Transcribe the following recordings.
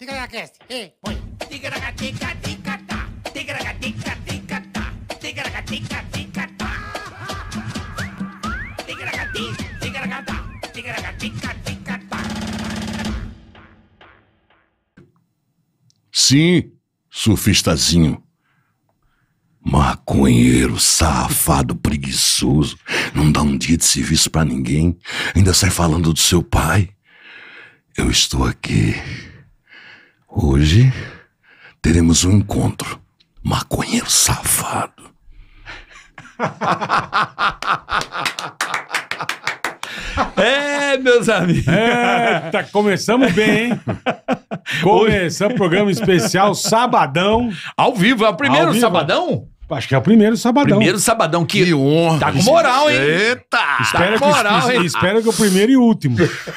Ticaracast, e põe. Tica ticatá. tica tica Ticaracatica, Tica Ticaracati, tica tica ticatá. Sim, surfistazinho. Maconheiro, safado, preguiçoso, não dá um dia de serviço para ninguém, ainda sai falando do seu pai. Eu estou aqui Hoje teremos um encontro. Maconheiro safado. É, meus amigos. É, tá, começamos bem, hein? Começamos o programa especial Sabadão. Ao vivo, é o primeiro Sabadão? Acho que é o primeiro sabadão. Primeiro sabadão que. Que honra. Tá com moral, hein? Eita! Espero, tá com moral, que, hein? espero que o primeiro e último.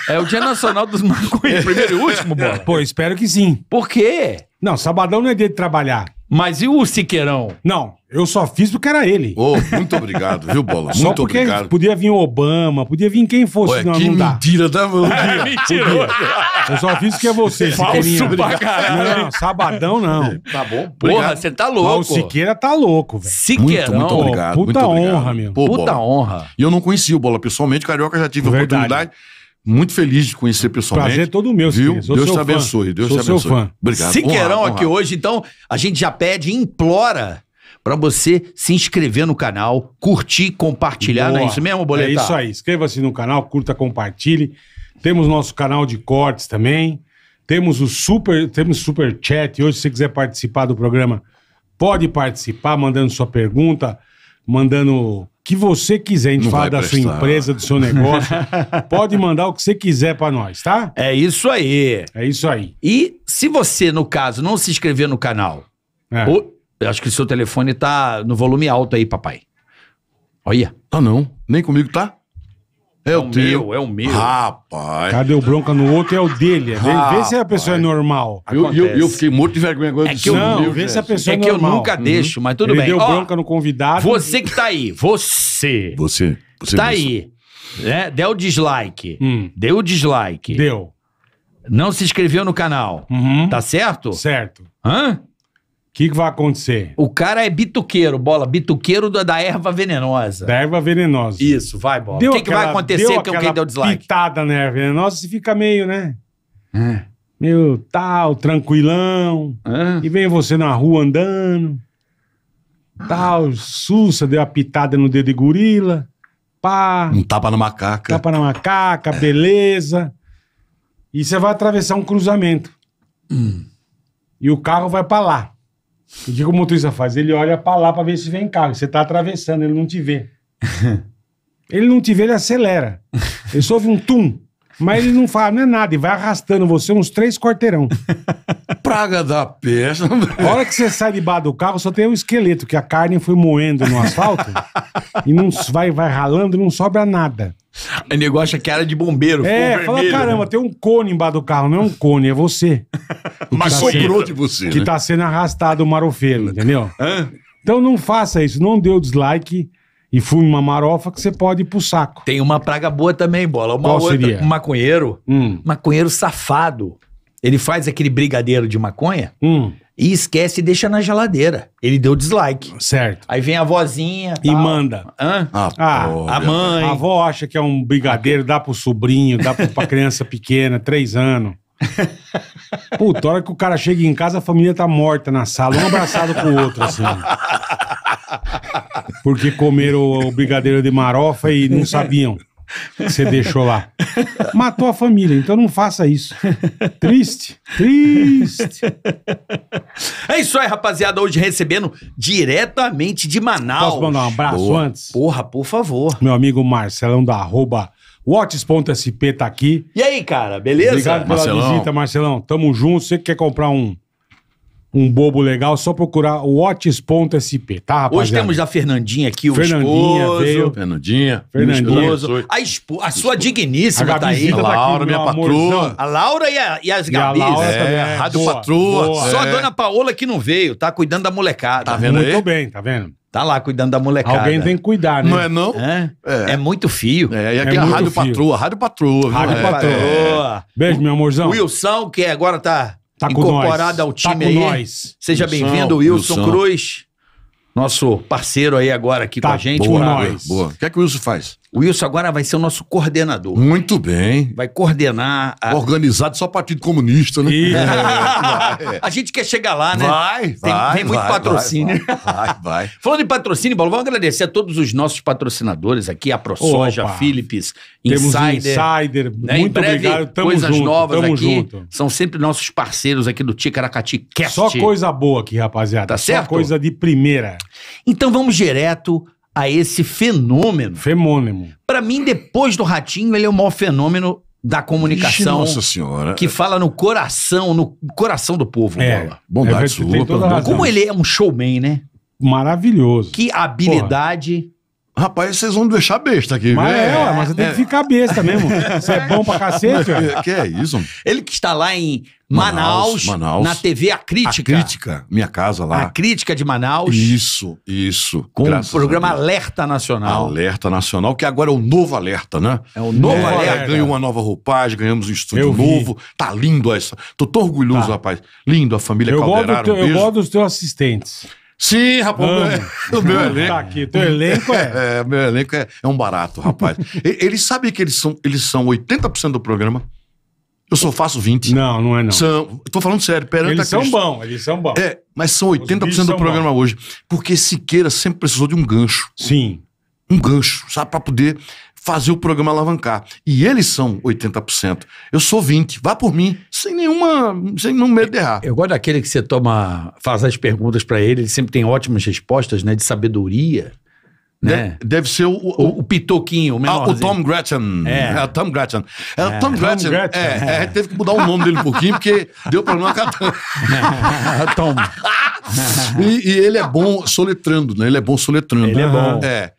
É o Dia Nacional dos Maconheiros. primeiro e último, bora. Pô, espero que sim. Por quê? Não, sabadão não é dia de trabalhar. Mas e o Siqueirão? Não, eu só fiz porque era ele. Oh, muito obrigado, viu, Bola? Só muito porque obrigado. Podia vir Obama, podia vir quem fosse. Ué, não, que não dá. mentira, né? É, mentira. Eu só fiz porque é você, Falso Não, sabadão não. Tá bom. Porra, você tá louco. Mas o Siqueira tá louco, velho. Siqueirão. Muito, muito obrigado. Puta muito honra, obrigado. meu. Pô, Puta bola. honra. E eu não conhecia o Bola pessoalmente, Carioca já tive a Verdade. oportunidade. Muito feliz de conhecer pessoalmente. Prazer é todo meu, viu? Deus te abençoe. Fã. Deus Sou te abençoe. Fã. Obrigado. Siqueirão honra, aqui honra. hoje, então, a gente já pede, implora para você se inscrever no canal, curtir, compartilhar, Boa. não é isso mesmo, Boletar? É isso aí. Inscreva-se no canal, curta, compartilhe. Temos nosso canal de cortes também. Temos o super, temos super chat. Hoje, se você quiser participar do programa, pode participar, mandando sua pergunta, mandando que você quiser, a gente Não fala da sua empresa, do seu negócio, pode mandar o que você quiser para nós, tá? É isso aí. É isso aí. E se você, no caso, não se inscrever no canal, é. ou, acho que o seu telefone tá no volume alto aí, papai. Olha. Tá ah, não, nem comigo tá? É o é teu. meu, é o meu. Rapaz. O bronca no outro é o dele. É Vê se a pessoa é normal. Eu, eu, eu fiquei muito de vergonha agora. É que eu, não, vê se a pessoa é, é que eu é nunca uhum. deixo, mas tudo Ele bem. deu Ó, bronca no convidado. Você que tá aí, você. Você. você tá aí. Né? Deu dislike. Hum. Deu dislike. Deu. Não se inscreveu no canal. Uhum. Tá certo? Certo. Hã? que, que vai acontecer? O cara é bituqueiro, bola. Bituqueiro da, da erva venenosa. Da erva venenosa. Isso, vai, bola. o que, aquela, vai acontecer com quem deu dislike? pitada na erva venenosa você fica meio, né? É. Meio tal, tranquilão. É. E vem você na rua andando. Tal, sussa, deu a pitada no dedo de gorila. Pá. Um tapa na macaca. Tapa na macaca, beleza. E você vai atravessar um cruzamento. Hum. E o carro vai pra lá. O que, o motorista faz? Ele olha para lá para ver se vem carro. Você tá atravessando, ele não te vê. ele não te vê, ele acelera. Ele só ouve um tum. Mas ele não fala, não é nada, e vai arrastando você uns três quarteirão. Praga da peste. A hora que você sai de baixo do carro, só tem um esqueleto, que a carne foi moendo no asfalto e não vai, vai ralando e não sobra nada. Aí nego acha que era de bombeiro. É, fala, vermelho, né? caramba, né? tem um cone embaixo do carro. Não é um cone, é você. Mas tá sobrou de você. Que né? tá sendo arrastado o marofeiro, entendeu? Hã? Então não faça isso, não dê o dislike e fume uma marofa que você pode ir pro saco. Tem uma praga boa também, bola. Uma Qual outra, seria? um maconheiro, hum. maconheiro safado. Ele faz aquele brigadeiro de maconha hum e esquece e deixa na geladeira. Ele deu dislike. Certo. Aí vem a vozinha. E tal. manda. Hã? Ah, ah a mãe. A avó acha que é um brigadeiro, dá pro sobrinho, dá pro, pra criança pequena, três anos. Puta, a hora que o cara chega em casa, a família tá morta na sala, um abraçado com o outro, assim. Porque comeram o brigadeiro de marofa e não sabiam que você deixou lá. Matou a família, então não faça isso. Triste, triste. É isso aí, rapaziada. Hoje recebendo diretamente de Manaus. Posso mandar um abraço Boa. antes? Porra, por favor. Meu amigo Marcelão da arroba Watts.sp tá aqui. E aí, cara, beleza? Obrigado pela Marcelão. visita, Marcelão. Tamo junto. Você que quer comprar um um bobo legal, só procurar watches.sp, tá, rapaziada? Hoje temos a Fernandinha aqui, o Fernandinha esposo. Veio. Fernandinha. Fernandinha. A, espo, a sua digníssima a tá aí. A tá Laura, minha patroa. A Laura e, a, e as Gabis. E a Laura é, também. É, rádio boa, patroa. Boa. Só é. a dona Paola que não veio, tá cuidando da molecada. Tá vendo Muito aí? bem, tá vendo? Tá lá cuidando da molecada. Alguém tem que cuidar, né? Não é não? É, é. é muito fio. É, e é aqui é a Rádio fio. Patroa, Rádio Patroa. Rádio é. Patroa. Beijo, meu amorzão. Wilson, que agora tá tá incorporado ao tá time tá aí. Nós. Seja bem-vindo, Wilson, Wilson Cruz nosso parceiro aí agora aqui tá, com a gente. Boa, boa. O que é que o Wilson faz? O Wilson agora vai ser o nosso coordenador. Muito bem. Vai coordenar. A... Organizado só Partido Comunista, né? É, a gente quer chegar lá, né? Vai, Tem, vai. Tem muito vai, patrocínio. Vai, vai, vai. Falando em patrocínio, Paulo, vamos agradecer a todos os nossos patrocinadores aqui, a ProSoja, a Philips, Insider. Insider, né? muito breve, obrigado. Tamo coisas junto, novas tamo aqui. Junto. São sempre nossos parceiros aqui do Ticaracati Cast. Só coisa boa aqui, rapaziada. Tá certo? Só coisa de primeira. Então vamos direto a esse fenômeno. Fenômeno. Para mim, depois do Ratinho, ele é o maior fenômeno da comunicação. Ixi, nossa senhora. Que fala no coração, no coração do povo, é, Bola. Bondade é, sua, Como ele é um showman, né? Maravilhoso. Que habilidade. Porra. Rapaz, vocês vão deixar besta aqui. Mas é, mas você tem é. que ficar besta mesmo. Você é bom pra cacete, ó. Que, é isso? Ele que está lá em Manaus, Manaus, Manaus, na TV A Crítica. A Crítica, minha casa lá. A Crítica de Manaus. Isso, isso. Com o programa Alerta Nacional. Alerta Nacional, que agora é o novo Alerta, né? É o novo é, Alerta. Ganhou uma nova roupagem, ganhamos um estúdio eu novo. Vi. Tá lindo essa. Tô tão orgulhoso, tá. rapaz. Lindo, a família eu Calderaro. um eu gosto dos teus assistentes. Sim, rapaz. O meu, é- o meu é elenco. Tá aqui, teu elenco é. É, meu elenco é, é um barato, rapaz. eles sabem que eles são, eles são 80% do programa. Eu só faço 20. Não, não é não. São, tô falando sério, perante eles a são bons, eles são bons. É, mas são 80% do programa bons. hoje. Porque Siqueira sempre precisou de um gancho. Sim. Um gancho, sabe? para poder fazer o programa alavancar. E eles são 80%. Eu sou 20%. Vá por mim, sem nenhuma. sem nenhum medo de errar. Eu gosto daquele que você toma. faz as perguntas para ele, ele sempre tem ótimas respostas, né? De sabedoria. Né? deve ser o, o, o Pitoquinho, o menor. Ah, é. É, o Tom Gretchen. É. é, Tom Gretchen. É, é Tom Gretchen. Gretchen. É, é. é, teve que mudar o nome dele um pouquinho, porque deu problema com a Tom. Tom. e, e, ele é bom soletrando, né? Ele é bom soletrando. Ele é bom. É.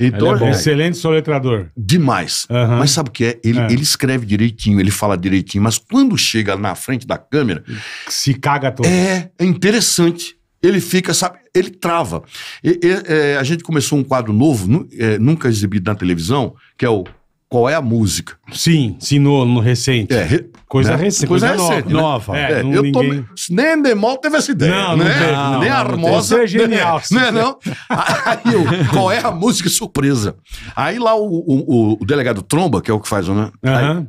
Heitor, é, é excelente soletrador. Demais. Uhum. Mas sabe o que é? Ele, é. ele, escreve direitinho, ele fala direitinho, mas quando chega na frente da câmera. Se caga todo. É, é interessante. Ele fica, sabe? Ele trava. E, e, é, a gente começou um quadro novo, nu, é, nunca exibido na televisão, que é o qual é a música. Sim, sim, no, no recente. É, re, coisa, né? recente, coisa, coisa recente, nova. Né? nova. É, é, não, eu ninguém... tô, nem Demol teve essa ideia. Não, né? não não, nem a Armosa. Isso é né? genial. Né, não? Aí, qual é a música surpresa? Aí lá o, o, o, delegado Tromba, que é o que faz, né? uhum.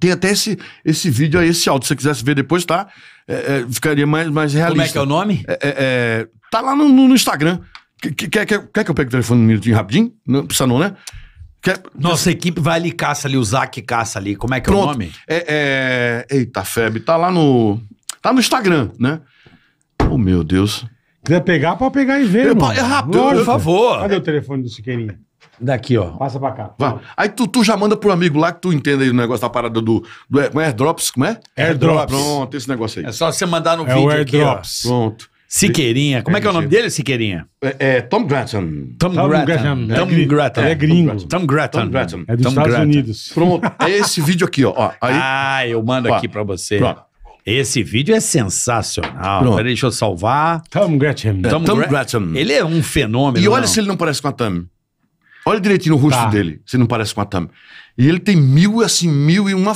tem até esse, esse vídeo aí, esse áudio. Se você quisesse ver depois, tá? É, é ficaria mais, mais realista. Como é que é o nome? É, é, tá lá no, no, no Instagram. Quer que, que, eu pegue o telefone rapidinho? Não precisa não, né? Nossa equipe vai ali caça ali, o Zac caça ali. Como é que Pronto. é o nome? É, é... Eita, Feb, tá lá no. Tá no Instagram, né? Oh, meu Deus. Quiser pegar, pode pegar e ver, eu, mano. É rápido, por favor. Cadê o telefone do Siqueirinha? Daqui, ó. Passa pra cá. Vai. Aí tu, tu já manda pro amigo lá que tu entenda aí o negócio da parada do, do, airdrops, como é? Airdrops. Pronto, esse negócio aí. É só você mandar no é vídeo o airdrops. Aqui, Pronto. Siqueirinha. Como é que é o nome dele, Siqueirinha? É, é Tom Grattan. Tom, Tom Grattan. Tom é, É gringo. Tom Grattan. É dos Tom Estados Unidos. Pronto. É esse vídeo aqui, ó. ó aí... Ah, eu mando ó. aqui pra você. Pronto. Esse vídeo é sensacional. Pronto. Peraí, deixa eu salvar. Tom Grattan. Tom, Tom Ele é um fenômeno. E olha não. se ele não parece com a Tam. Olha direitinho o rosto tá. dele, se não parece com a Tam. E ele tem mil, assim, mil e uma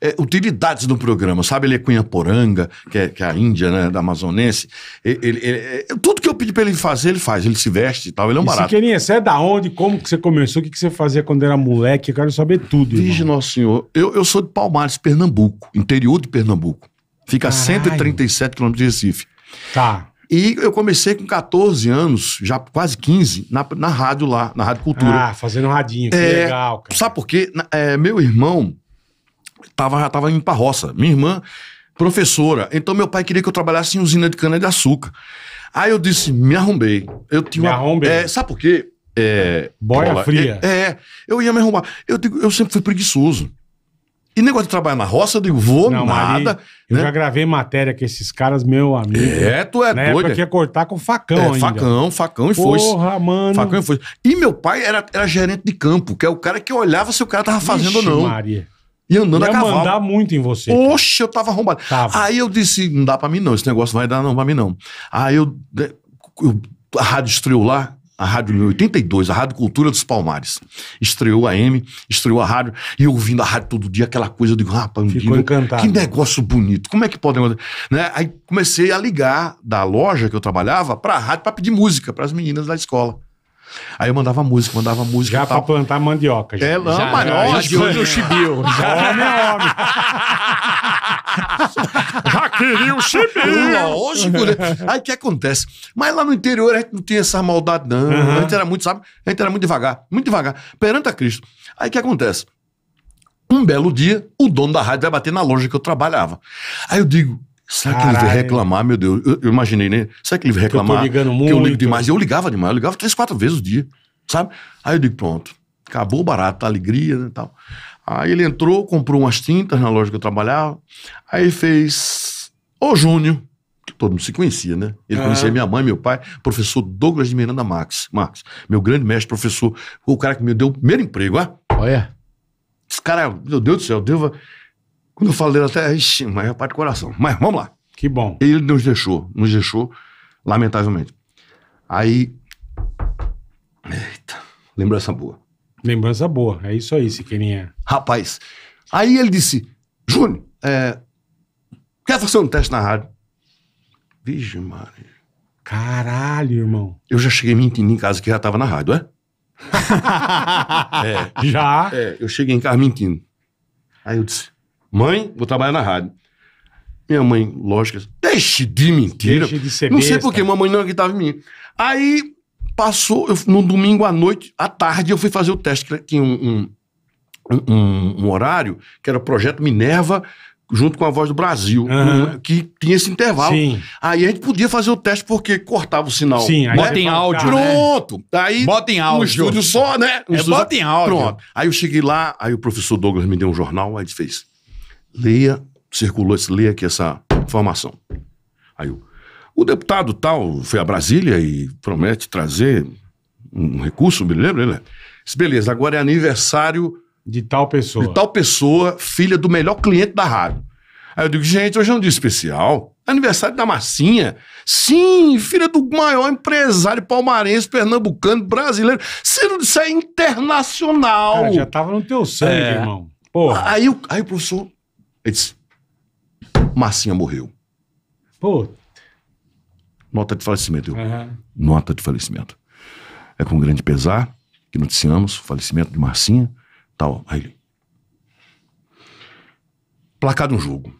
é, utilidades no programa, sabe? Ele é Cunhaporanga, que é, que é a Índia, né, da Amazonense. Ele, ele, ele, é, é, tudo que eu pedi pra ele fazer, ele faz. Ele se veste e tal, ele é um e barato. Siqueirinha, você é da onde? Como que você começou? O que, que você fazia quando era moleque? Eu quero saber tudo, Vige, nosso senhor. Eu, eu sou de Palmares, Pernambuco, interior de Pernambuco. Fica Caralho. a 137 quilômetros de Recife. Tá. E eu comecei com 14 anos, já quase 15, na, na rádio lá, na Rádio Cultura. Ah, fazendo radinho, que é, legal, cara. Sabe por quê? É, meu irmão tava, já tava indo pra roça. Minha irmã, professora. Então meu pai queria que eu trabalhasse em usina de cana-de-açúcar. Aí eu disse, me arrombei. Eu tinha me uma, arrombei. É, sabe por quê? É, Boia bola, fria. É, é, eu ia me arrumar. Eu, eu sempre fui preguiçoso. E negócio de trabalhar na roça, eu digo, vou Não, nada. eu né? já gravei matéria com esses caras, meu amigo. É, tu é né? doido. Porque é. ia cortar com facão é, ainda. Facão, facão e Porra, foice. Porra, mano. Facão e foi. E meu pai era, era gerente de campo, que é o cara que olhava se o cara tava fazendo ou não. Maria. E andando Ia a cavalo. mandar muito em você. Oxe, eu tava arrombado. Tava. Aí eu disse, não dá pra mim não, esse negócio vai dar não pra mim não. Aí eu... eu a rádio estreou lá, a rádio em 82, a Rádio Cultura dos Palmares. Estreou a M, estreou a rádio, e eu ouvindo a rádio todo dia, aquela coisa, eu digo, ah, rapaz, um Ficou dia, encantado. que negócio bonito, como é que podem... Né? Aí comecei a ligar da loja que eu trabalhava para a rádio para pedir música para as meninas da escola. Aí eu mandava música, mandava música. Já pra plantar mandioca. Já. É, não, já, mandioca. Já, já, homem já, é já, Já queria o chibinho. Lógico, né? Aí o que acontece? Mas lá no interior a gente não tinha essa maldade, não. Uhum. A gente era muito, sabe? A gente era muito devagar, muito devagar. Perante a Cristo. Aí o que acontece? Um belo dia, o dono da rádio vai bater na loja que eu trabalhava. Aí eu digo, Será Caralho. que ele vai reclamar, meu Deus? Eu, eu, imaginei, né? Será que ele vai reclamar? Eu tô ligando muito. Que eu ligo demais. Eu ligava demais, eu ligava três, quatro vezes o dia, sabe? Aí eu digo, pronto, acabou o barato, a alegria e né, tal. Aí ele entrou, comprou umas tintas na loja que eu trabalhava. Aí fez o Júnior, que todo mundo se conhecia, né? Ele ah. conhecia minha mãe, meu pai, professor Douglas de Miranda Max, Max, meu grande mestre, professor, o cara que me deu o primeiro emprego, ó, Olha. Esse cara, meu Deus do céu, Deus. Quando eu falo dele até, ixi, mas é parte do coração. Mas vamos lá. Que bom. Ele nos deixou, nos deixou, lamentavelmente. Aí. Eita, lembrança boa. Lembrança boa, é isso aí, Siqueirinha. Rapaz, aí ele disse, Júnior, é, quer fazer um teste na rádio? Vixe, mano. Caralho, irmão. Eu já cheguei mentindo em casa que já tava na rádio, é? é já? É, eu cheguei em casa mentindo. Aí eu disse, mãe, vou trabalhar na rádio. Minha mãe, lógico, deixe de mentira. Deixe de ser Não sei por que mamãe não acreditava em mim. Aí Passou, eu, no domingo à noite, à tarde, eu fui fazer o teste. Tinha um, um, um, um horário, que era o Projeto Minerva, junto com a Voz do Brasil, uhum. que tinha esse intervalo. Sim. Aí a gente podia fazer o teste porque cortava o sinal. Sim, aí bota em áudio. Né? Pronto. Né? Aí, bota em áudio. Um estúdio só, né? é, estúdio... Bota em áudio. Pronto. Aí eu cheguei lá, aí o professor Douglas me deu um jornal, aí ele fez, leia, circulou, leia aqui essa informação. Aí eu, o deputado tal foi a Brasília e promete trazer um recurso, me lembra, né? Beleza, agora é aniversário de tal pessoa. De tal pessoa, filha do melhor cliente da rádio. Aí eu digo, gente, hoje é um dia especial. Aniversário da Marcinha. Sim, filha do maior empresário palmarense, pernambucano, brasileiro. Se não disser é internacional. Cara, já tava no teu sangue, é. irmão. Porra. Aí, aí o professor ele disse: Marcinha morreu. Pô nota de falecimento. Eu, uhum. Nota de falecimento. É com grande pesar que noticiamos o falecimento de Marcinha, tal. Aí ele. Placado um jogo.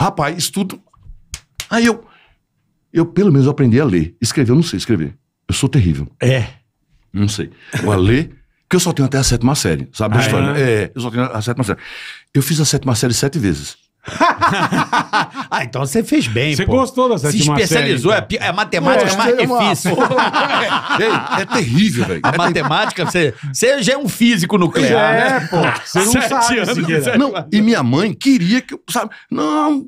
Rapaz, estudo, Aí eu. Eu, pelo menos, aprendi a ler. Escrever, eu não sei escrever. Eu sou terrível. É. Não sei. Eu a ler, que eu só tenho até a sétima série, sabe? Ah, a história. É? é, eu só tenho a sétima série. Eu fiz a sétima série sete vezes ah, então você fez bem, Você gostou da Se sétima especializou, série, é, a é então? matemática é mais Gostei, mano. difícil. É, é terrível, velho. A é matemática, você, você já é um físico nuclear, é, né? pô. Você não Sete sabe anos, Siqueira. Não, e minha mãe queria que eu, sabe? Não,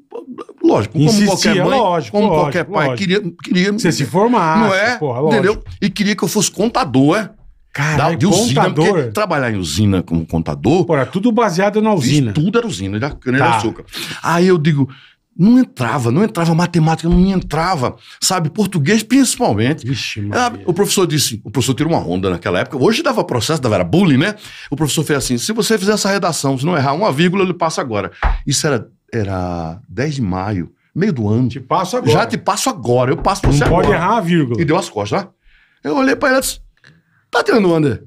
lógico, como Insistia, qualquer mãe, lógico, como lógico, qualquer pai, queria, queria Você se formasse, não é, porra, lógico. entendeu? E queria que eu fosse contador, Caralho, de usina, porque trabalhar em usina como contador. Pô, tudo baseado na usina. Tudo era usina, era cana tá. de açúcar. Aí eu digo, não entrava, não entrava matemática, não entrava, sabe? Português principalmente. Vixe, ah, o professor disse, o professor tirou uma ronda naquela época, hoje dava processo, dava, era bullying, né? O professor fez assim: se você fizer essa redação, se não errar uma vírgula, ele passa agora. Isso era, era 10 de maio, meio do ano. Te passo agora. Já te passo agora, eu passo pra você não agora. Pode errar a vírgula. E deu as costas, né? Eu olhei pra ele e disse: tá tirando onda.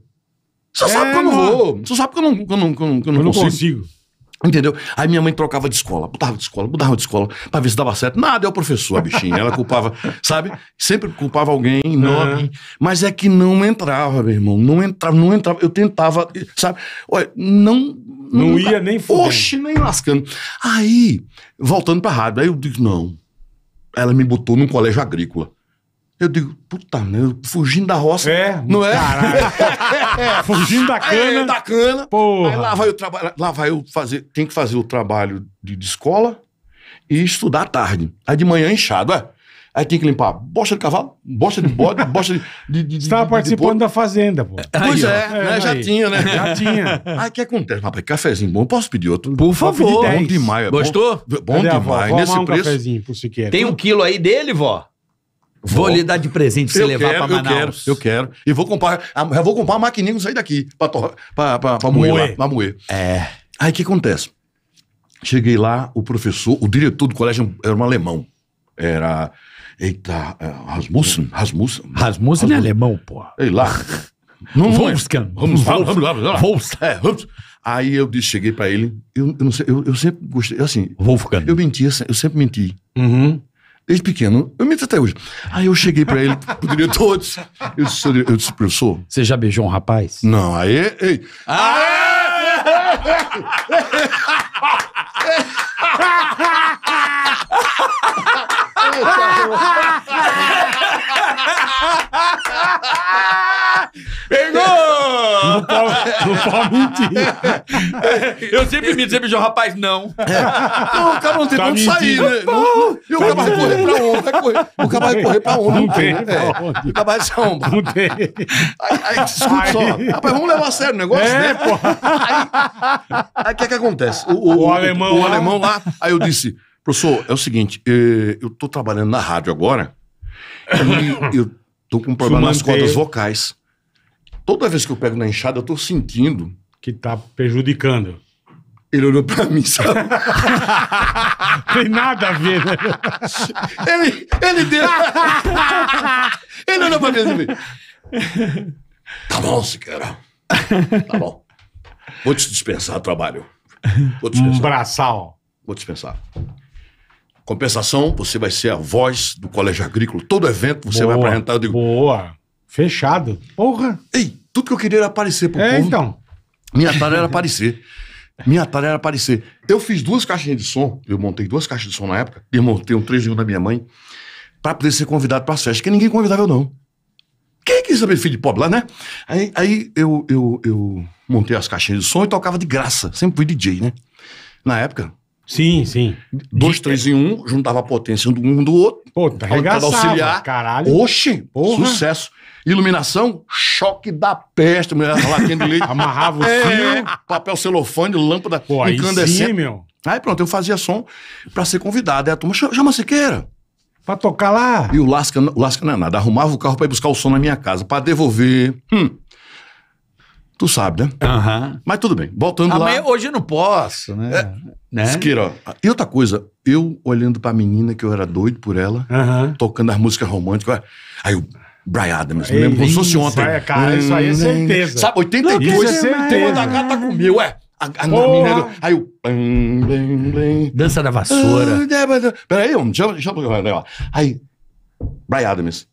Só é, sabe que eu não vou. Só sabe que eu não, que eu não, que eu não, eu não, consigo. consigo. Entendeu? Aí minha mãe trocava de escola, mudava de escola, mudava de escola, pra ver se dava certo. Nada, é o professor, a bichinha. Ela culpava, sabe? Sempre culpava alguém, não, é. mas é que não entrava, meu irmão. Não entrava, não entrava. Eu tentava, sabe? Olha, não. Não, ia nem fora. Oxe, nem lascando. Aí, voltando pra rádio, aí eu digo, não. Ela me botou num colégio agrícola. Eu digo, puta merda, fugindo da roça. É, não é? Caralho. É. fugindo da é, cana. É, da cana. Porra. Aí lá vai eu trabalhar, lá vai eu fazer, tem que fazer o trabalho de, de escola e estudar à tarde. Aí de manhã é inchado, é. Aí tem que limpar bosta de cavalo, bosta de bode, bosta de. de, de Você participando de da fazenda, pô. Pois aí, é, é, né? Já aí. tinha, né? Já tinha. Aí o que acontece? Rapaz, cafezinho bom, posso pedir outro? Por favor. Bom demais. É Gostou? Bom, bom demais. Nesse um preço. Cafezinho pro Tem um quilo aí dele, vó? Vou, lhe dar de presente pra você levar para Manaus. Eu quero, eu quero. E vou comprar, Já vou comprar a maquininha e sair daqui para moer, moer. Lá, pra moer. É. Aí o que acontece? Cheguei lá, o professor, o diretor do colégio era um alemão. Era. Eita, é, Rasmussen? Rasmussen? Rasmussen é alemão, pô. Ei, lá. Não, é. Vamos, lá, vamos, lá. vamos. lá. vamos. Aí eu disse, cheguei para ele, eu, eu não sei, eu, eu sempre gostei, assim. Wolfgang. Eu menti, eu sempre menti. Uhum desde pequeno. Eu minto até hoje. Aí eu cheguei pra ele, pro diretor, eu disse, eu disse, professor... Você já beijou um rapaz? Não, aí... Ei, ah! Pegou! Não pode, não pode mentir. Eu sempre me sempre digo, rapaz, não. É. Não, o cara não tem pra tá onde sair, né? Não, e o tá cara vai correr pra onde? Vai correr. O cara vai correr pra onde? Não tem. É. O cara vai se Não tem. Aí, aí escuta só. Rapaz, vamos levar a sério o negócio, é, né? Pô. Aí o que é que acontece? O, o, o, alemão, o, o alemão lá, aí eu disse Professor, é o seguinte, eh, eu estou trabalhando na rádio agora e eu estou com um problema nas cordas vocais. Toda vez que eu pego na enxada, eu estou sentindo... Que está prejudicando. Ele olhou pra mim, sabe? Tem nada a ver, né? Ele, ele deu. ele olhou pra mim. Tá bom, Siqueira. Tá bom. Vou te dispensar trabalho. Vou dispensar. Um braçal. Vou dispensar. Compensação, você vai ser a voz do Colégio Agrícola. Todo evento você boa, vai apresentar. Eu digo, boa, fechado. Porra. Ei, tudo que eu queria era aparecer pro é, povo. então. Minha tarefa era aparecer. Minha tarefa era aparecer. Eu fiz duas caixinhas de som. Eu montei duas caixas de som na época. E montei um 3 1 da minha mãe. Pra poder ser convidado pra festa. Que ninguém convidava eu, não. Quem quis saber filho de pobre lá, né? Aí, aí eu, eu, eu montei as caixinhas de som e tocava de graça. Sempre fui DJ, né? Na época, Sim, sim. Dois, de... três em um, juntava a potência do um do outro. Puta, tá auxiliar. Caralho. Oxi, Porra. sucesso. Iluminação, choque da peste. Mulher de leite. Amarrava o é, fio. papel celofane, lâmpada Pô, incandescente. Aí, sim, meu. aí pronto, eu fazia som pra ser convidado. Aí é a turma, chama Siqueira. Pra tocar lá. E o Lasca, o Lasca não é nada. Arrumava o carro pra ir buscar o som na minha casa, pra devolver. Hum. Tu sabe, né? Uhum. Mas tudo bem. Voltando Amanhã, lá. Hoje eu não posso, né? É, né? Esqueira, E outra coisa, eu olhando pra menina que eu era doido por ela, uhum. tocando as músicas românticas. Aí o Brian Adams, me lembro como se fosse ontem. É, cara, isso aí é hum, certeza. Sabe, 82, é certeza. da cara tá comigo, ué. A, a, a aí o. Dança da vassoura. Ah, é, peraí, deixa, deixa eu. Aí, Brian Adams.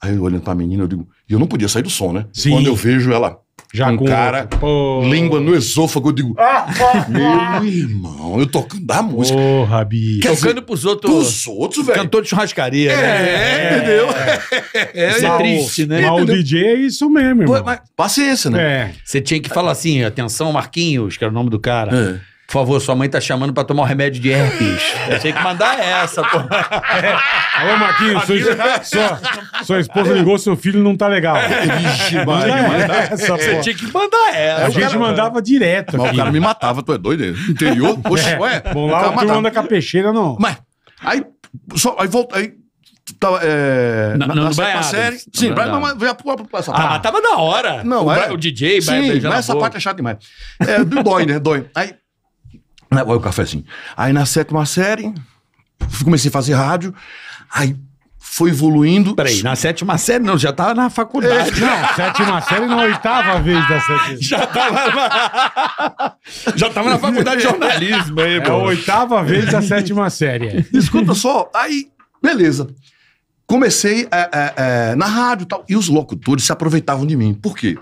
Aí eu olhando pra menina, eu digo. E eu não podia sair do som, né? Sim. Quando eu vejo ela. Já um com cara, Pô. língua no esôfago, eu digo, ah, ah, ah, meu irmão, eu tocando a música. Porra, bicho. Quer Tocando pros outros. Pros outros, velho. Cantor de churrascaria, é, né? É, é. entendeu? É, é, Isso é triste, né? né? mal o Entendeu? DJ é isso mesmo, irmão. Pô, mas paciência, né? É. Você tinha que falar assim, atenção, Marquinhos, que era o nome do cara. É. Por favor, sua mãe tá chamando pra tomar o um remédio de herpes. Eu tinha que mandar essa, pô. É. Alô, Marquinhos, sua, tá sua, sua, esposa ligou, seu filho não tá legal. Vixe, mano. É essa, Você tinha que mandar essa. A gente cara, mandava direto. Mas o cara me matava, tu é doido? Interior? Poxa, é. ué. Bom, lá o cara não com a peixeira, não. Mas, aí, só, aí volta, aí Tava, é, na, na, na, na série. Sim, Brian Adams. Mas veio a, essa ah, parte. Ah, tava na hora. Não, o, é, o DJ, Brian Sim, mas essa parte é chata demais. É, dói, né? Dói. Aí né, o cafezinho. Aí na sétima série, comecei a fazer rádio. Aí foi evoluindo. Peraí, na sétima série não, já tava na faculdade. É, não, sétima série na oitava vez da sétima Já tava na, já tava na faculdade de jornalismo aí, é pô. a oitava vez da sétima série. É. Escuta só, aí, beleza. Comecei é, é, é, na rádio e tal, e os locutores se aproveitavam de mim. Por quê?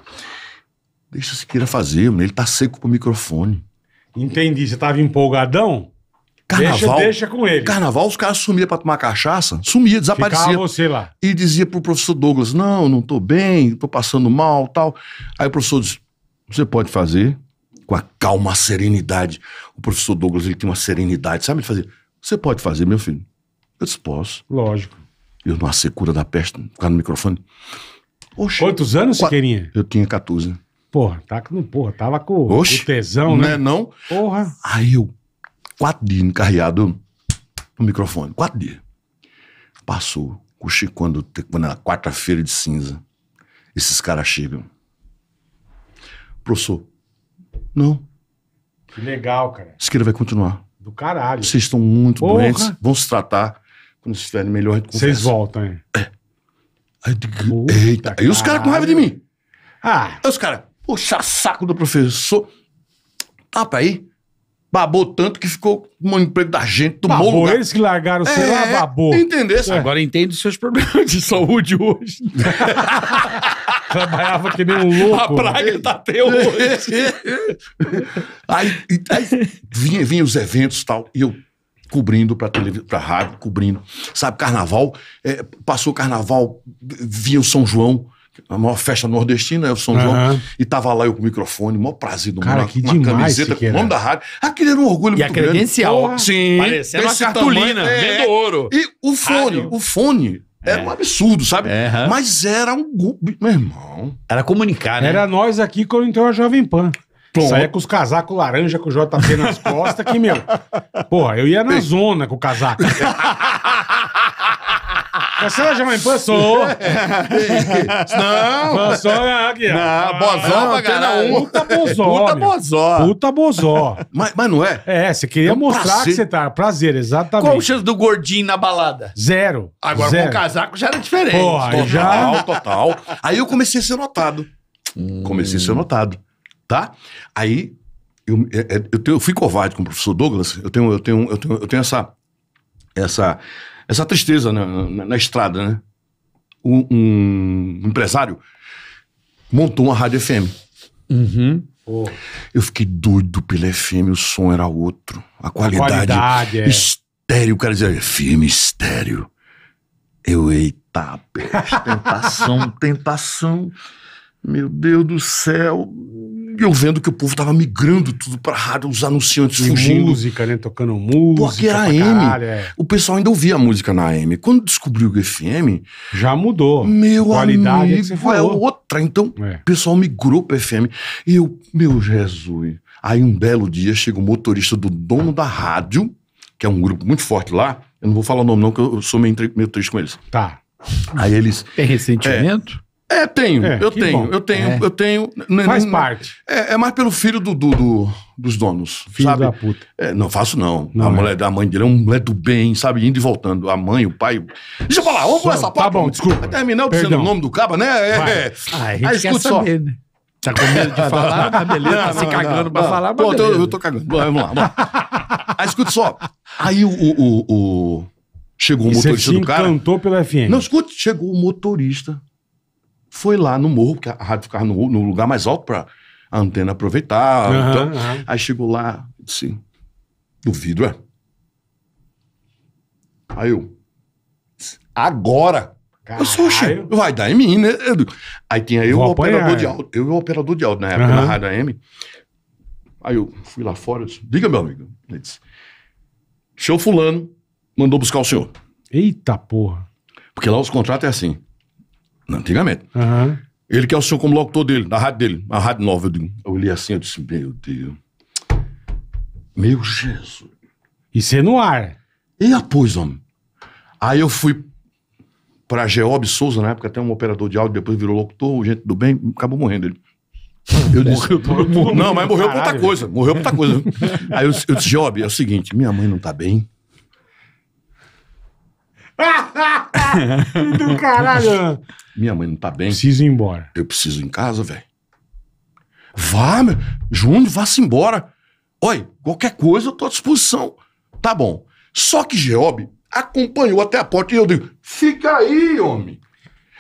Deixa se queira fazer, ele tá seco pro microfone. Entendi. Você estava empolgadão? Carnaval. Deixa, deixa com ele. Carnaval, os caras sumiam pra tomar cachaça, sumia, desaparecia. Ficava você lá. E dizia pro professor Douglas: Não, não tô bem, tô passando mal tal. Aí o professor diz: Você pode fazer com a calma, a serenidade. O professor Douglas, ele tem uma serenidade, sabe? Ele fazia: Você pode fazer, meu filho? Eu disse: Posso. Lógico. Eu não cura da peste, ficar no microfone. Oxe, Quantos anos, quatro... Siqueirinha? Eu tinha 14. Porra, tá com, porra tava com, Oxe, com tesão, né? É não? Porra. Aí eu, quatro dias encarreado no microfone, quatro dias. Passou. O Chico, quando, quando era quarta-feira de cinza, esses caras chegam. Professor, não. Que legal, cara. Esquerda vai continuar. Do caralho. Vocês estão muito porra. doentes, vão se tratar. Quando vocês estiverem melhor, Vocês voltam, hein? É. Aí, digo, eita. Aí os caras com raiva de mim. Ah. Aí os caras, puxa saco do professor. Ah, peraí. Babou tanto que ficou com o emprego da gente, tomou babou, lugar. eles que largaram, sei é, lá, babou. Entendeu? É. Agora entende os seus problemas de saúde hoje. Trabalhava que nem um louco. A praga tá até hoje. aí, aí vinha, vinha os eventos e tal, e eu cobrindo para para rádio, cobrindo. Sabe, carnaval, é, passou carnaval, vinha o São João, a maior festa nordestina, é o São uhum. João. E tava lá eu com o microfone, o maior prazer do Cara, mundo. Que uma demais camiseta com o nome da rádio. Aquilo era um orgulho e muito grande. E a credencial. Grande. Sim. Parecendo uma cartolina, tamanho, é, vendo ouro. E o fone, rádio. o fone é. era é. um absurdo, sabe? Uhum. Mas era um... Meu irmão... Era comunicar, né? Era nós aqui quando entrou a Jovem Pan. Pronto. Saia com os casacos laranja, com o JP nas costas, que, meu... Porra, eu ia na zona com o casaco. Você é Jamaipã? Sou. não. Sou é, aqui, ó. Não, ah, bozó pra caralho. Puta bozó. Puta bozó. Puta bozó. Mas, mas não é? É, você queria é um mostrar prazer. que você tá. Prazer, exatamente. Qual a chance do gordinho na balada? Zero. Agora Zero. com o casaco já era diferente. Porra, total, já... total. Aí eu comecei a ser notado. Hum. Comecei a ser notado. Tá? Aí eu, eu, é, eu, tenho, eu, fui covarde com o professor Douglas, eu tenho, eu tenho, eu tenho, eu tenho essa, essa essa tristeza na, na, na estrada, né? Um, um, empresário montou uma rádio FM. Uhum. Oh. Eu fiquei doido pela FM, o som era outro. A qualidade. A qualidade é. Estéreo, o cara dizia, FM estéreo. Eu, eita, peste, tentação, tentação. Meu Deus do céu eu vendo que o povo tava migrando tudo pra rádio, os anunciantes e fugindo. Música, né? Tocando música. Porque era AM. é. O pessoal ainda ouvia a música na AM. Quando descobriu o FM. Já mudou. Meu Qualidade é amigo, você falou. é outra. Então, é. o pessoal migrou pro FM. E eu, meu Jesus. Aí um belo dia chega o motorista do dono da rádio, que é um grupo muito forte lá. Eu não vou falar o nome, não, que eu sou meio, meio triste com eles. Tá. Aí eles. Tem ressentimento? É, é, tenho, é, eu, tenho eu, tenho é. eu tenho, eu né, tenho, Faz não, é- parte. É, é, mais pelo filho do, do, do dos donos, filho sabe? da puta. É, não faço não. não a é. mulher da mãe dele é um mulher do bem, sabe? Indo e voltando. A mãe, o pai... Deixa eu falar, vamos só, essa parte. Tá bom, desculpa. Vai terminar eu dizendo o nome do caba, né? É, ah, a gente ah, escuta só. Saber, né? Tá com medo de falar? tá beleza, não, tá se cagando não, pra não. falar, mas Eu, eu tô cagando. Bom, vamos lá, vamos lá. Aí escuta só. Aí o... o, o, o... Chegou o motorista do cara. Você se pelo FM. Não, escute, chegou o motorista foi lá no morro, porque a rádio ficava no, no lugar mais alto para a antena aproveitar. Uhum, então. uhum. Aí chegou lá, disse, duvido, é? Aí eu, agora! Caralho. Eu sou chefe, vai dar em mim, né? Aí tinha eu, o operador de áudio, eu e o operador de áudio na época, uhum. na rádio AM. Aí eu fui lá fora, disse, diga meu amigo, ele disse, show fulano mandou buscar o senhor. Eita porra. Porque lá os contratos é assim. Antigamente. Uhum. Ele quer o senhor como locutor dele, na rádio dele, a rádio nova. Eu, digo, eu olhei assim, eu disse, meu Deus. Meu Jesus. E você no ar. E a homem. Aí eu fui pra Geob Souza, na época até um operador de áudio, depois virou locutor, gente do bem, acabou morrendo ele. Eu disse, morreu, não, mas morreu por outra coisa. Morreu por outra coisa. Aí eu, eu disse, Job, é o seguinte, minha mãe não tá bem. do caralho. Minha mãe não tá bem. Preciso ir embora. Eu preciso ir em casa, velho. Vá, meu. Júnior, vá-se embora. Oi, qualquer coisa eu tô à disposição. Tá bom. Só que Geob acompanhou até a porta e eu digo: fica aí, homem.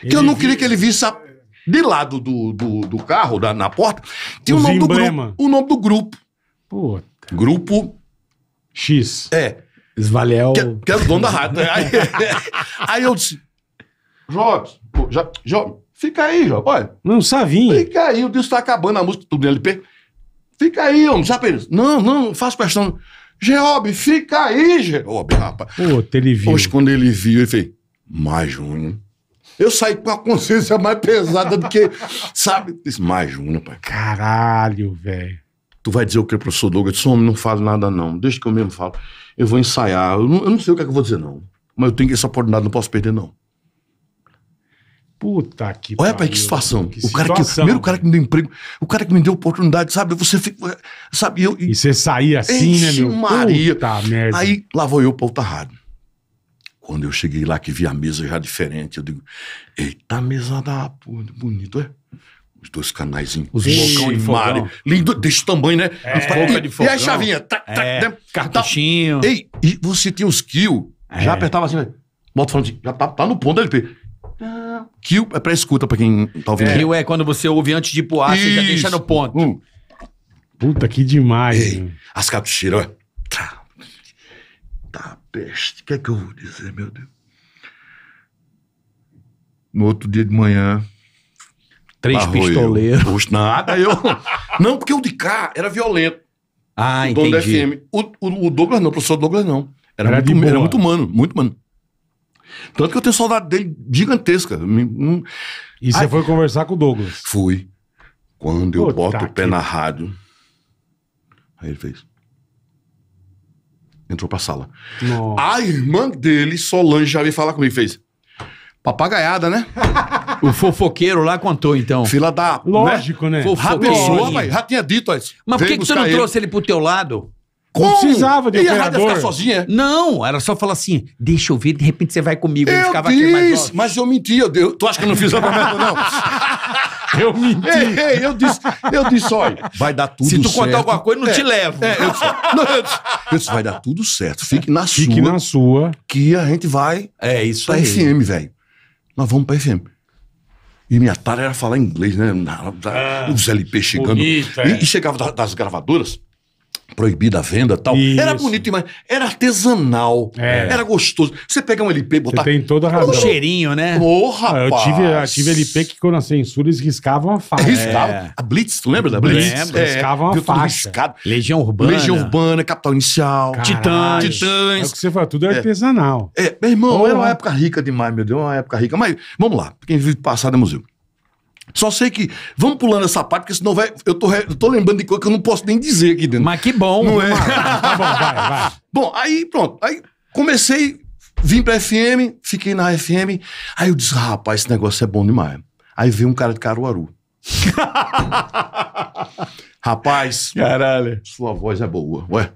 Ele que eu não queria que ele visse a... de lado do, do, do carro, da, na porta. Tem o, o nome do grupo. O nome do grupo. Puta. Grupo X. É. Esvalhel. Que, é- que é o dono da rádio Aí, aí eu disse: Jobs, já, Jobs, fica aí, Jobs, olha. Não, sabia Fica aí, o disco tá acabando, a música do LP. Fica aí, homem, sabe eles? Não, não, faço questão. Geob, fica aí, Geob, rapaz. Puta, ele viu. Hoje, quando ele viu, ele fez, mais Júnior. Eu saí com a consciência mais pesada do que, sabe? Disse, mais Júnior, pai. Caralho, velho. Tu vai dizer o que, professor Douglas? Eu disse, homem, não falo nada não, deixa que eu mesmo falo eu vou ensaiar. Eu não, eu não sei o que é que eu vou dizer, não. Mas eu tenho essa oportunidade, não posso perder, não. Puta que Olha, pai, que situação. Que o cara situação, que, primeiro, o cara que me deu emprego, o cara que me deu oportunidade, sabe? Você fica. Sabe? Eu, e, você sair assim, né, meu? Maria. Puta merda. Aí lá vou eu pra outra rádio. Quando eu cheguei lá, que vi a mesa já diferente, eu digo: Eita, mesa da puta, bonito, é? Os dois canais em Os bocão de fogão. Lindo, desse tamanho, né? É, boca de fogão. E a chavinha. tá? tac, é, né? Cartuchinho. Tá. Ei, e você tinha os kill. É. Já apertava assim, né? moto Bota falando assim, já tá, tá no ponto da LP. Kill é pra escuta, pra quem tá ouvindo. É. Kill é quando você ouve antes de ir você já deixa no ponto. Hum. Puta, que demais. Ei, as cartucheiras, ó. Tá. Tá, peste. O que é que eu vou dizer, meu Deus? No outro dia de manhã, Três pistoleiros. nada, eu. Não, porque o de cá era violento. Ah, o entendi. FM. O, o, o, Douglas não, o professor Douglas não. Era, era muito, era muito humano, muito humano. Tanto que eu tenho saudade dele gigantesca. E você foi conversar com o Douglas? Fui. Quando eu Pô, boto tá o pé aqui. na rádio. Aí ele fez. Entrou pra sala. Nossa. A irmã dele, Solange, já veio falar comigo e fez. Papagaiada, né? o fofoqueiro lá contou, então. Fila da. Né? Lógico, né? né? Fofoqueiro. Mas já tinha dito isso. Mas por que, que você não ele? trouxe ele pro teu lado? Como? precisava de e ia ficar sozinha? É? Não, era só falar assim, deixa eu ver, de repente você vai comigo. Eu ficava disse, aqui mais mas eu menti. Eu, tu acha que eu não fiz a promessa, não? eu menti. Ei, ei, eu disse, eu disse, olha, vai dar tudo certo. Se tu certo. contar alguma coisa, não é, te levo. É, eu, disse, não, eu, disse, eu, disse, vai dar tudo certo. Fique na Fique sua. Fique na sua. Que a gente vai é isso pra aí. FM, velho. Nós vamos pra FM. E minha tara era falar inglês, né? Ah, Os LP chegando. é. e, e, chegava da, das gravadoras, proibida a venda tal. Isso. Era bonito demais. Era artesanal. É. Era gostoso. Você pega um LP, botar. Você tem toda a razão. Um cheirinho, né? Porra, ah, Eu tive, eu tive LP que quando a censura eles riscavam a faixa. Riscavam. É. A Blitz, tu lembra da Blitz? Lembro. É. Riscavam a faixa. Legião Urbana. Legião Urbana, Capital Inicial. Caralho. Titãs. Titãs. É o que você fala, tudo é, é artesanal. É, meu irmão, Porra. era uma época rica demais, meu Deus. Uma época rica. Mas vamos lá. Quem vive passado é museu. Só sei que. Vamos pulando essa parte, porque senão vai. Eu tô, eu tô lembrando de coisa que eu não posso nem dizer aqui dentro. Mas que bom, não é? tá bom, vai, vai. Bom, aí pronto. Aí comecei, vim pra FM, fiquei na FM. Aí eu disse, rapaz, esse negócio é bom demais. Aí veio um cara de Caruaru. rapaz, caralho. Sua voz é boa. Ué.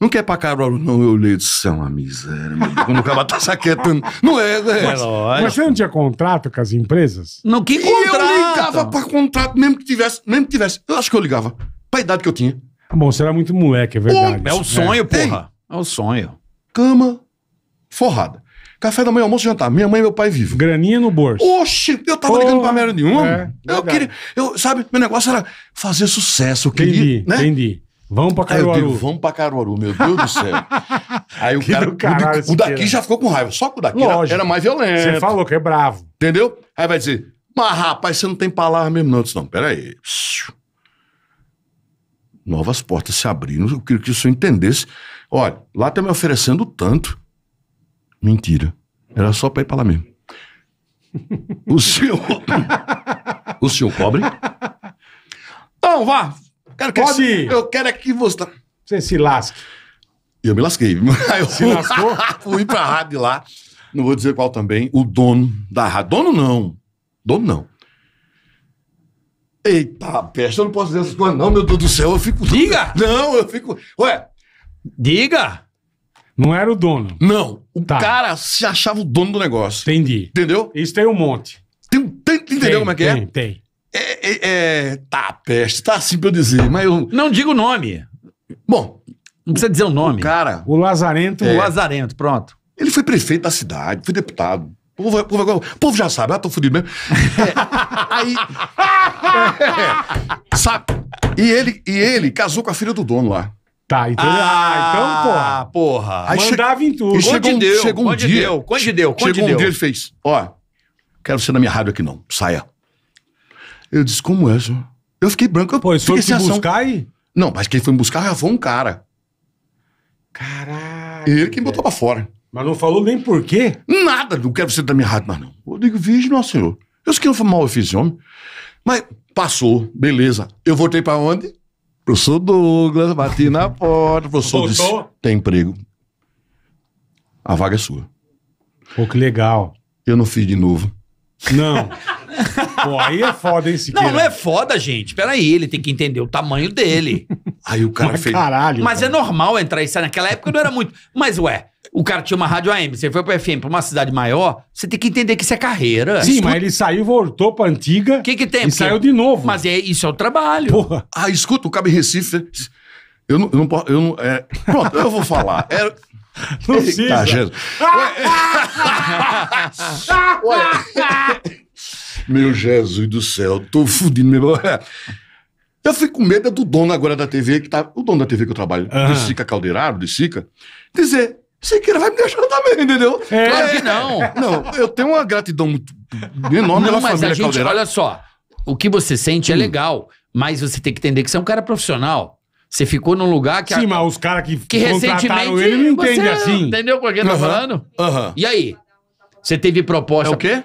Não quer pra Carol, não, eu leio. do céu uma miséria. Quando o cara tá saquetando. Não é, É Mas você não tinha contrato com as empresas? Não, que contrato eu ligava pra contrato, mesmo que tivesse. Mesmo que tivesse. Eu acho que eu ligava. Pra idade que eu tinha. Ah, bom, você era muito moleque, é verdade. É o né? sonho, porra. É o sonho. Cama, forrada. Café da manhã, almoço, jantar. Minha mãe e meu pai vivo Graninha no bolso. Oxi, eu tava ligando pra merda nenhuma. É, eu queria, eu, sabe, meu negócio era fazer sucesso, eu queria, Entendi, né? entendi. Vamos pra Caruaru. Aí eu digo, vamos pra Caruaru, meu Deus do céu. Aí o Que cara. caralho o, o daqui já ficou com raiva. Só que o daqui era, era mais violento. Você falou que é bravo. Entendeu? Aí vai dizer, mas rapaz, você não tem palavra mesmo, não. Eu disse, não, peraí. Novas portas se abriram. Eu queria que o senhor entendesse. Olha, lá tá me oferecendo tanto. Mentira. Era só pra ir pra lá mesmo. O senhor. o senhor cobre? Então, vá. Quero que se... Eu quero é que você. Tá- você se lasque. Eu me lasquei. Eu se lascou? fui pra rádio lá. Não vou dizer qual também. O dono da rádio. Dono não. Dono não. Eita, peste, eu não posso dizer essas coisas, não, meu Deus do céu. Eu fico. Diga! Não, eu fico. Ué. Diga! Não era o dono. Não. O tá. cara se achava o dono do negócio. Entendi. Entendeu? Isso tem um monte. Tem um tanto. Entendeu tem, como é que tem, é? Tem, tem. É, é, é, tá, peste, tá assim pra eu dizer, mas eu. Não diga o nome. Bom. Não precisa dizer o nome. O cara. O Lazarento. É. O Lazarento, pronto. Ele foi prefeito da cidade, foi deputado. O povo, o povo, o povo já sabe, ah, tô fudido mesmo. É, aí. É, sabe? E ele, e ele casou com a filha do dono lá. Tá, então. Ah, ah, então, porra. porra. Aí mandava em tudo. E chegou, um, deu, chegou um dia. Deu, quando deu, quando chegou deu. um dia ele fez: Ó, quero ser na minha rádio aqui não, saia. Eu disse, como é, senhor? Eu fiquei branco. Eu Pô, eles foram te buscar e Não, mas quem foi me buscar já foi um cara. Caralho. Ele que me botou pra fora. Mas não falou nem por quê? Nada, não quero você dar minha rádio, mas não. Eu digo, vixe, nosso senhor. Eu sei que eu fui mal eu fiz homem. Mas passou, beleza. Eu voltei pra onde? Professor Douglas, bati na porta. professor Voltou? disse, tem emprego. A vaga é sua. Pô, que legal. Eu não fiz de novo. Não. Pô, aí é foda, hein, Siqueira? Não, não é foda, gente. Peraí, ele tem que entender o tamanho dele. Aí o cara mas, fez. Caralho, mas cara. é normal entrar e sair. Naquela época não era muito. Mas, ué, o cara tinha uma rádio AM, você foi pro FM, pra uma cidade maior, você tem que entender que isso é carreira. Sim, Escuta... mas é- ele saiu, voltou pra antiga. O que, que tem? E saiu de novo. Mas é, isso é o trabalho. Porra. Ah, escuta, o Cabo Recife. Eu não, eu não posso. Eu não, é... Pronto, eu vou falar. É... Não Eita, precisa. Jesus. Olha. Meu Jesus do céu, tô fudindo mesmo. Eu fico com medo do dono agora da TV, que tá. O dono da TV que eu trabalho, uhum. de Sica Caldeirado, de Sica, dizer. Siqueira vai me deixar também, entendeu? É. Claro que não. Não, eu tenho uma gratidão muito enorme não, pela mas família a gente, Olha só, o que você sente é hum. é legal, mas você tem que entender que você é um cara profissional. Você ficou num lugar que. Sim, a, mas os caras que, que recentemente ele não entende assim. Entendeu por que eu tô falando? Uhum. E aí? Você teve proposta. É o quê?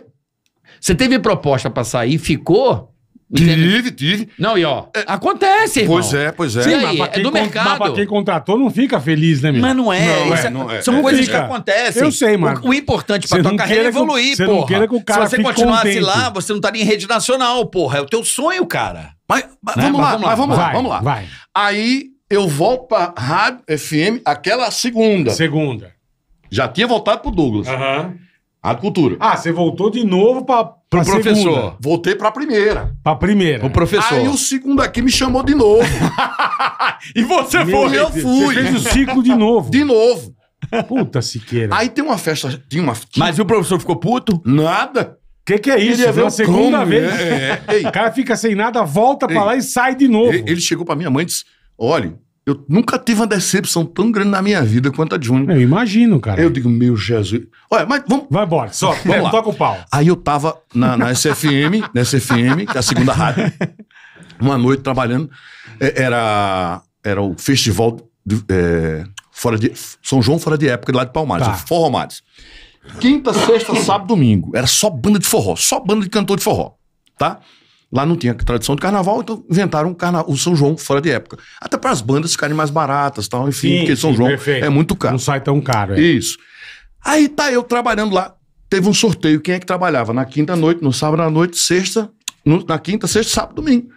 Você teve proposta pra sair, ficou? Entendeu? Tive, tive. Não, e ó, é, acontece, irmão. Pois é, pois é. Sim, aí, é do mercado. Mas pra quem contratou não fica feliz, né, meu? Mas não é. Não, é, é, não é, São coisas que acontecem. Eu sei, mano. O, o importante pra tua carreira é evoluir, pô. porra. que Se você continuasse assim contente. lá, você não tá estaria em rede nacional, porra. É o teu sonho, cara. Mas, mas né? vamos, mas lá, vamos lá, vamos lá, vai, vamos lá. Vai. Aí eu volto pra Rádio FM aquela segunda. Segunda. Já tinha voltado pro Douglas. Aham. Uh -huh. A cultura. Ah, você voltou de novo para pro professor. Segunda. Voltei para a primeira. Para a primeira. O professor. Aí o segundo aqui me chamou de novo. e você Meu foi, eu fui. Você fez o ciclo de novo. De novo. Puta Siqueira. Aí tem uma festa, tem uma Mas o professor ficou puto? Nada. O que, que é isso? a segunda como, vez. Né? É, é, o cara fica sem nada, volta para lá e sai de novo. Ele chegou para minha mãe e disse: olha, eu nunca tive uma decepção tão grande na minha vida quanto a Júnior. Eu imagino, cara. Eu digo, meu Jesus. Olha, mas vamos. Vai embora, só, vamos lá. toca o pau. Aí eu tava na, na SFM, na SFM, que é a segunda rádio, uma noite trabalhando. É, era, era o festival de, é, fora de, São João fora de época, lá de Palmares, tá. Forró Mares. Quinta, sexta, sábado, domingo. Era só banda de forró, só banda de cantor de forró, tá? Lá não tinha tradição de carnaval, então inventaram carna... o São João fora de época. Até para as bandas ficarem mais baratas, tal, enfim, sim, porque São sim, João perfeito. é muito caro. Não sai tão caro, é. Isso. Aí tá eu trabalhando lá. Teve um sorteio, quem é que trabalhava? Na quinta noite, no sábado à noite, sexta, no... na quinta, sexta, sábado, domingo.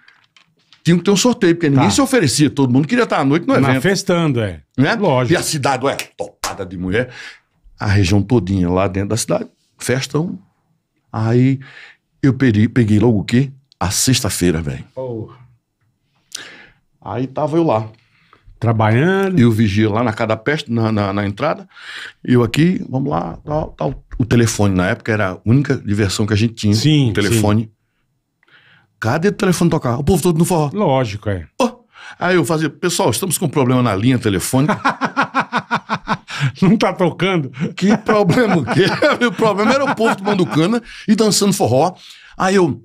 Tinha que ter um sorteio, porque tá. ninguém se oferecia, todo mundo queria estar à noite no evento. Na festando, é. Né? Lógico. E a cidade, é topada de mulher. A região todinha lá dentro da cidade, festão. Aí eu peguei, peguei logo o quê? a sexta-feira, velho. Oh. Aí tava eu lá. Trabalhando. E o vigia lá na cada peste, na, na, na, entrada. Eu aqui, vamos lá, O telefone na época era a única diversão que a gente tinha. Sim. O telefone. Cadê o telefone tocar? O povo todo no forró. Lógico, é. Oh. Aí eu fazia, pessoal, estamos com um problema na linha telefônica. Não tá tocando? Que problema o quê? o problema era o povo tomando cana e dançando forró. Aí eu,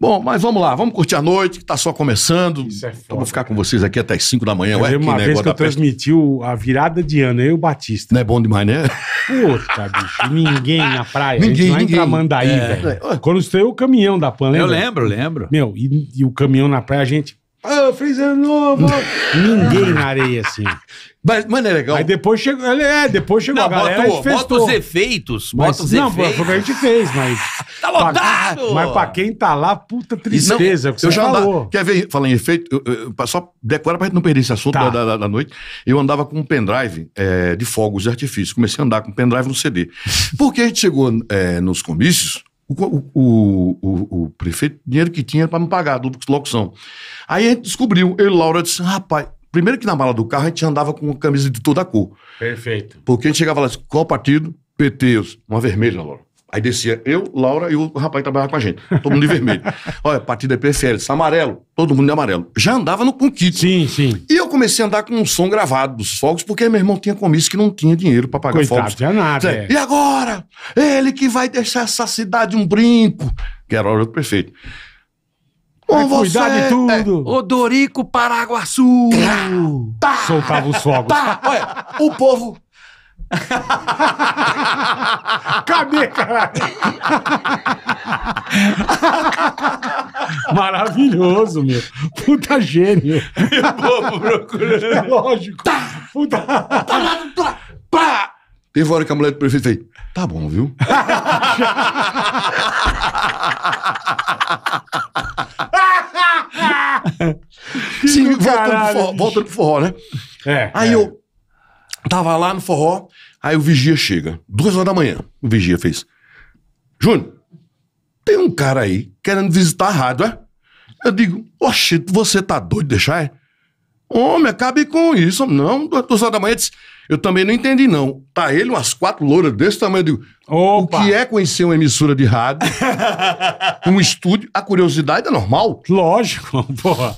Bom, mas vamos lá, vamos curtir a noite, que tá só começando. Isso é foda, então vou ficar com vocês aqui até as 5 da manhã. Eu Ué, uma vez que eu transmiti a virada de ano, eu e o Batista. Não é bom demais, né? Puta, bicho, ninguém na praia. Ninguém, ninguém. Pra Mandaí, é. velho. É, Quando estreou o caminhão da Pan, lembra? Eu lembro, lembro. Meu, e, e o caminhão na praia, a gente ah, oh, freezer novo! Ninguém na areia assim. Mas, mano, é legal. Aí depois chegou. É, é depois chegou não, a galera. botou bota os efeitos. Bota mas, os não, efeitos. Não, foi o que a gente fez, mas. tá lotado! Pra, mas pra quem tá lá, puta tristeza. Não, eu já falou. Andava, quer ver, falar em efeito? Eu, eu, só decora pra gente não perder esse assunto tá. da, da, da, noite. Eu andava com um pendrive é, de fogos de artifício. Comecei a andar com um pendrive no CD. Porque a gente chegou é, nos comícios o, o, o, o prefeito, dinheiro que tinha para me pagar, do locução. Aí a gente descobriu, eu e Laura disse, rapaz, primeiro que na mala do carro a gente andava com uma camisa de toda cor. Perfeito. Porque a gente chegava lá e disse, qual partido? PT, uma vermelha, Laura. Aí descia eu, Laura e o rapaz que trabalhava com a gente. Todo mundo de vermelho. Olha, partido é PFL, amarelo. Todo mundo de amarelo. Já andava no, com kit. Sim, sim. E eu comecei a andar com um som gravado dos fogos, porque meu irmão tinha comício que não tinha dinheiro para pagar Coitado, fogos. Tinha nada, é. E agora? Ele que vai deixar essa cidade um brinco. Que era o outro prefeito. Com você, cuidar de tudo. É, Odorico Paraguaçu. Tá, tá, Soltava os fogos. Tá, olha, o povo Cadê, caralho? Maravilhoso, meu. Puta gênio. E o povo procurando. É lógico. Tá, puta. Tá, tá, tá, tá, pá. Teve hora que a mulher do prefeito fez, tá bom, viu? Sim, voltando pro, forró, voltando pro forró, né? É. Aí é. eu tava lá no forró, Aí o vigia chega, duas horas da manhã. O vigia fez: Júnior, tem um cara aí querendo visitar a rádio, é? Eu digo: Oxe, você tá doido de deixar, é? Homem, acabe com isso. Não, duas horas da manhã. Eu, disse, eu também não entendi, não. Tá ele, umas quatro louras desse tamanho. Eu digo, Opa. o que é conhecer uma emissora de rádio? um estúdio? A curiosidade é normal. Lógico, porra.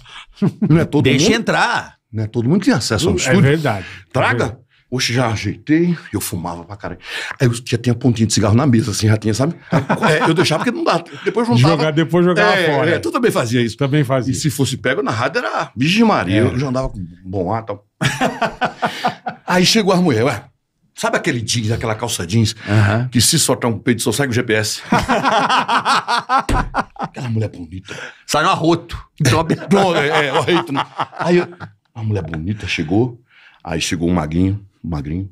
Não é todo Deixa mundo, entrar. Não é todo mundo que tem acesso ao é estúdio. Verdade, é Traga. É verdade. Traga. Oxe, já ajeitei, eu fumava pra caralho. Aí eu já tinha pontinha de cigarro na mesa, assim, já tinha, sabe? É, eu deixava porque não dá. Depois juntava. Jogar, depois jogava é, fora. É, tu também fazia isso. Também fazia. E se fosse pego na rádio era de Maria. É. Eu já andava com bom ar e tal. Aí chegou as mulheres, ué. Sabe aquele jeans, aquela calça jeans, uhum. que se soltar um peito só segue o GPS? aquela mulher bonita. Sai no arroto. Então, é, é, arroto. Né? Aí eu, a mulher bonita chegou, aí chegou um maguinho magrinho.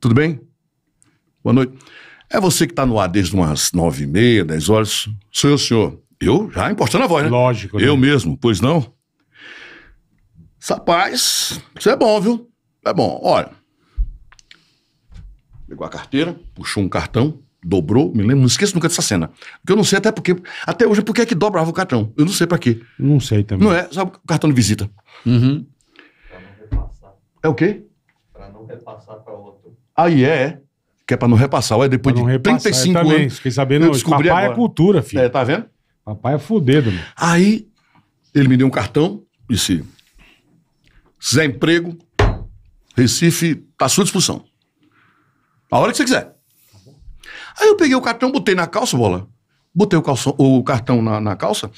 Tudo bem? Boa noite. É você que está no ar desde umas nove e meia, dez horas? Sou eu, senhor. Eu já importando a voz, né? Lógico. Né? Eu mesmo, pois não? Rapaz, isso é bom, viu? É bom. Olha, pegou a carteira, puxou um cartão, dobrou, me lembro, não esqueço nunca dessa cena. Porque eu não sei até porque, até hoje, é por que é que dobrava o cartão? Eu não sei para quê. Não sei também. Não é, sabe, o cartão de visita. Uhum. É o quê? Para não repassar para outro. Aí é. é. Que é para não repassar. É depois de repassar, 35 é também, anos. Fiquei sabendo. Eu descobri papai é agora. é cultura, filho. É, tá vendo? Papai é fudido, Aí ele me deu um cartão, disse: Zé Emprego, Recife, tá à sua disposição. A hora que você quiser. Aí eu peguei o cartão, botei na calça, bola. Botei o, calção, o cartão na, na calça.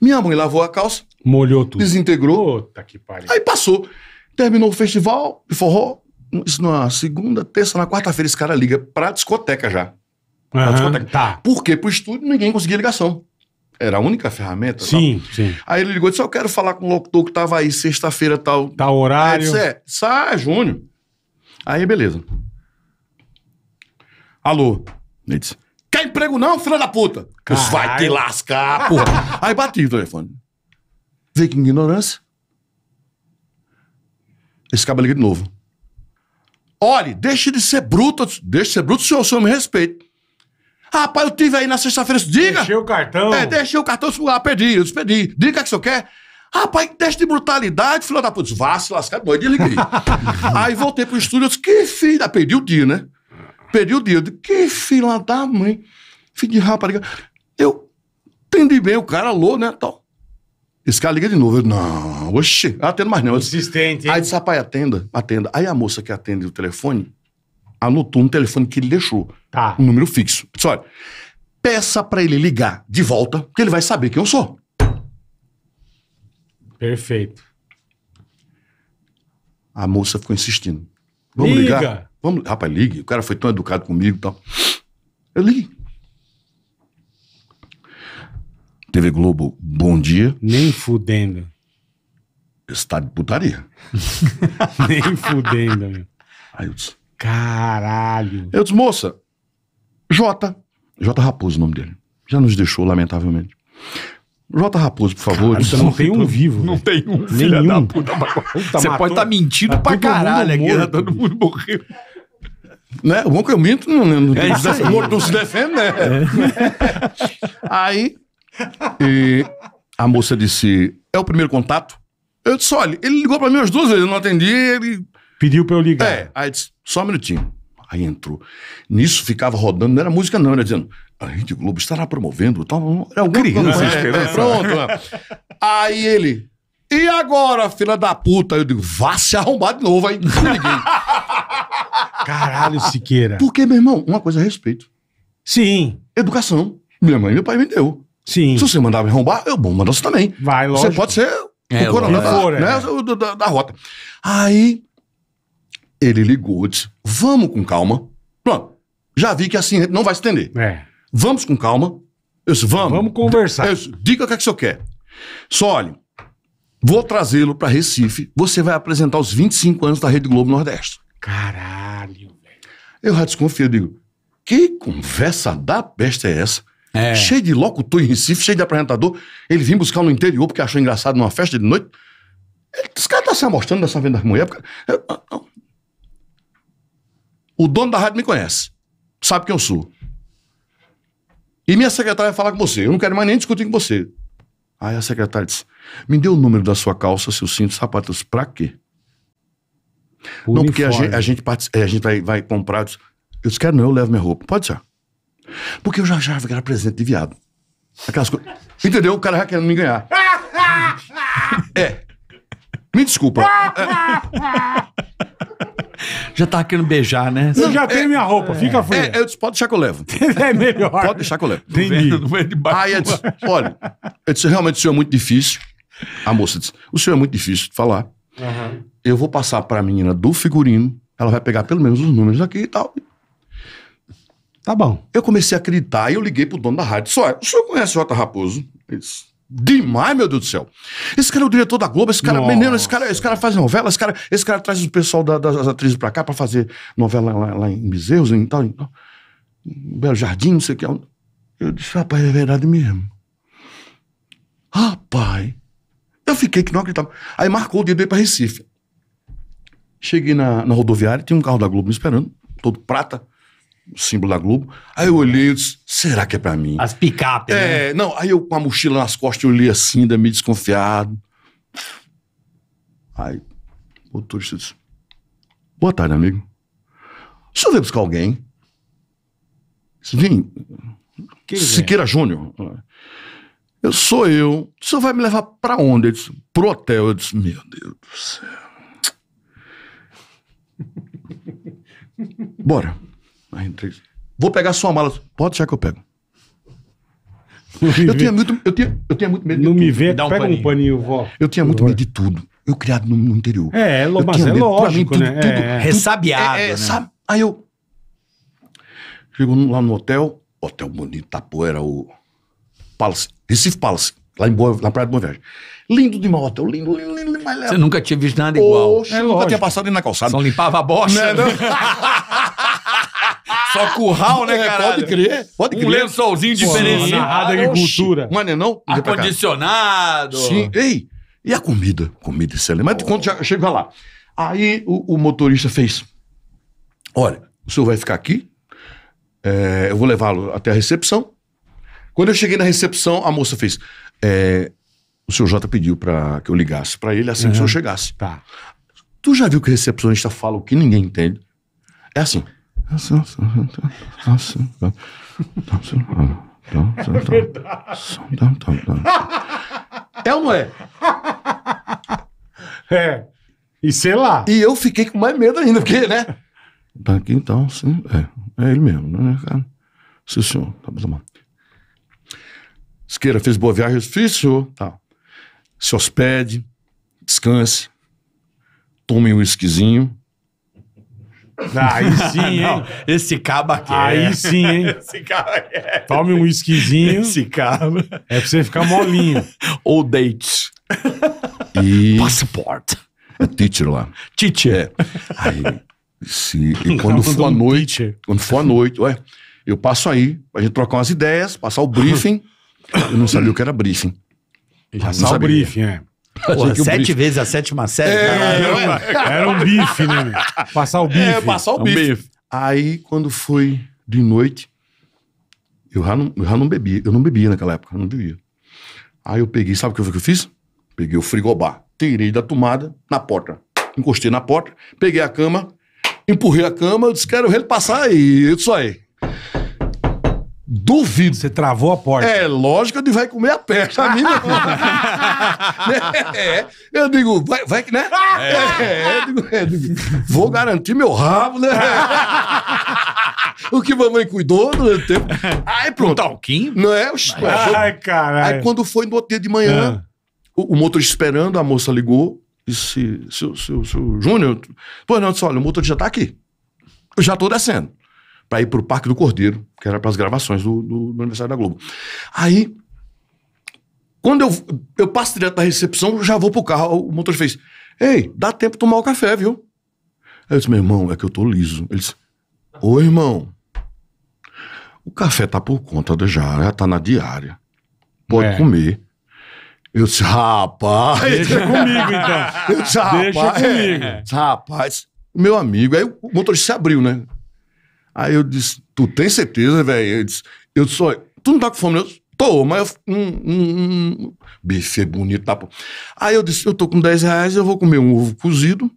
Minha mãe lavou a calça. Molhou tudo. Desintegrou. Puta que pariu. Aí passou. Terminou o festival de forró. Isso na segunda, terça, na quarta-feira, esse cara liga pra discoteca já. Pra uhum, discoteca. Tá. porque Pro estúdio ninguém conseguia ligação. Era a única ferramenta. Sim, tal. sim. Aí ele ligou e disse: Eu quero falar com o locutor que tava aí sexta-feira, tal. Tá horário. Aí disse, é, sai, ah, Júnior. Aí, beleza. Alô. Ele disse: Quer emprego não, filha da puta? Vai te lascar, porra. aí bati o telefone. Vê que ignorância. Esse cabelo liga de novo. Olhe, deixe de ser bruto. Deixe de ser bruto, senhor, senhor me respeita. Rapaz, eu tive aí na sexta-feira. Diga. Deixei o cartão. É, deixei o cartão. Ah, perdi, eu despedi. Diga o que o senhor quer. Rapaz, deixe de brutalidade, filho da puta. Vá se lascar, doido, desliguei. aí voltei pro estúdio, eu disse, que filha. Perdi o dia, né? Perdi o dia. Eu disse, que filha da mãe. Filho de rapariga. Eu entendi bem o cara, alô, né? Tal. Esse cara liga de novo. Eu, não, oxi, eu atendo mais não. Insistente. Aí disse, rapaz, atenda, atenda. Aí a moça que atende o telefone anotou um telefone que ele deixou. Tá. Um número fixo. pessoal. disse, olha, peça pra ele ligar de volta, que ele vai saber quem eu sou. Perfeito. A moça ficou insistindo. Vamos liga. ligar? Vamos, rapaz, ligue. O cara foi tão educado comigo e tal. Eu liguei. TV Globo, bom dia. Nem fudendo. Está de putaria. Nem fudendo, meu. Aí eu disse. Caralho. Eu disse, moça, Jota. Jota Raposo, é o nome dele. Já nos deixou, lamentavelmente. Jota Raposo, por favor. Cara, não, não tem um vivo. Não tem um, filha Nenhum. da puta. Você matou, pode estar tá mentindo tá pra caralho aqui. Né? Todo mundo morreu. Né? O bom é que eu minto, não, não, né? não, é, não, morto não se defende, né? É. Aí e a moça disse: É o primeiro contato? Eu disse: Olha, ele ligou para mim às duas vezes, eu não atendi, ele. Pediu para eu ligar. É, aí disse: Só um minutinho. Aí entrou. Nisso ficava rodando, não era música, não, era dizendo: A Rede Globo estará promovendo. Tal, era alguma criança, coisa, é, é, pronto. Né? Aí ele. E agora, filha da puta? Eu digo, vá se arrombar de novo. Aí liguei. Caralho, Siqueira. Porque, meu irmão, uma coisa a é respeito. Sim. Educação. Minha mãe e meu pai me deu. Sim. Se você mandar me arrombar, eu vou mandar você também. Vai, lógico. Você pode ser é, o coronel da, for, é. né, da, da, da, rota. Aí ele ligou, disse: vamos com calma. Pronto. Já vi que assim não vai se entender. É. Vamos com calma. Eu disse, vamos. Vamos conversar. Eu disse, diga o que é que o senhor quer. Só olha, vou trazê-lo para Recife. Você vai apresentar os 25 anos da Rede Globo Nordeste. Caralho, velho. Eu já desconfio, eu digo, que conversa da peste é essa? É. Cheio de locutor em Recife, cheio de apresentador. Ele vinha buscar no interior porque achou engraçado numa festa de noite. Esse cara tá se amostrando dessa venda das mulheres. Ah, ah. O dono da rádio me conhece. Sabe quem eu sou. E minha secretária vai falar com você. Eu não quero mais nem discutir com você. Aí a secretária disse: Me dê o número da sua calça, seu cinto, sapatos. Pra quê? Uniforme. Não, porque a gente, a gente, eh, a gente vai, vai comprar. Eu disse: Quero não, eu levo minha roupa. Pode ser. Porque eu já achava que era presente de viado. Aquelas coisas. Entendeu? O cara já querendo me ganhar. É. Me desculpa. É. Já tava tá querendo beijar, né? Você Não, já é, tem minha roupa, é, fica fria. É, eu disse, pode deixar que eu levo. é melhor. Pode deixar que eu levo. Entendi. Aí eu disse, olha, eu disse, realmente o senhor é muito difícil. A moça disse, o senhor é muito difícil de falar. Uhum. Eu vou passar pra menina do figurino, ela vai pegar pelo menos os números aqui e tal, Tá bom. Eu comecei a acreditar e eu liguei pro dono da rádio. Só, o senhor conhece o J. Raposo? Isso. Demais, meu Deus do céu. Esse cara é o diretor da Globo, esse cara é menino, esse cara, esse cara faz novela, esse cara, esse cara traz o pessoal da, das atrizes pra cá pra fazer novela lá, lá em Bezerros, em tal, em Belo Jardim, não sei o que. É eu disse, rapaz, é verdade mesmo. Rapaz. Eu fiquei que não acreditava. Aí marcou o dia de ir pra Recife. Cheguei na, na rodoviária, tinha um carro da Globo me esperando, todo prata o símbolo da Globo. Aí eu olhei e disse, será que é pra mim? As picapes, né? É, né? não, aí eu com a mochila nas costas, eu olhei assim, ainda meio desconfiado. Aí o motorista disse, boa tarde, amigo. O senhor veio buscar alguém? Vim, Siqueira é? Júnior. Eu sou eu. O senhor vai me levar pra onde? Ele disse, pro hotel. Eu disse, meu Deus do céu. Bora. Vou pegar sua mala. Pode deixar que eu pego. Eu tinha, muito, eu, tinha, eu tinha muito medo não de tudo. Não me vê, pega um paninho, um paninho vó. Eu tinha muito medo de tudo. Eu criado no, no interior. É, eu mas é medo. lógico, mim, tudo, né? Tudo, é, tudo, ressabiado, é, é, né? Sabe? Aí eu... Chego lá no hotel, hotel bonito, tá, era o Palace, Recife Palace, lá em Boa, na Praia de Boa Viagem. Lindo de o hotel, lindo, lindo, lindo. lindo mas... Você nunca tinha visto nada igual. é nunca lógico. tinha passado nem na calçada. Só limpava a bosta. Não, é, não. Só curral, né, cara? É, pode crer. Pode crer. Um lençolzinho diferenciado. de cultura. Mano, não? Acondicionado. Sim. Ei, e a comida? Comida excelente. Mas quando já chega lá. Aí o, o motorista fez: Olha, o senhor vai ficar aqui, é, eu vou levá-lo até a recepção. Quando eu cheguei na recepção, a moça fez: é, O senhor J pediu para que eu ligasse para ele assim uhum. que o senhor chegasse. Tá. Tu já viu que recepcionista fala o que ninguém entende? É assim. É ou não é? É. E sei lá. E eu fiquei com mais medo ainda, porque, né? aqui então, sim, é. É ele mesmo, né, né cara? Sim, senhor. Tá bom. Esqueira, fez boa viagem? Fiz, senhor. Tá. Se hospede, descanse, tome um esquisinho ah, aí sim, hein? esse caba aqui. É. Aí sim, hein? Esse caba aqui. É. Tome um whiskyzinho. Esse caba. É pra você ficar molinho. Ou date. E... Passaporte. É teacher lá. Teacher. É. Aí, sim. E quando for à noite... Teacher. Quando for à noite, ué, eu passo aí pra gente trocar umas ideias, passar o briefing. eu não sabia o que era briefing. Passar o briefing, é. Porra, sete vezes a sétima série? É, era, é? era, um bife, né? Passar o é, bife. É, passar o é um bife. bife. Aí, quando foi de noite, eu já não, eu já não bebia. Eu não bebia naquela época, não bebia. Aí eu peguei, sabe o que eu fiz? Peguei o frigobar, tirei da tomada, na porta. Encostei na porta, peguei a cama, empurrei a cama, eu disse, quero ele passar aí, isso aí. Duvido. Você travou a porta. É lógico que vai comer a perna. A mim não. é, eu digo, vai, vai né? É. É, eu digo, é, eu digo, vou garantir meu rabo, né? o que mamãe cuidou durante o tempo. Aí pronto. Um talquinho? Não é? Ai, caralho. Aí quando foi no outro dia de manhã, é. o, o esperando, a moça ligou. Disse, seu, seu, seu Júnior, pô não, disse, olha, o motor já tá aqui. Eu já tô descendo para ir pro Parque do Cordeiro, que era para as gravações do, do, do aniversário da Globo. Aí quando eu, eu passo direto da recepção, já vou pro carro. O motor fez: Ei, dá tempo de tomar o café, viu? Aí eu disse: Meu irmão, é que eu tô liso. Ele disse: Ô irmão, o café tá por conta da Jara, tá na diária. Pode é. comer. Eu disse: Rapaz. Deixa comigo, então. Eu disse: Rapaz. Deixa comigo. É. Rapaz. Meu amigo, aí o motorista se abriu, né? Aí eu disse, tu tem certeza, velho? Eu disse, eu sou. tu não tá com fome, eu tô, mas eu, hum, hum, hum, bonito, tá? Pô. Aí eu disse, eu tô com 10 reais, eu vou comer um ovo cozido,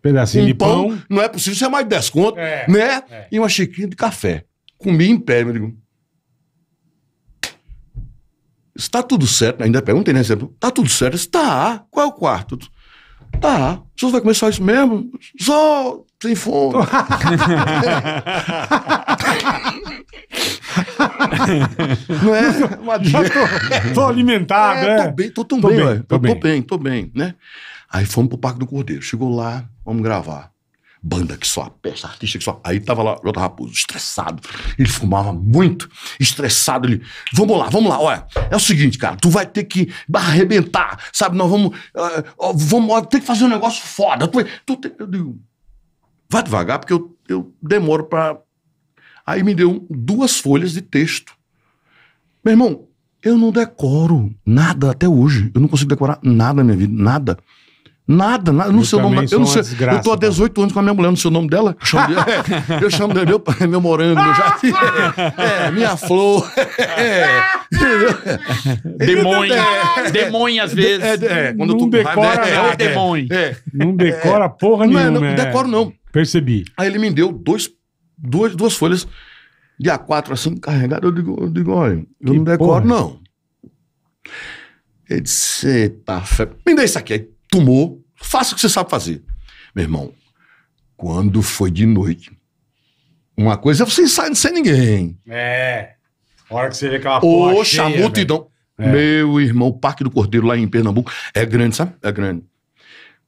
pedacinho um de pão, pão, não é possível, isso é mais de desconto, é, né? É. E uma xícara de café. Comi em pé, me digo, está tudo certo? Ainda perguntei, né? Está tudo certo? Está. Qual é o quarto? Tá, Jesus vai começar isso mesmo? Só sem fome. Não é? Uma dica. Tô, tô alimentado, é, né? Tô é. bem, tô tão tô bem, bem, tô, bem. tô bem, tô bem, né? Aí fomos pro Parque do Cordeiro. Chegou lá, vamos gravar banda que só peça, artista que só. Aí tava lá J. Raposo, estressado. Ele fumava muito, estressado. Ele, vamos lá, vamos lá, olha. É o seguinte, cara, tu vai ter que arrebentar, sabe? Nós vamos. Uh, vamos ter que fazer um negócio foda. Tu, tu, eu digo, vai devagar, porque eu, eu demoro pra. Aí me deu duas folhas de texto. Meu irmão, eu não decoro nada até hoje. Eu não consigo decorar nada na minha vida, nada. Nada, nada. não sei o nome. Eu, não sei, desgraça, eu tô há 18 então. anos com a minha mulher, não sei o nome dela. É, eu chamo de, eu chamo meu, meu morango, meu jardim. É, é, minha flor. É, demônio. É, demônio, às vezes. É, é quando não decora, raiva, né? é, o demônio. Não decora porra nenhuma. Não, não decoro, não. Percebi. Aí ele me deu dois, duas folhas de A4 assim, carregado. Eu digo, eu digo olha, eu não decoro, porra. não. Ele disse, eita, me dê isso aqui. Aí tomou, Faça o que você sabe fazer. Meu irmão, quando foi de noite, uma coisa é você ensaiar sem ninguém. É. hora que você vê aquela porra Poxa, multidão. É. Meu irmão, o Parque do Cordeiro lá em Pernambuco é grande, sabe? É grande.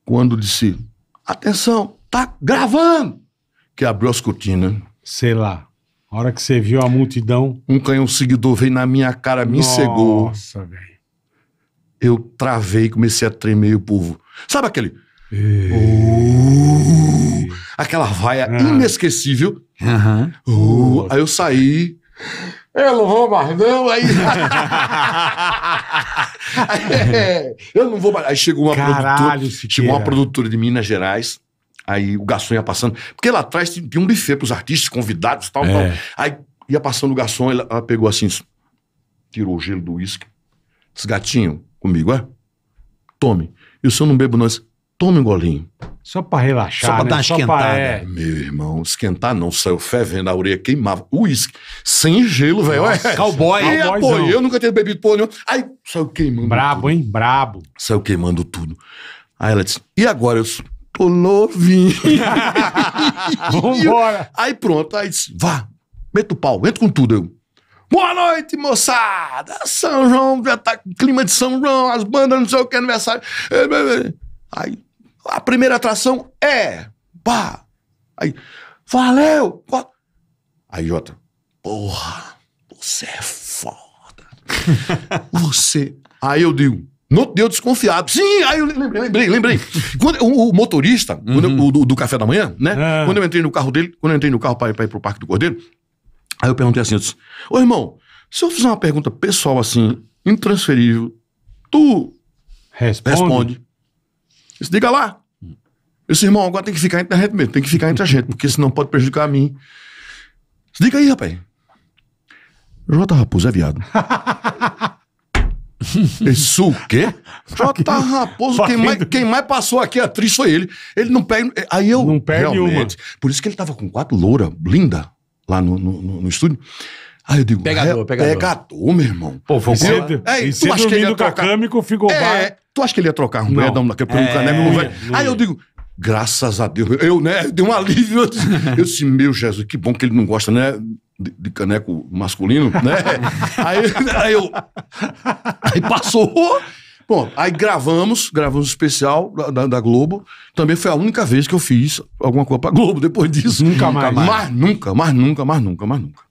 Quando disse, atenção, tá gravando, que abriu as cortinas. Sei lá. A hora que você viu a multidão. Um canhão seguidor veio na minha cara, me Nossa, cegou. Nossa, velho. Eu travei, comecei a tremer o povo. Sabe aquele. Uh, aquela vaia ah. inesquecível. Uhum. Uh, aí eu saí. Eu não vou mais, não. Aí. É, eu não vou mais. Aí chegou uma Caralho, produtora. Chegou uma produtora de Minas Gerais. Aí o garçom ia passando. Porque lá atrás tinha um buffet pros artistas, convidados e tal, é. tal. Aí ia passando o garçom, ela, ela pegou assim, tirou o gelo do uísque. Disse, gatinho, comigo, é? Tome. E o senhor não bebe nós? Tome um golinho. Só para relaxar. Só para né? dar uma Só esquentada. Pra, é. Meu irmão, esquentar não, saiu fervendo, a orelha queimava. Uísque, sem gelo, velho. É. Cowboy, e, pô, eu nunca tinha bebido porra nenhuma. Aí saiu queimando. Brabo, tudo. hein? Brabo. Saiu queimando tudo. Aí ela disse: e agora? Eu tô novinho. Vambora. Aí pronto, aí disse: vá, meta o pau, entra com tudo. Eu, Boa noite, moçada! São João, já tá clima de São João, as bandas, não sei o que, aniversário. Aí, a primeira atração é. Pá! Aí, valeu! Pá. Aí, Jota, porra, você é foda! você. Aí eu digo, não deu desconfiado. Sim, aí eu lembrei, lembrei, lembrei. Quando, o, o motorista, uhum. eu, o, do, do, café da manhã, né? É. Quando eu entrei no carro dele, quando eu entrei no carro para ir, pra ir pro Parque do Cordeiro, Aí eu perguntei assim, eu disse, ô irmão, se eu fizer uma pergunta pessoal assim, intransferível, tu responde. responde. Disse, diga lá. Esse irmão agora tem que ficar entre a gente mesmo, tem que ficar entre a gente, porque senão pode prejudicar a mim. Disse, diga aí, rapaz. Jota Raposo é viado. Isso o quê? Jota Raposo, quem mais, quem mais passou aqui atriz foi ele. Ele não pega. Aí eu. Não perde realmente, uma. Por isso que ele tava com quatro loura, linda lá no, no, no, no estúdio. Aí eu digo, pegador, é, pegador. Pegador, meu irmão. Pô, foi você, é, e tu acha que ele ia trocar? Câmico, ficou é, tu acha que ele ia trocar um moedão daquele é, Não vai. Aí eu digo, graças a Deus. Eu, né, deu um alívio. Eu disse, eu disse, meu Jesus, que bom que ele não gosta, né? De, de caneco masculino, né? aí, aí eu. Aí passou. Bom, aí gravamos, gravamos o um especial da, da, Globo. Também foi a única vez que eu fiz alguma coisa pra Globo depois disso. Nunca, nunca mais. mais. Mas nunca, mais nunca, mais nunca, mais nunca.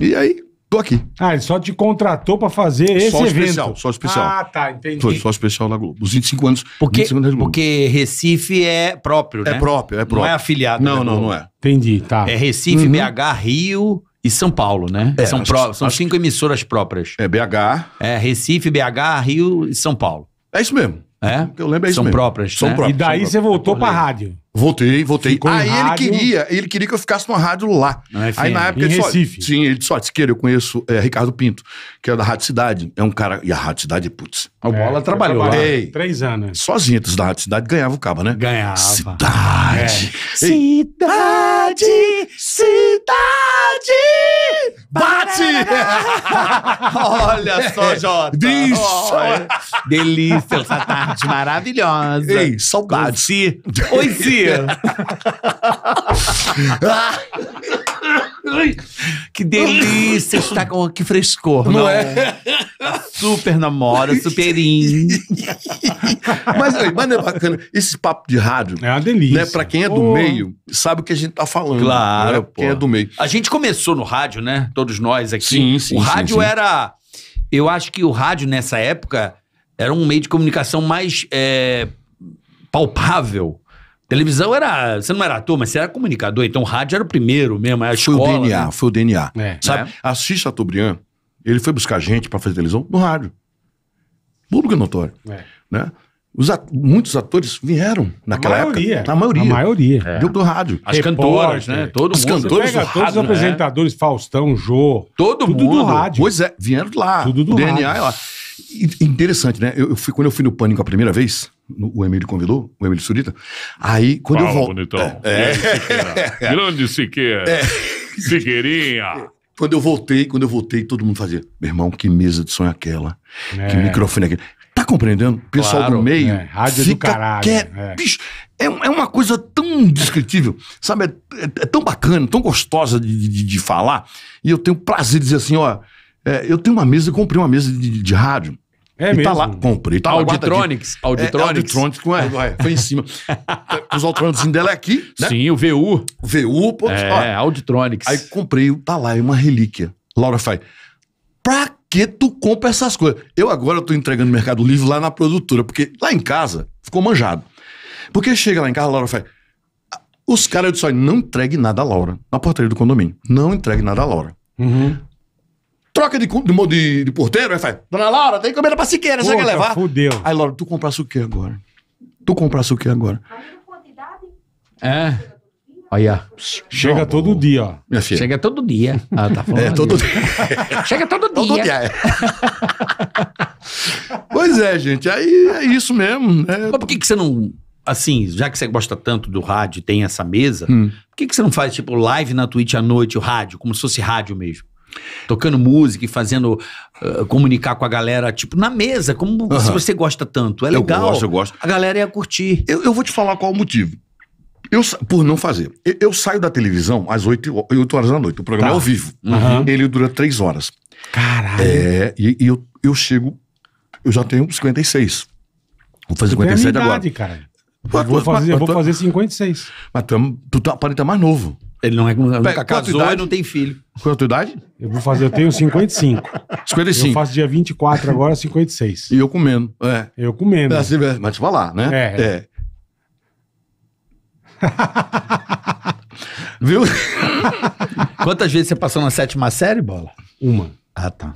E aí, tô aqui. Ah, ele só te contratou pra fazer esse só evento. Especial, só especial. Ah, tá, entendi. Foi só especial da Globo. Os 25 anos. Porque, 25 anos porque Recife é próprio, é né? É, é próprio, é próprio. Não é afiliado. Não, não, não é. Entendi, tá. É Recife, uhum. BH, Rio e São Paulo, né? É, são acho, são cinco que... emissoras próprias. É BH. É Recife, BH, Rio e São Paulo. É isso mesmo. É? O que eu lembro é isso São mesmo. próprias. São né? próprias. E daí você voltou pra rádio. Voltei, voltei. Ficou aí ele queria, ele queria que eu ficasse numa rádio lá. Na FM, é aí na época em ele Recife. Só, sim, ele só disse que eu conheço é, Ricardo Pinto, que é da Rádio Cidade. É um cara. E a Rádio Cidade, putz. A é, bola trabalhou. Lá. Ei, Três anos. Sozinho da Rádio Cidade ganhava o cabo, né? Ganhava. Cidade. É. Cidade cidade, cidade. Bate! Olha só, é, Jota. Bicho! Oh, delícia essa tarde maravilhosa. Ei, saudade. Oi, Si. Oi, Si. Ai. Que delícia estar com que frescor, não, não é? é? Super namora, superinho. mas, mas é bacana. Esse papo de rádio. É uma delícia. Né, pra quem é do meio, sabe o que a gente tá falando. Né? Claro. Né? Quem é do meio. A gente começou no rádio, né? Todos nós aqui. Sim, sim. O rádio sim, sim. era. Eu acho que o rádio nessa época era um meio de comunicação mais é, palpável. Televisão era. Você não era ator, mas você era comunicador. Então, rádio era o primeiro mesmo. Era a foi o DNA, né? foi o DNA. É, Sabe? Né? Assista a Tobrian. Ele foi buscar gente para fazer televisão no rádio. Público é notório. É. Né? Os at muitos atores vieram naquela a maioria, época. A maioria. A maioria. É. Deu do rádio. As cantoras, né? Todo As mundo. As cantoras do todos rádio, os né? apresentadores, Faustão, Jô. Todo mundo. do rádio. Pois é, vieram de lá. Tudo do o DNA rádio. é lá. Interessante, né? Eu, eu, fui, quando eu fui no Pânico a primeira vez, no, o Emílio convidou, o Emílio Surita, aí quando Fala, eu volto... bonitão. É, é, grande Siqueira. É. Siqueirinha. Quando eu voltei, quando eu voltei, todo mundo fazia, meu irmão, que mesa de som é aquela? É. Que microfone é aquele? Tá compreendendo? pessoal claro, do meio. É. Rádio fica do caralho. Quer, é. Bicho, é, é uma coisa tão descritível, sabe? É, é, é, tão bacana, tão gostosa de, de, de falar. E eu tenho prazer de dizer assim, ó é, eu tenho uma mesa, eu comprei uma mesa de, de rádio. É e tá mesmo? tá lá, comprei. Tá Auditronics. Lá Auditronics. É, Auditronics, é, foi em cima. Tá, os Auditronics dela é aqui, né? Sim, o VU. VU, pô. É, olha. Auditronics. Aí comprei, tá lá, é uma relíquia. Laura faz, pra que tu compra essas coisas? Eu agora tô entregando no Mercado Livre lá na produtora, porque lá em casa ficou manjado. Porque chega lá em casa, a Laura faz, os caras, eu disse, não entregue nada a Laura, na portaria do condomínio. Não entregue nada a Laura. Uhum. Troca de, de, de porteiro, aí faz, Dona Laura, tem comida pra Siqueira, você quer levar? Fudeu. Aí, Laura, tu comprasse o quê agora? Tu comprasse o quê agora? É. Olha. Chega todo dia, ó. Minha filha. Chega todo dia. Ah, tá falando. É, todo dia. Chega todo dia. Todo dia, é. pois é, gente. Aí é isso mesmo. Né? Mas por que, que você não assim, já que você gosta tanto do rádio, tem essa mesa, hum. por que, que você não faz, tipo, live na Twitch à noite, o rádio, como se fosse rádio mesmo? tocando música e fazendo uh, comunicar com a galera, tipo, na mesa, como se você gosta tanto. É legal. Eu gosto, eu gosto. A galera ia curtir. Eu, eu vou te falar qual o motivo. Eu, por não fazer. Eu, eu saio da televisão às 8, 8 horas da noite. O programa tá. é ao vivo. Uhum. Ele dura 3 horas. Caralho. É, e, e, eu, eu chego. Eu já tenho 56. Vou fazer 57 é agora. Cara. Eu vou fazer, eu vou fazer 56. Mas tu, é, tu tá, aparenta mais novo. Ele não é, nunca casou idade? e não tem filho. Quanto idade? Eu vou fazer, eu tenho 55. 55. Eu faço dia 24 agora, 56. E eu comendo. É. Eu comendo. É mas te falar, né? É. é. Viu? Quantas vezes você passou na sétima série, Bola? Uma. Ah, tá.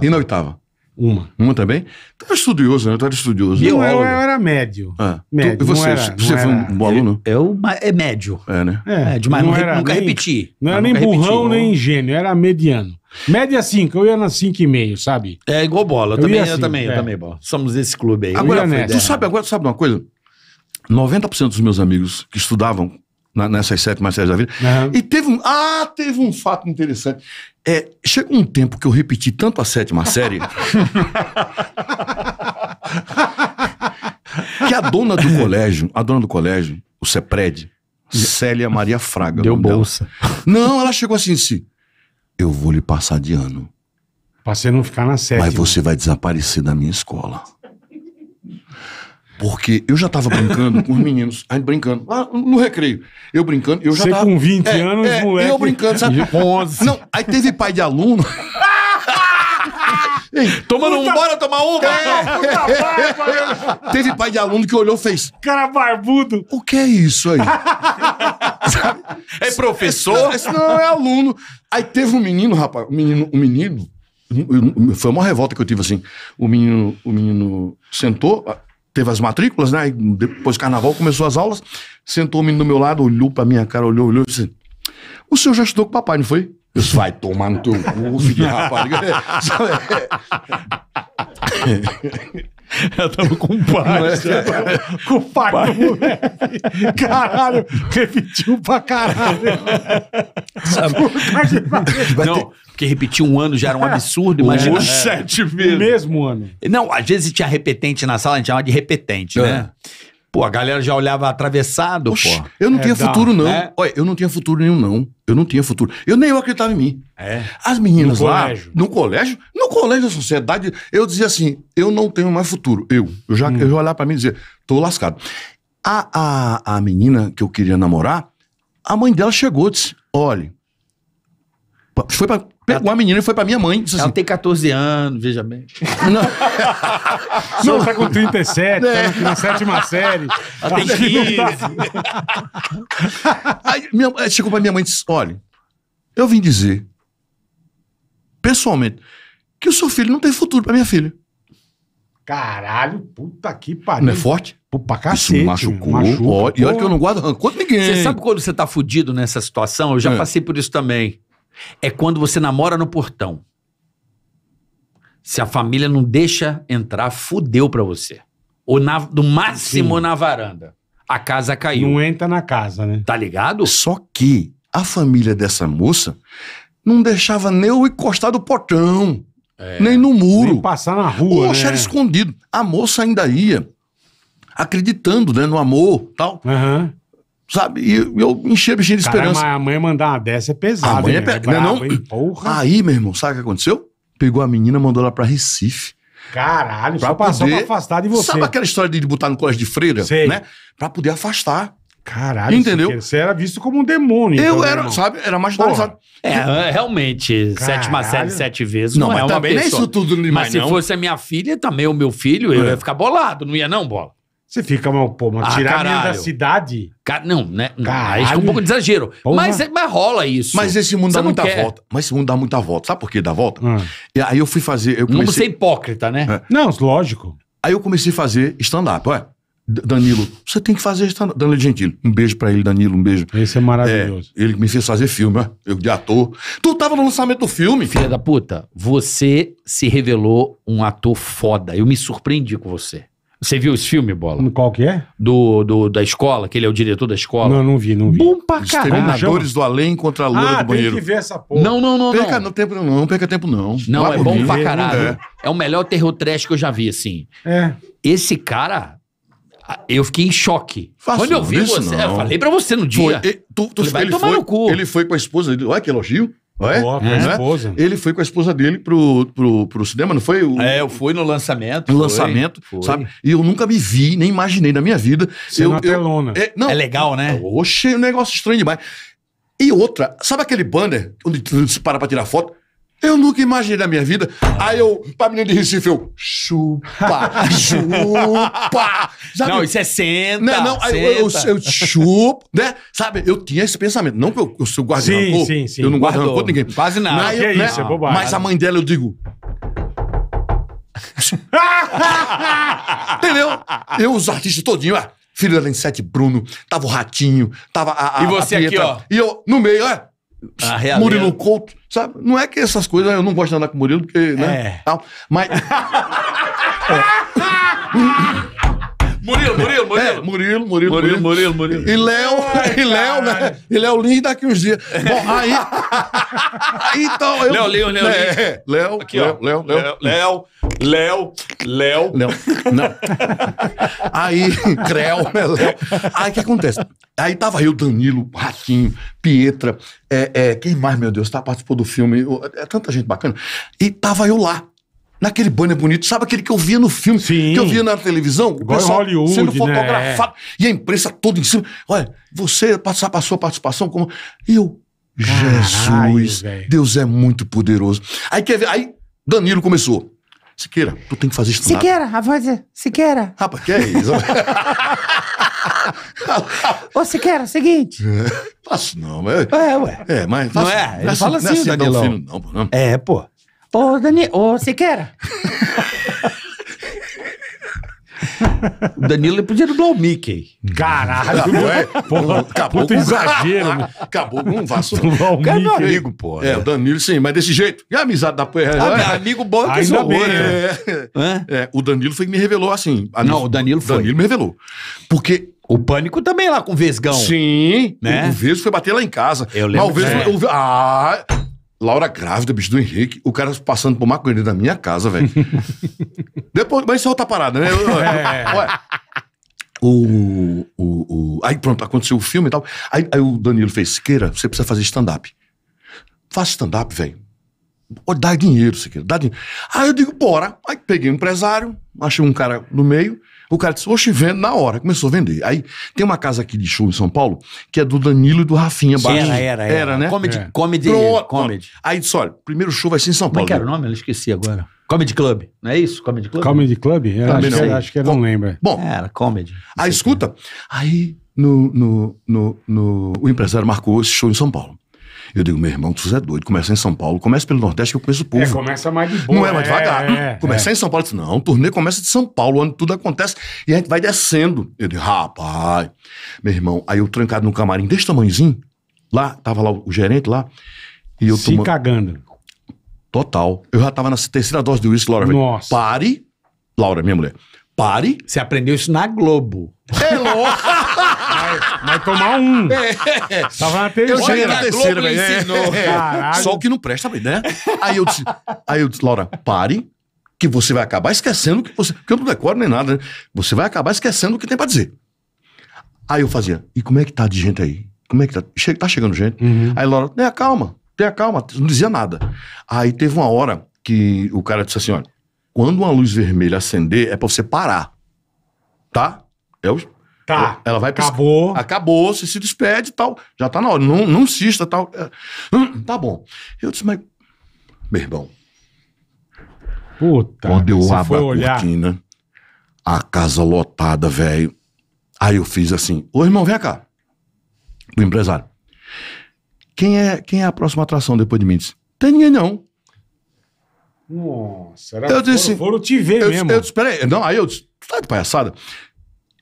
E na oitava? Uma. Uma também? Tu era é estudioso, né? Tu era estudioso. Eu, eu, eu né? era médio. Ah. médio. Tu, e você? Era, você foi um bom aluno? É, eu, é médio. É, né? É, médio, mas não, não nunca nem, repeti. Não era nem burrão, nem gênio, era mediano. Média 5, eu ia na 5,5, sabe? É igual bola. Eu, eu também, eu assim, também, é. eu também, bola. Somos desse clube aí. Agora, tu sabe, agora, sabe uma coisa? 90% dos meus amigos que estudavam na, nessas sete mais sérias da vida. Uhum. E teve um. Ah, teve um fato interessante. É, chegou um tempo que eu repeti tanto a sétima série. que a dona do colégio, a dona do colégio, o CEPRED, Célia Maria Fraga. Deu bolsa. Dela. Não, ela chegou assim, assim, eu vou lhe passar de ano. Pra você não ficar na sétima. Mas você vai desaparecer da minha escola. Porque eu já tava brincando com os meninos, aí brincando, lá no recreio. Eu brincando, eu já Você tava... com 20 é, anos, é, moleque... Eu brincando, sabe? 11. Não, aí teve pai de aluno... Ei, Tomando puta... um, bora tomar uma! É. Barba, Teve pai de aluno que olhou e fez. Cara barbudo! O que é isso aí? é professor? Esse é, não, é aluno. Aí teve um menino, rapaz, um menino, um menino. Foi uma revolta que eu tive assim. O menino, o menino sentou, teve as matrículas, né? Depois do carnaval começou as aulas, sentou o menino do meu lado, olhou pra minha cara, olhou, olhou e disse: O senhor já estudou com o papai, não foi? Eu disse, vai tomar no teu cu, filho de rapariga. Eu tava com um É? com o pai, moleque. Caralho, repetiu pra caralho. Sabe? Não, porque repetir um ano já era um é. absurdo, imagina. sete vezes. O mesmo ano. Não, às vezes tinha repetente na sala, a gente chama de repetente, né? É. Pô, a galera já olhava atravessado, Oxi, pô. Eu não é tinha futuro, não. Né? Olha, eu não tinha futuro nenhum, não. Eu não tinha futuro. Eu nem eu acreditava em mim. É. As meninas no lá. Colégio. No colégio? No colégio da sociedade, eu dizia assim: eu não tenho mais futuro. Eu. Eu já, hum. eu já olhava pra mim e dizia: tô lascado. A, a, a menina que eu queria namorar, a mãe dela chegou e disse: olha, foi pra, Pegou a menina e foi pra minha mãe. Disse ela assim. tem 14 anos, veja bem. Não. Não. tá com 37, é. Né? tá na sétima série. Ela tem 15. Tá aí minha, chegou pra minha mãe e disse: olha, eu vim dizer, pessoalmente, que o seu filho não tem futuro pra minha filha. Caralho, puta que pariu. Não é forte? Pô, pra cacete. Isso machucou. machucou e olha que eu não guardo rancor de ninguém. Você sabe quando você tá fudido nessa situação? Eu já é. passei por isso também é quando você namora no portão. Se a família não deixa entrar, fudeu pra você. Ou na, no máximo Sim. na varanda. A casa caiu. Não entra na casa, né? Tá ligado? Só que a família dessa moça não deixava nem eu encostar do portão, é. nem no muro. Nem passar na rua. Poxa, né? era escondido. A moça ainda ia, acreditando né, no amor tal. Uhum. Sabe? E eu enchia a bichinha de esperança. Mas a mãe mandar uma dessa é pesada. A mãe é, né, pe... é né, brava, não, hein? Porra. Aí, meu irmão, sabe o que aconteceu? Pegou a menina, mandou ela pra Recife. Caralho, pra só poder... pra afastar de você. Sabe aquela história de botar no colégio de freira? Sei. Né? Pra poder afastar. Caralho, entendeu? Você era visto como um demônio. Eu então, né, era, sabe? Era mais marginalizado. É, é, realmente, Caralho. sétima série sete vezes não, não é mas é uma também pessoa. isso tudo Mas se fosse a minha filha, também o meu filho, eu é. ia ficar bolado, não ia não, bola? Você fica mal, pô, mas Ah, tirar a menina da cidade. Não, né? Caralho. é um pouco de exagero. Mas, é, mas rola isso. Mas esse mundo Você dá muita quer. volta. Mas esse mundo dá muita volta. Sabe por que dá volta? Ah. E aí eu fui fazer. Eu Não ser hipócrita, né? É. Não, lógico. Aí eu comecei a fazer stand-up. Ué, Danilo, você tem que fazer stand-up. Danilo Gentili, um beijo pra ele, Danilo, um beijo. Esse é É, maravilhoso. ele me fez fazer filme, ó. Eu de ator. Tu tava no lançamento do filme. Filha da puta, você se revelou um ator foda. Eu me surpreendi com você. Você viu esse filme, Bola? Qual que é? Do, do, da escola, que ele é o diretor da escola. Não, não vi, não vi. Bom pra caralho. do Além contra a Loura ah, do Banheiro. tem que ver essa porra. Não, não, não. Perca não. tempo, não, não perca tempo, não. Não, Vai é bom mim. pra caralho. É. é. o melhor terror trash que eu já vi, assim. É. Esse cara, eu fiquei em choque. Faço Quando eu vi você, não. eu falei pra você no dia. Foi, e, tu, tu, falei, vai tomar foi, no cu. Ele foi com a esposa dele, olha que elogio é? é. Esposa. Ele foi com a esposa dele pro, pro, pro cinema, não foi? O... É, eu fui no lançamento. No lançamento, foi. sabe? E eu nunca me vi, nem imaginei na minha vida. Você eu, telona. é, não, é legal, né? Oxe, é um negócio estranho demais. E outra, sabe aquele banner onde você para pra tirar foto? Eu nunca imaginei na minha vida. Aí eu, pra menina de Recife, eu, chupa, chupa. Sabe? Não, isso é senta. Não, né, não aí eu, eu, eu, eu, chupo, né? Sabe, eu tinha esse pensamento. Não que eu, eu sou guardião. Sim, sim, sim. Eu não guardo rancor de ninguém. Quase nada. Mas, que eu, né? isso, é bobagem. Mas a mãe dela, eu digo. Entendeu? Eu, os artistas todinhos, ó. Ah, filho da Lensete Bruno, tava o Ratinho, tava a. a e você a aqui, ó. E eu, no meio, ó. É, a Murilo Couto, sabe? Não é que essas coisas eu não gosto de andar com o Murilo, porque, né? É. Tal, mas. é. Murilo, Murilo, Murilo. É, Murilo, Murilo, Murilo, Murilo, Murilo. E Léo, Ai, e Léo, né? E Léo Lins daqui uns dias. Bom, aí. aí então. Eu... Léo Léo é, Léo, Léo, Léo, Léo. Léo, Léo, Léo. Léo. Não. Aí, Creu, né, Léo. Aí o que acontece? Aí tava eu, Danilo, Ratinho, Pietra, é, é, quem mais, meu Deus, tá, participou do filme, é tanta gente bacana. E tava eu lá naquele banner bonito, sabe aquele que eu via no filme, Sim. que eu via na televisão, Igual o pessoal Hollywood, sendo né? fotografado né? e a imprensa toda em cima. Olha, você passar a sua participação como eu Caralho, Jesus, véio. Deus é muito poderoso. Aí quer ver, aí Danilo começou. Siqueira, tu tem que fazer isso. Siqueira, a voz é Siqueira. Rapaz, que é isso? Ô, Siqueira, seguinte. É, faço não, mas. É, ué. É, mas. Faço, é? não é? Ele não assim, fala assim, não é assim, assim Danilão. Filho, não, não. É, pô. Ô, Dani, ô Siqueira. O Danilo ele podia dublar o Mickey. Caralho, não é? Porra, acabou puta com exagero. acabou com um vacilo. Dublar o Cara, é meu Mickey. amigo, pô. É. é, o Danilo sim, mas desse jeito. E a amizade da porra? É- ah, é. Amigo bom é que Ainda bem, é. É, o Danilo foi que me revelou assim. A não, o Danilo foi. Danilo me revelou. Porque o pânico também lá com o Vesgão. Sim. Né? O Vesgo foi bater lá em casa. Eu lembro. Mas o Vesgo. É. O, ah, Laura grávida, bicho do Henrique, o cara passando por maconha dentro da minha casa, velho. Depois, mas isso é outra parada, né? É. Ué, o, o, o, aí pronto, aconteceu o filme e tal. Aí, aí o Danilo fez: Siqueira, você precisa fazer stand-up. Faça stand-up, velho. Dá dinheiro, Siqueira, dá dinheiro. Aí eu digo: bora. Aí peguei um empresário, achei um cara no meio. O cara disse, oxe, vendo na hora. Começou a vender. Aí tem uma casa aqui de show em São Paulo, que é do Danilo e do Rafinha. Sim, era, era, era, era. né? Comedy, é. comedy, Pro... comedy. Aí disse, olha, primeiro show vai ser em São é Paulo. Como que era o nome? Eu esqueci agora. Comedy Club, não é isso? Comedy Club? Comedy Club? acho, não. Que, acho que não lembro. Bom, era Comedy. Aí escuta, aí no, no, no, no, o empresário marcou esse show em São Paulo. Eu digo, meu irmão, tu é doido. Começa em São Paulo, começa pelo Nordeste que eu conheço o povo. É, começa mais de boa. Não é mais é, devagar. É, começa é. em São Paulo. disse, não, o turnê começa de São Paulo, onde tudo acontece. E a gente vai descendo. Eu digo, rapaz. Meu irmão, aí eu trancado no camarim desse tamanhozinho, lá, tava lá o gerente lá. E eu Se cagando. Total. Eu já tava na terceira dose do uísque, Laura. Nossa. Pare. Laura, minha mulher. Pare. Você aprendeu isso na Globo. É louco. Vai, vai tomar um. É. Tava na terceira. Eu terceira, velho. É. É. Só o que não presta, né? Aí eu disse, aí eu disse, Laura, pare, que você vai acabar esquecendo que você. Porque eu não decoro nem nada, né? Você vai acabar esquecendo o que tem pra dizer. Aí eu fazia, e como é que tá de gente aí? Como é que tá? Che tá chegando gente? Uhum. Aí Laura, tenha calma, tenha calma, não dizia nada. Aí teve uma hora que o cara disse assim: olha, quando uma luz vermelha acender, é pra você parar. Tá? É o, Tá. Ela vai pis... Acabou. Acabou, você se despede e tal. Já tá na hora. Não, não insista tal. É, hum, tá bom. Eu disse, mas. Meu irmão. Puta. Quando eu abro a cortina, olhar. a casa lotada, velho. Aí eu fiz assim: Ô irmão, vem cá. O empresário. Quem é, quem é a próxima atração depois de mim? Disse, Tem ninguém não. Nossa, era eu disse, foram, foram te ver eu mesmo. Disse, eu disse, peraí. Não, aí eu disse, tá de palhaçada?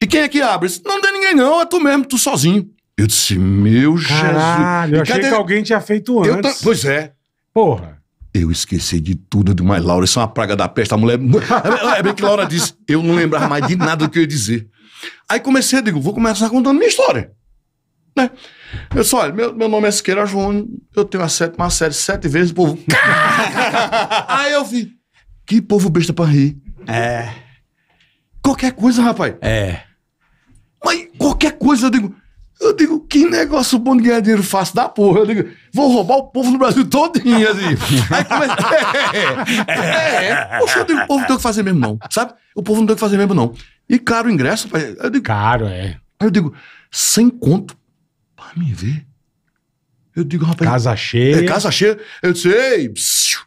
E quem é que abre? Disse, não tem ninguém, não, é tu mesmo, tu sozinho. Eu disse, meu Caralho, Jesus. Eu achei cadê... que alguém tinha feito antes. Pois é. Porra. Eu esqueci de tudo de mais Laura. Isso é uma praga da peste. A mulher. É, é bem que Laura disse. Eu não lembrava mais de nada do que eu ia dizer. Aí comecei, eu digo, vou começar contando minha história. Né? Eu disse, olha, meu, meu nome é Siqueira João, eu tenho a sétima série sete vezes, o povo. Aí eu vi. Que povo besta pra rir. É. Qualquer coisa, rapaz. É qualquer coisa, eu digo, eu digo, que negócio bom de ganhar dinheiro fácil da porra. Eu digo, vou roubar o povo no Brasil todinho. Assim. Aí começa. É, é, é. Poxa, eu digo, o povo não tem o que fazer mesmo, não. Sabe? O povo não tem o que fazer mesmo, não. E caro o ingresso. Eu digo, caro, é. Aí eu digo, sem conto para me ver. Eu digo, rapaz. Casa cheia. É, casa cheia. Eu disse, ei, psiu,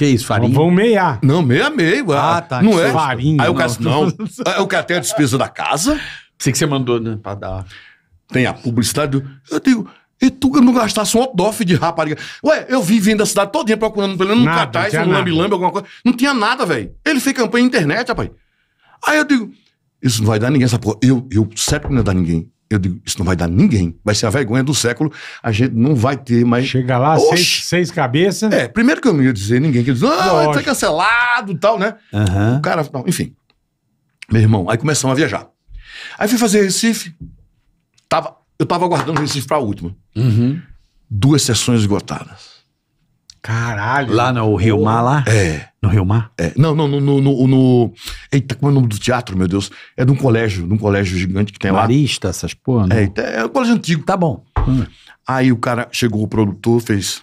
que isso, farinha? Vão meiar. Não, meia, meia. Ah, tá. Não é? Farinha. Aí o cara, não. é o cara tem a despesa da casa. Sei que você mandou, né? Pra dar. Tem a publicidade. Eu digo, e tu não gastasse um off de rapariga? Ué, eu vi vindo da cidade todinha procurando pelo menos um Nada, não cataz, um lambi-lambi, alguma coisa. Não tinha nada, velho. Ele fez campanha na internet, rapaz. Aí eu digo, isso não vai dar ninguém, essa porra. Eu, eu, certo que não ia dar ninguém. Eu digo, isso não vai dar ninguém. Vai ser a vergonha do século. A gente não vai ter mais. Chega lá, seis, seis cabeças. É, primeiro que eu não ia dizer ninguém que diz, ah, vai ser tá cancelado tal, né? Uhum. O cara, não, enfim. Meu irmão, aí começamos a viajar. Aí fui fazer Recife. Tava, eu tava aguardando Recife pra última. Uhum. Duas sessões esgotadas. Caralho. Lá no Rio Mar, lá? É. No Rio Mar? É. Não, não, no, no, no, no, Eita, como é o nome do teatro, meu Deus? É de um colégio, de um colégio gigante que tem Marista, lá. Marista, essas porra, né? É, é um colégio antigo. Tá bom. Hum. Aí o cara chegou, o produtor, fez.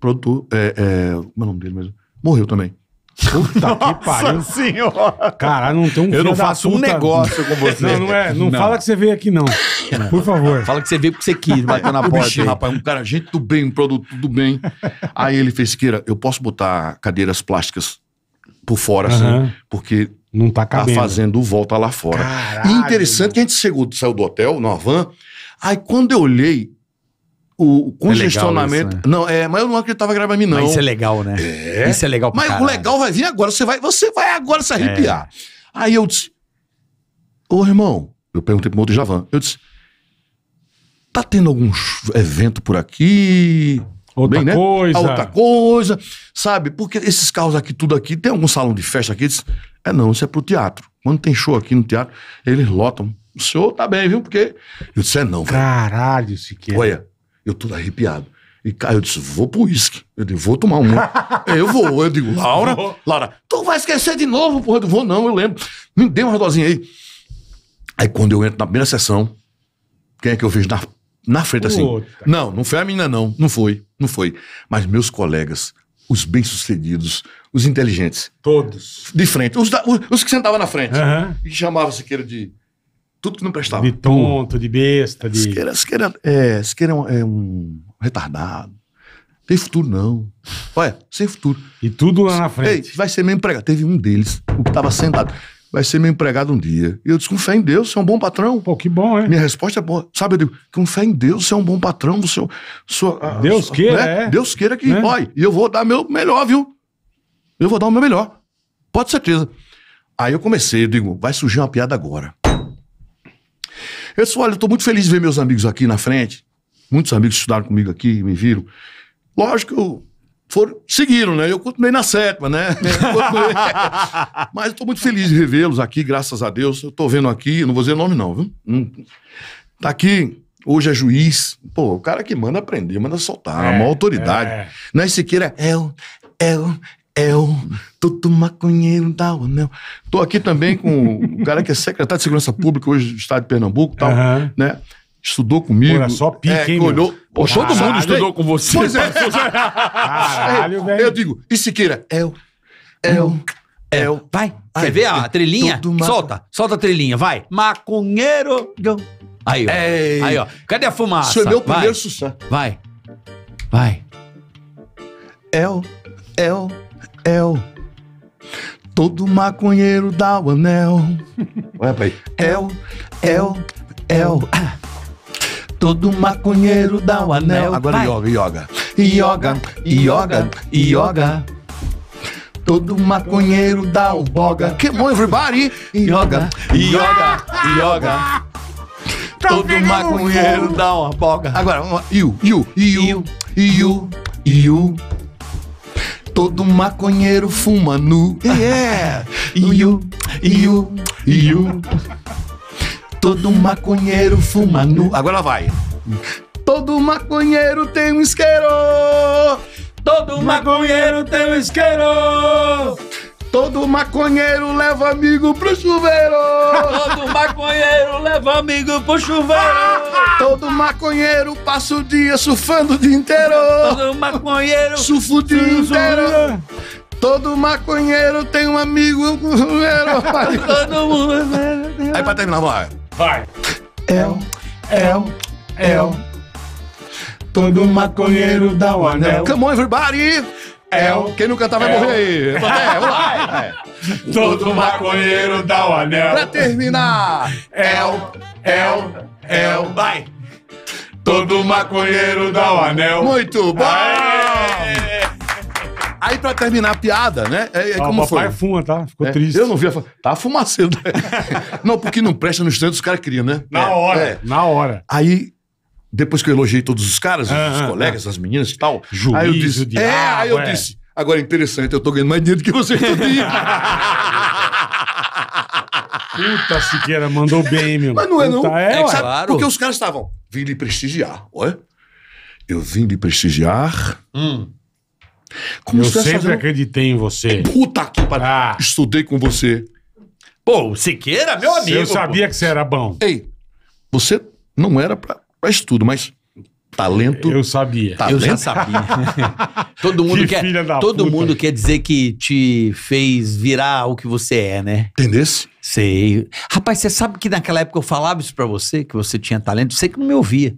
Produtor, é, é, como é o nome dele mesmo? Morreu também. Puta que pariu. senhora. Caralho, não tem um Eu não faço um negócio com você. Não, não é. Não, Não. fala que você veio aqui, não. Por favor. Fala que você veio porque você quis, bater na porta. rapaz, um cara, gente do bem, um produto do bem. Aí ele fez, Siqueira, eu posso botar cadeiras plásticas por fora, assim, porque Não tá tá fazendo volta lá fora. Caralho, E interessante que a gente chegou, saiu do hotel, na van, aí quando eu olhei, o é congestionamento. É isso, né? Não, é, mas eu não acreditava mim não. Mas isso é legal, né? É. Isso é legal pra Mas caralho. o legal vai vir agora, você vai, você vai agora se é. arrepiar. É. Aí eu disse: Ô irmão, eu perguntei pro outro Javan, eu disse: tá tendo algum evento por aqui? Outra Bem, né? coisa. Ah, outra coisa, sabe? Porque esses carros aqui, tudo aqui, tem algum salão de festa aqui? Diz, é não, isso é pro teatro. Quando tem show aqui no teatro, eles lotam. O senhor tá bem, viu? Porque. Eu disse, é não. caralho Caralho, Siqueira. Olha, eu tô arrepiado. E caiu, eu disse, vou pro uísque. Eu digo, vou tomar um. eu vou. Eu digo, Laura, Laura, tu vai esquecer de novo, porra. Eu vou não, eu lembro. Me dê uma dosinha aí. Aí quando eu entro na primeira sessão, quem é que eu vejo na, na frente assim? Não, não foi a menina não. Não foi, não foi. Mas meus colegas, os bem-sucedidos, os inteligentes. Todos. De frente. Os, da, os, os que sentavam na frente. Uhum. E chamava queira de tudo que não prestava. De tonto, de besta. De... Siqueira, Siqueira, é, Siqueira é, um, é um retardado. Tem futuro, não. Olha, sem futuro. E tudo lá na frente. Ei, vai ser meu empregado. Teve um deles, o que estava sentado. Vai ser meu empregado um dia. E eu disse, com fé em Deus, você é um bom patrão. Pô, que bom, hein? Minha resposta é boa. Sabe, eu digo, com fé em Deus, você é um bom patrão. Você, é sua, Deus sua, queira, né? é. Deus queira que. É. Olha, e eu vou dar meu melhor, viu? Eu vou dar o meu melhor. Pode certeza. Aí eu comecei, eu digo, vai surgir uma piada agora. Eu disse, olha, eu estou muito feliz de ver meus amigos aqui na frente. Muitos amigos estudaram comigo aqui, me viram. Lógico que eu foram, seguiram, né? Eu continuei na sétima, né? É. Mas estou muito feliz de revê-los aqui, graças a Deus. Eu estou vendo aqui, não vou dizer nome não, viu? Hum. Tá aqui, hoje é juiz. Pô, o cara que manda aprender, manda soltar, é, uma autoridade. É. Não é Siqueira, é o, é El, todo maconheiro dá o anel. Tô aqui também com o cara que é secretário de Segurança Pública hoje do Estado de Pernambuco tal, uhum. né? Estudou comigo. Olha só pique, é, hein, olhou, Pô, todo mundo estudou com você. Pois é. Caralho, é, velho. Eu digo, e Siqueira? El, El, El. Vai, Você quer ver a trilhinha? Solta, solta a trilhinha, vai. Maconheiro. Aí, ó. Ei. Aí, ó. Cadê a fumaça? Isso é meu primeiro sucesso. Vai, vai. o, é o El. Todo maconheiro dá o anel. Ué, pai. El, el, el. Todo maconheiro dá o anel. Agora yoga, yoga. Yoga, yoga, yoga. Todo maconheiro dá o boga. Que bom, everybody! Yoga, yoga, yoga. Todo maconheiro dá uma boga. Agora, uma. You, you, you, you, you, you. Todo maconheiro fuma nu. Yeah! É. Iu, iu, iu. Todo maconheiro fuma nu. Agora vai. Todo maconheiro tem um isqueiro. Todo maconheiro tem um isqueiro. Todo maconheiro leva amigo pro chuveiro. Todo maconheiro leva amigo pro chuveiro. Todo maconheiro passa o dia surfando o dia inteiro. Todo maconheiro surfa o dia inteiro. Todo maconheiro tem um amigo chuveiro! Todo mundo. Aí pra terminar, vai. Vai. El, el, el. Todo maconheiro dá o um anel. Come on, everybody! é, é o. Quem não cantar vai é morrer aí. É, vamos lá. É. Todo maconheiro dá o anel. Pra terminar. É o. É o. É o. Vai. Todo maconheiro dá o anel. Muito bom. Aê! Aí, pra terminar a piada, né? É, é como o papai foi? fuma, tá? Ficou é. triste. Eu não vi a... Tá fumacedo. não, porque não presta no instante, os caras criam, né? Na é, hora. É. Na hora. Aí depois que eu elogiei todos os caras, ah, os ah, colegas, ah. as meninas e tal. Juiz, aí eu disse, diabo, é, aí eu é. disse, agora é interessante, eu tô ganhando mais dinheiro do que você podia. Puta, Siqueira, mandou bem, meu. Mas não é não. é, é sabe, claro. Porque os caras estavam, vim lhe prestigiar, olha. Eu vim lhe prestigiar. Hum. Como eu sempre fazendo... acreditei em você. Puta que pariu. Ah. Estudei com você. Pô, Siqueira, meu amigo. Eu sabia pô. que você era bom. Ei, você não era pra para estudo, mas talento. Eu sabia. Talento. Eu já sabia. todo mundo, que quer, todo puta. mundo quer dizer que te fez virar o que você é, né? Entendesse? Sei. Rapaz, você sabe que naquela época eu falava isso para você, que você tinha talento, sei que não me ouvia.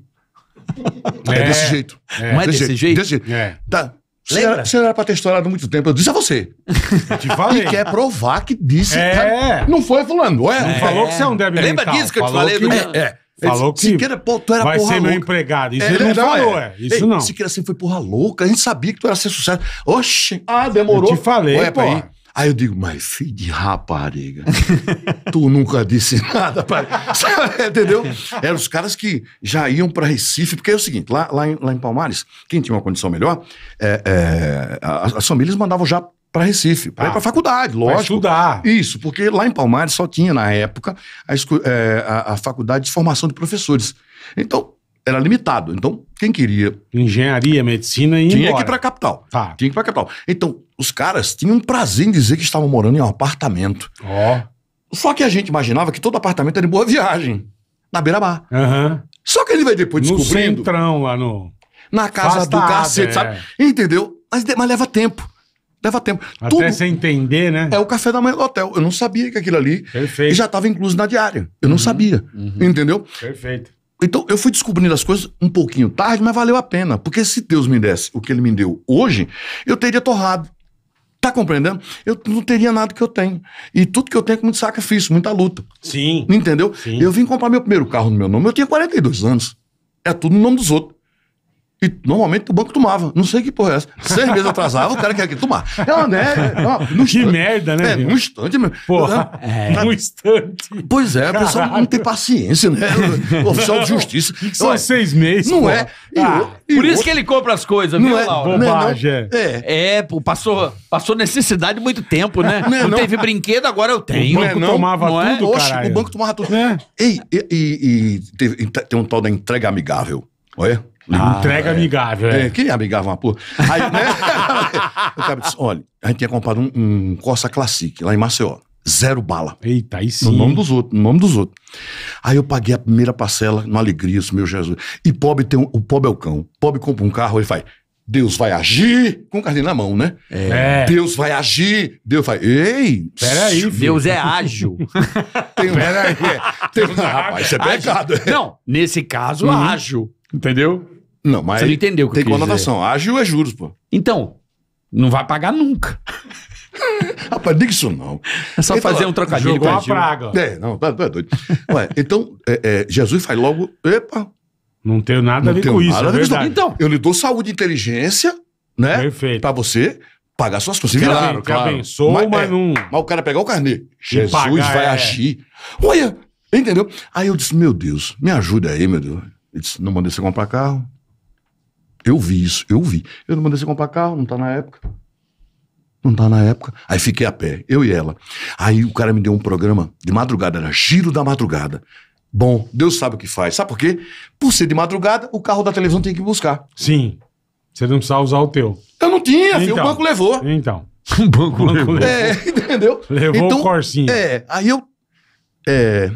É, é desse jeito. É. Não é desse, desse jeito? Desse jeito. É. Tá. Você era, você era pra ter estourado muito tempo. Eu disse a você. Eu te falei. E quer provar que disse. É. Tá- não foi falando. Ué, não falou que você é um débil Lembra mental. disso que eu te falei? Que... Né? É. é. Falou que Siqueira, pô, tu era vai porra ser louca. meu empregado. Isso É, ele não falou, é. é. Isso Ei, não. Siqueira, assim, foi porra louca. A gente sabia que tu era ser sucesso. oxe Ah, demorou. Eu te falei, pô. aí. Aí eu digo, mas filho de rapariga, tu nunca disse nada, pai. Entendeu? Eram os caras que já iam para Recife, porque é o seguinte, lá, lá, em, lá em Palmares, quem tinha uma condição melhor, é, é, as famílias mandavam já para Recife, para ah, ir para faculdade, lógico. Pra estudar. Isso, porque lá em Palmares só tinha, na época, a, é, a, a faculdade de formação de professores. Então, era limitado. Então, quem queria. Engenharia, medicina e. Tinha embora. que ir pra capital. Tá. Tinha que ir pra capital. Então, os caras tinham um prazer em dizer que estavam morando em um apartamento. Ó. Oh. Só que a gente imaginava que todo apartamento era em boa viagem. Na beira-mar. Uhum. Só que ele vai depois no descobrindo. No centrão, lá no. Na casa Fastado, do cacete, é. sabe? Entendeu? Mas, mas leva tempo. Leva tempo. Até Tudo você entender, né? É o café da manhã do hotel. Eu não sabia que aquilo ali Perfeito. já estava incluso na diária. Eu não uhum, sabia. Uhum. Entendeu? Perfeito. Então, eu fui descobrindo as coisas um pouquinho tarde, mas valeu a pena. Porque se Deus me desse o que ele me deu hoje, eu teria torrado. Tá compreendendo? Eu não teria nada que eu tenho. E tudo que eu tenho é com muito sacrifício, muita luta. Sim. Entendeu? Sim. Eu vim comprar meu primeiro carro no meu nome, eu tinha 42 anos. É tudo no nome dos outros. E normalmente o banco tomava. Não sei que porra é essa. Seis meses atrasava, o cara quer tomar. É, né? No que instante, merda, né? É, num instante mesmo. Porra, é, num instante. Pois é, o pessoal não tem paciência, né? O oficial de justiça. São Ué, seis meses. Não porra. é. E, ah, e, por isso outro... que ele compra as coisas, não viu, é, Laura? É, Bobagem. É, não, é. é pô, passou, passou necessidade muito tempo, né? Não, é, não. teve brinquedo, agora eu tenho. O banco não, é, tomava não é? tudo, Oxe, O banco tomava tudo. É. Ei, e, e, e tem um tal da entrega amigável. Olha. Ah, Entrega é. amigável, é. é. Que é amigável, uma porra. Aí, né? o cara disse: olha, a gente tinha comprado um, um Corsa Classic lá em Maceió. Zero bala. Eita, aí sim. No nome dos outros, no nome dos outros. Aí eu paguei a primeira parcela, uma alegria, isso, meu Jesus. E pobre tem um, o pobre é o cão. Pobre compra um carro, ele faz. Deus vai agir com o carrinho na mão, né? É. é. Deus vai agir. Deus vai. Ei! Peraí, filho. Deus é ágil. tem Peraí. Tem um, rapaz, isso é pecado. É. Não, nesse caso, uhum. ágil. Entendeu? Não, mas. Você entendeu o que tem eu quis conotação. Ágil é juros, pô. Então, não vai pagar nunca. Rapaz, diga isso não. É só então, fazer um trocadilho com a praga. É, é, não, tá, tá doido. Ué, então, é, é, Jesus faz logo, epa. Não tenho nada não a é ver com isso, é verdade. Então, eu lhe dou saúde e inteligência, né? Perfeito. Pra você pagar suas coisas. Claro, claro. claro. abençoa, mas, mas é, não... Mas o cara pegar o carnê. Jesus pagar, vai agir. Olha, entendeu? Aí eu disse, meu Deus, me ajuda aí, meu Deus. Ele disse, não mandei você comprar carro. Eu vi isso, eu vi. Eu não mandei você comprar carro, não tá na época. Não tá na época. Aí fiquei a pé, eu e ela. Aí o cara me deu um programa de madrugada, era Giro da Madrugada. Bom, Deus sabe o que faz. Sabe por quê? Por ser de madrugada, o carro da televisão tem que buscar. Sim. Você não precisava usar o teu. Eu não tinha, então, o banco levou. Então. o banco, o banco levou. levou. É, entendeu? Levou então, o corsinho. É, aí eu. É,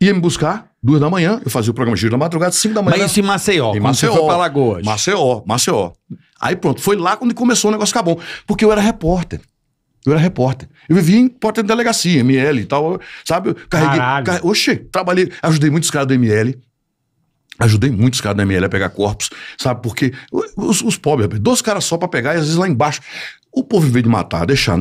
ia me buscar duas da manhã, eu fazia o programa Giro da Madrugada, cinco da manhã. Mas isso em Maceió, em Maceió, foi pra Lagoas. Maceió, Maceió. Aí pronto, foi lá quando começou o negócio ficar bom. Porque eu era repórter. Eu era repórter. Eu vivia em porta de delegacia, ML e tal, sabe? carreguei. Carre... Oxê, trabalhei, ajudei muitos caras do ML. Ajudei muitos caras do ML a pegar corpos, sabe? Porque os, os pobres, dois caras só para pegar, e às vezes lá embaixo. O povo, em vez de matar, deixar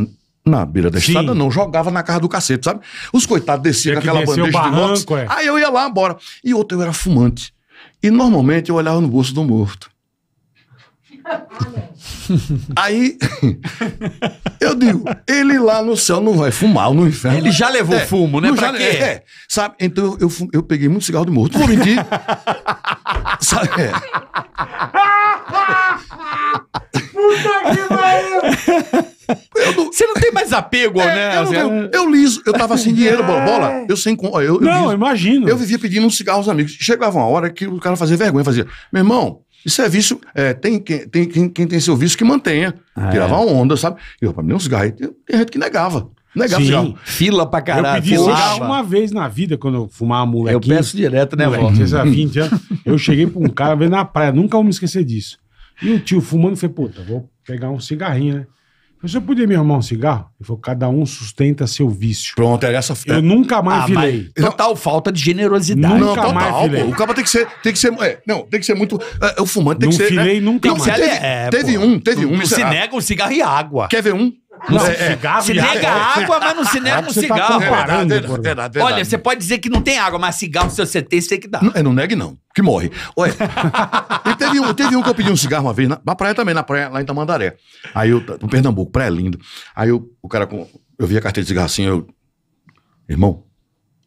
na beira da Sim. estrada não, jogava na casa do cacete, sabe? Os coitados desciam naquela com aquela bandeja barranco, de motos. é. aí eu ia lá, embora. E outro, eu era fumante. E normalmente eu olhava no bolso do morto. Aí eu digo, ele lá no céu não vai fumar no inferno. Ele já levou é, fumo, né? Pra já, quê? É, sabe? Então eu, eu, eu, peguei muito cigarro de morto. Vou mentir. sabe? É. Puta que pariu! Você não tem mais apego, é, né? Eu, tenho... eu liso, eu tava sem dinheiro, bola. bola é. eu sem. Eu, eu não, liso. imagino. Eu vivia pedindo um cigarro aos amigos. Chegava uma hora que o cara fazia vergonha, fazia. Meu irmão, isso é vício. É, tem, quem, tem quem, quem, tem seu vício que mantenha. Ah, Tirava é. onda, sabe? eu, pra mim, um cigarro. Tem, tem gente que negava. Negava Sim. Fila pra caralho. Eu pedi cigarro uma vez na vida, quando eu fumava moleque. Eu peço direto, né, velho? 20 anos. Eu cheguei pra um cara, veio na praia. Nunca vou me esquecer disso. E o tio fumando, falei, puta, vou pegar um cigarrinho, né? Você podia me arrumar um cigarro? Ele falou, cada um sustenta seu vício. Pronto, era essa... Eu nunca mais ah, virei. Total falta de generosidade. Nunca não, mais virei. Pô, o cara tem que ser... Tem que ser é, não, tem que ser muito... É, o fumante tem não que ser... Não virei né? nunca não, mais. Teve, é, teve um, teve tu, um. Tu se nega um cigarro e água. Quer ver um? Não, é, é, cigarro, se nega água, mas não se nega um tá cigarro. Tá verdade, verdade, verdade. Olha, você pode dizer que não tem água, mas cigarro, se você tem, você tem que dar. Não, não negue, não. Que morre. e teve um, teve um que eu pedi um cigarro uma vez, na, na praia também, na praia, lá em Tamandaré. Aí eu, no Pernambuco, praia lindo. Aí eu, o cara, com, eu vi a carteira de cigarro assim, eu. Irmão,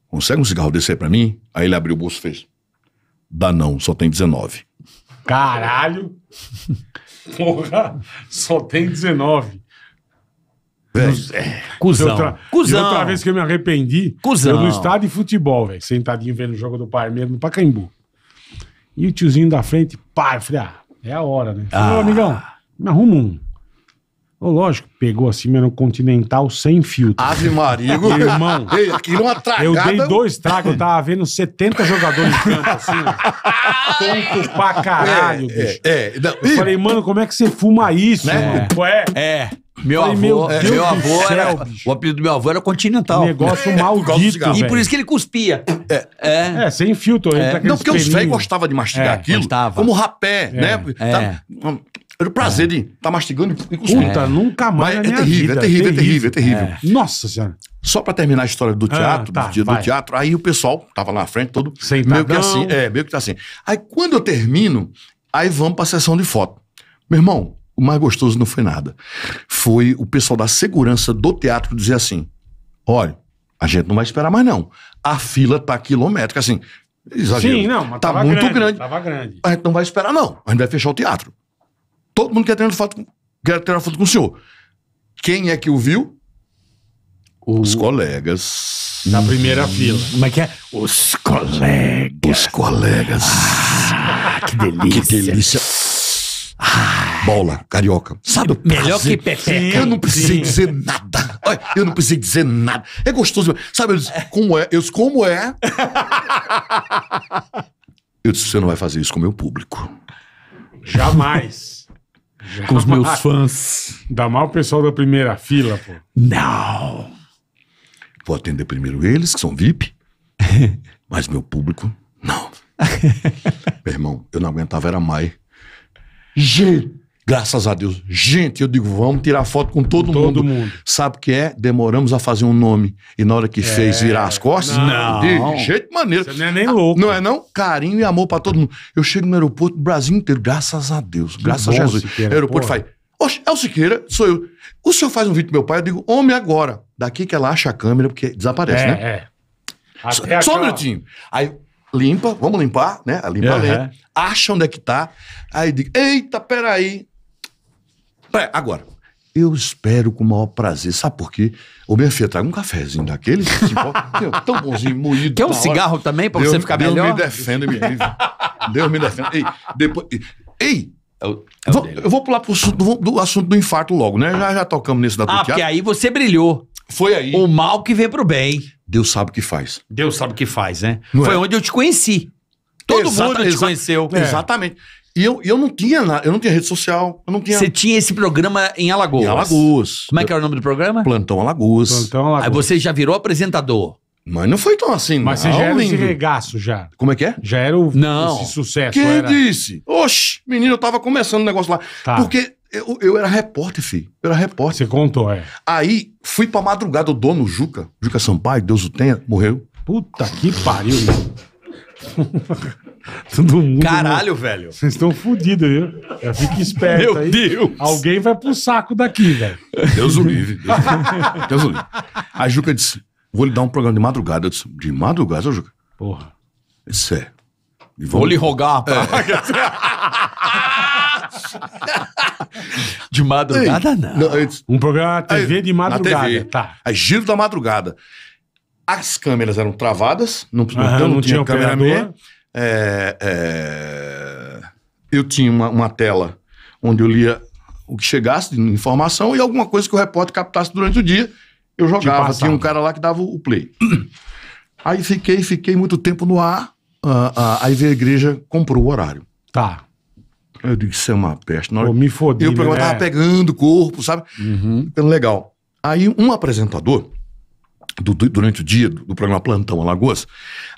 consegue um cigarro desse aí pra mim? Aí ele abriu o bolso e fez. Dá não, só tem 19. Caralho! Porra, só tem 19 velho. É. É. cusão. Outra, cusão. outra vez que eu me arrependi, cusão. eu no estádio de futebol, velho, sentadinho vendo o jogo do Palmeiras no Pacaembu. E o tiozinho da frente, pá, eu falei, ah, é a hora, né? Falei, ah. ô, amigão, me arruma um. Ô, lógico, pegou assim, mesmo continental sem filtro. Ave Marigo. irmão. Ei, aquilo é uma tragada. Eu dei dois tragos, eu tava vendo 70 jogadores de campo, assim, né? Tonto pra caralho, é, bicho. É, é. Não, eu e... falei, mano, como é que você fuma isso, né? É. Meu Ai, avô, meu, é, meu avô céu, era. O apelido do meu avô era Continental. negócio é, maldito. e por isso que ele cuspia. É, é. é sem filtro. É. Tá não, porque os velhos gostavam de mastigar é, aquilo. Gostava. Como rapé, é. né? Tá, era o prazer é. de estar tá mastigando e cuspindo. Puta, é. nunca mais. Mas é terrível, vida, é, terrível, é terrível, é terrível, é terrível. Nossa Senhora. Só para terminar a história do ah, teatro, ah, tá, do, do teatro, aí o pessoal tava lá na frente, todo Sentadão. meio que assim. É, meio que tá assim. Aí quando eu termino, aí vamos pra sessão de foto. Meu irmão, o mais gostoso não foi nada. Foi o pessoal da segurança do teatro dizer assim: olha, a gente não vai esperar mais, não. A fila tá quilométrica, assim. Exagero. Sim, não, mas tá muito grande, grande. Tava grande. A gente não vai esperar, não. A gente vai fechar o teatro. Todo mundo quer tirar foto, quer tirar foto com o senhor. Quem é que o viu? Os colegas. Na primeira fila. Como é que é? Os colegas. Os colegas. Ah, que delícia. Que delícia bola carioca. Sabe o Melhor prazer? que pepeca. Eu não precisei dizer nada. eu não precisei dizer nada. É gostoso. Sabe, eu disse, como é? Eu disse, como é? Eu disse, você não vai fazer isso com o meu público. Jamais. Jamais. Com os meus fãs. Dá mal o pessoal da primeira fila, pô. Não. Vou atender primeiro eles, que são VIP. mas meu público, não. meu irmão, eu não aguentava, era mais. Gente! Graças a Deus. Gente, eu digo, vamos tirar foto com todo, todo mundo. mundo. Sabe o que é? Demoramos a fazer um nome. E na hora que é... fez virar as costas, não. não. De jeito maneiro. Você não é nem louco. Não é não? Carinho e amor para todo mundo. Eu chego no aeroporto do Brasil inteiro, graças a Deus, que graças a Jesus. Siqueira, aeroporto porra. faz. Oxe, é o Siqueira, sou eu. O senhor faz um vídeo pro meu pai, eu digo, homem agora. Daqui que ela acha a câmera, porque desaparece, é, né? É. só, só um minutinho. Aí limpa, vamos limpar, né? Limpa uhum. ali. Acha onde é que tá. Aí digo, eita, peraí agora, eu espero com o maior prazer. Sabe por quê? Ô, minha filha, traga um cafezinho daquele. É tão bonzinho, moído. Quer um cigarro também pra Deus, você ficar Deus melhor? Deus me defende me Deus me defende Ei, depois... Ei! Eu, é é vou, eu vou pular pro assunto, do assunto do infarto logo, né? Já, já tocamos nesse da Ah, porque aí você brilhou. Foi aí. O mal que vem pro bem. Deus sabe o que faz. Deus sabe o que faz, né? Não Foi é? onde eu te conheci. Todo Exata, mundo te conheceu. É. Exatamente. E eu, eu não tinha nada, eu não tinha rede social, eu não tinha. Você tinha esse programa em Alagoas. Em Alagoas. Como é que era o nome do programa? Plantão Alagoas. Plantão Alagoas. Aí você já virou apresentador. Mas não foi tão assim, Mas não. você já era esse regaço já. Como é que é? Já era o não. esse sucesso. Quem era... disse? Oxi, menino, eu tava começando o um negócio lá. Tá. Porque eu, eu era repórter, filho. Eu era repórter. Você contou, é. Aí fui pra madrugada, o dono Juca, Juca Sampaio, Deus o tenha, morreu. Puta que pariu, meu. Todo mundo. Caralho, velho. Vocês estão fodidos, viu? Fique esperto Meu aí. Deus. Alguém vai pro saco daqui, velho. Deus o livre. Deus, o livre. A Juca disse: vou lhe dar um programa de madrugada. Eu disse, de madrugada, Juca? Porra. Isso é. Vamos... Vou lhe rogar é. De madrugada, não. não disse, um programa na TV aí, de madrugada. Na TV. Tá. É giro da madrugada. As câmeras eram travadas, não, não, não, não tinha, tinha câmera é, é, Eu tinha uma, uma tela onde eu lia o que chegasse de informação e alguma coisa que o repórter captasse durante o dia, eu jogava. Tinha um cara lá que dava o play. Aí fiquei, fiquei muito tempo no ar. Ah, ah, aí veio a igreja, comprou o horário. Tá. Eu digo, isso é uma peste. Na hora, Pô, me fodi, eu né? tava ah, pegando corpo, sabe? Uhum. Ficando então, legal. Aí um apresentador do, durante o dia do, do programa Plantão Alagoas,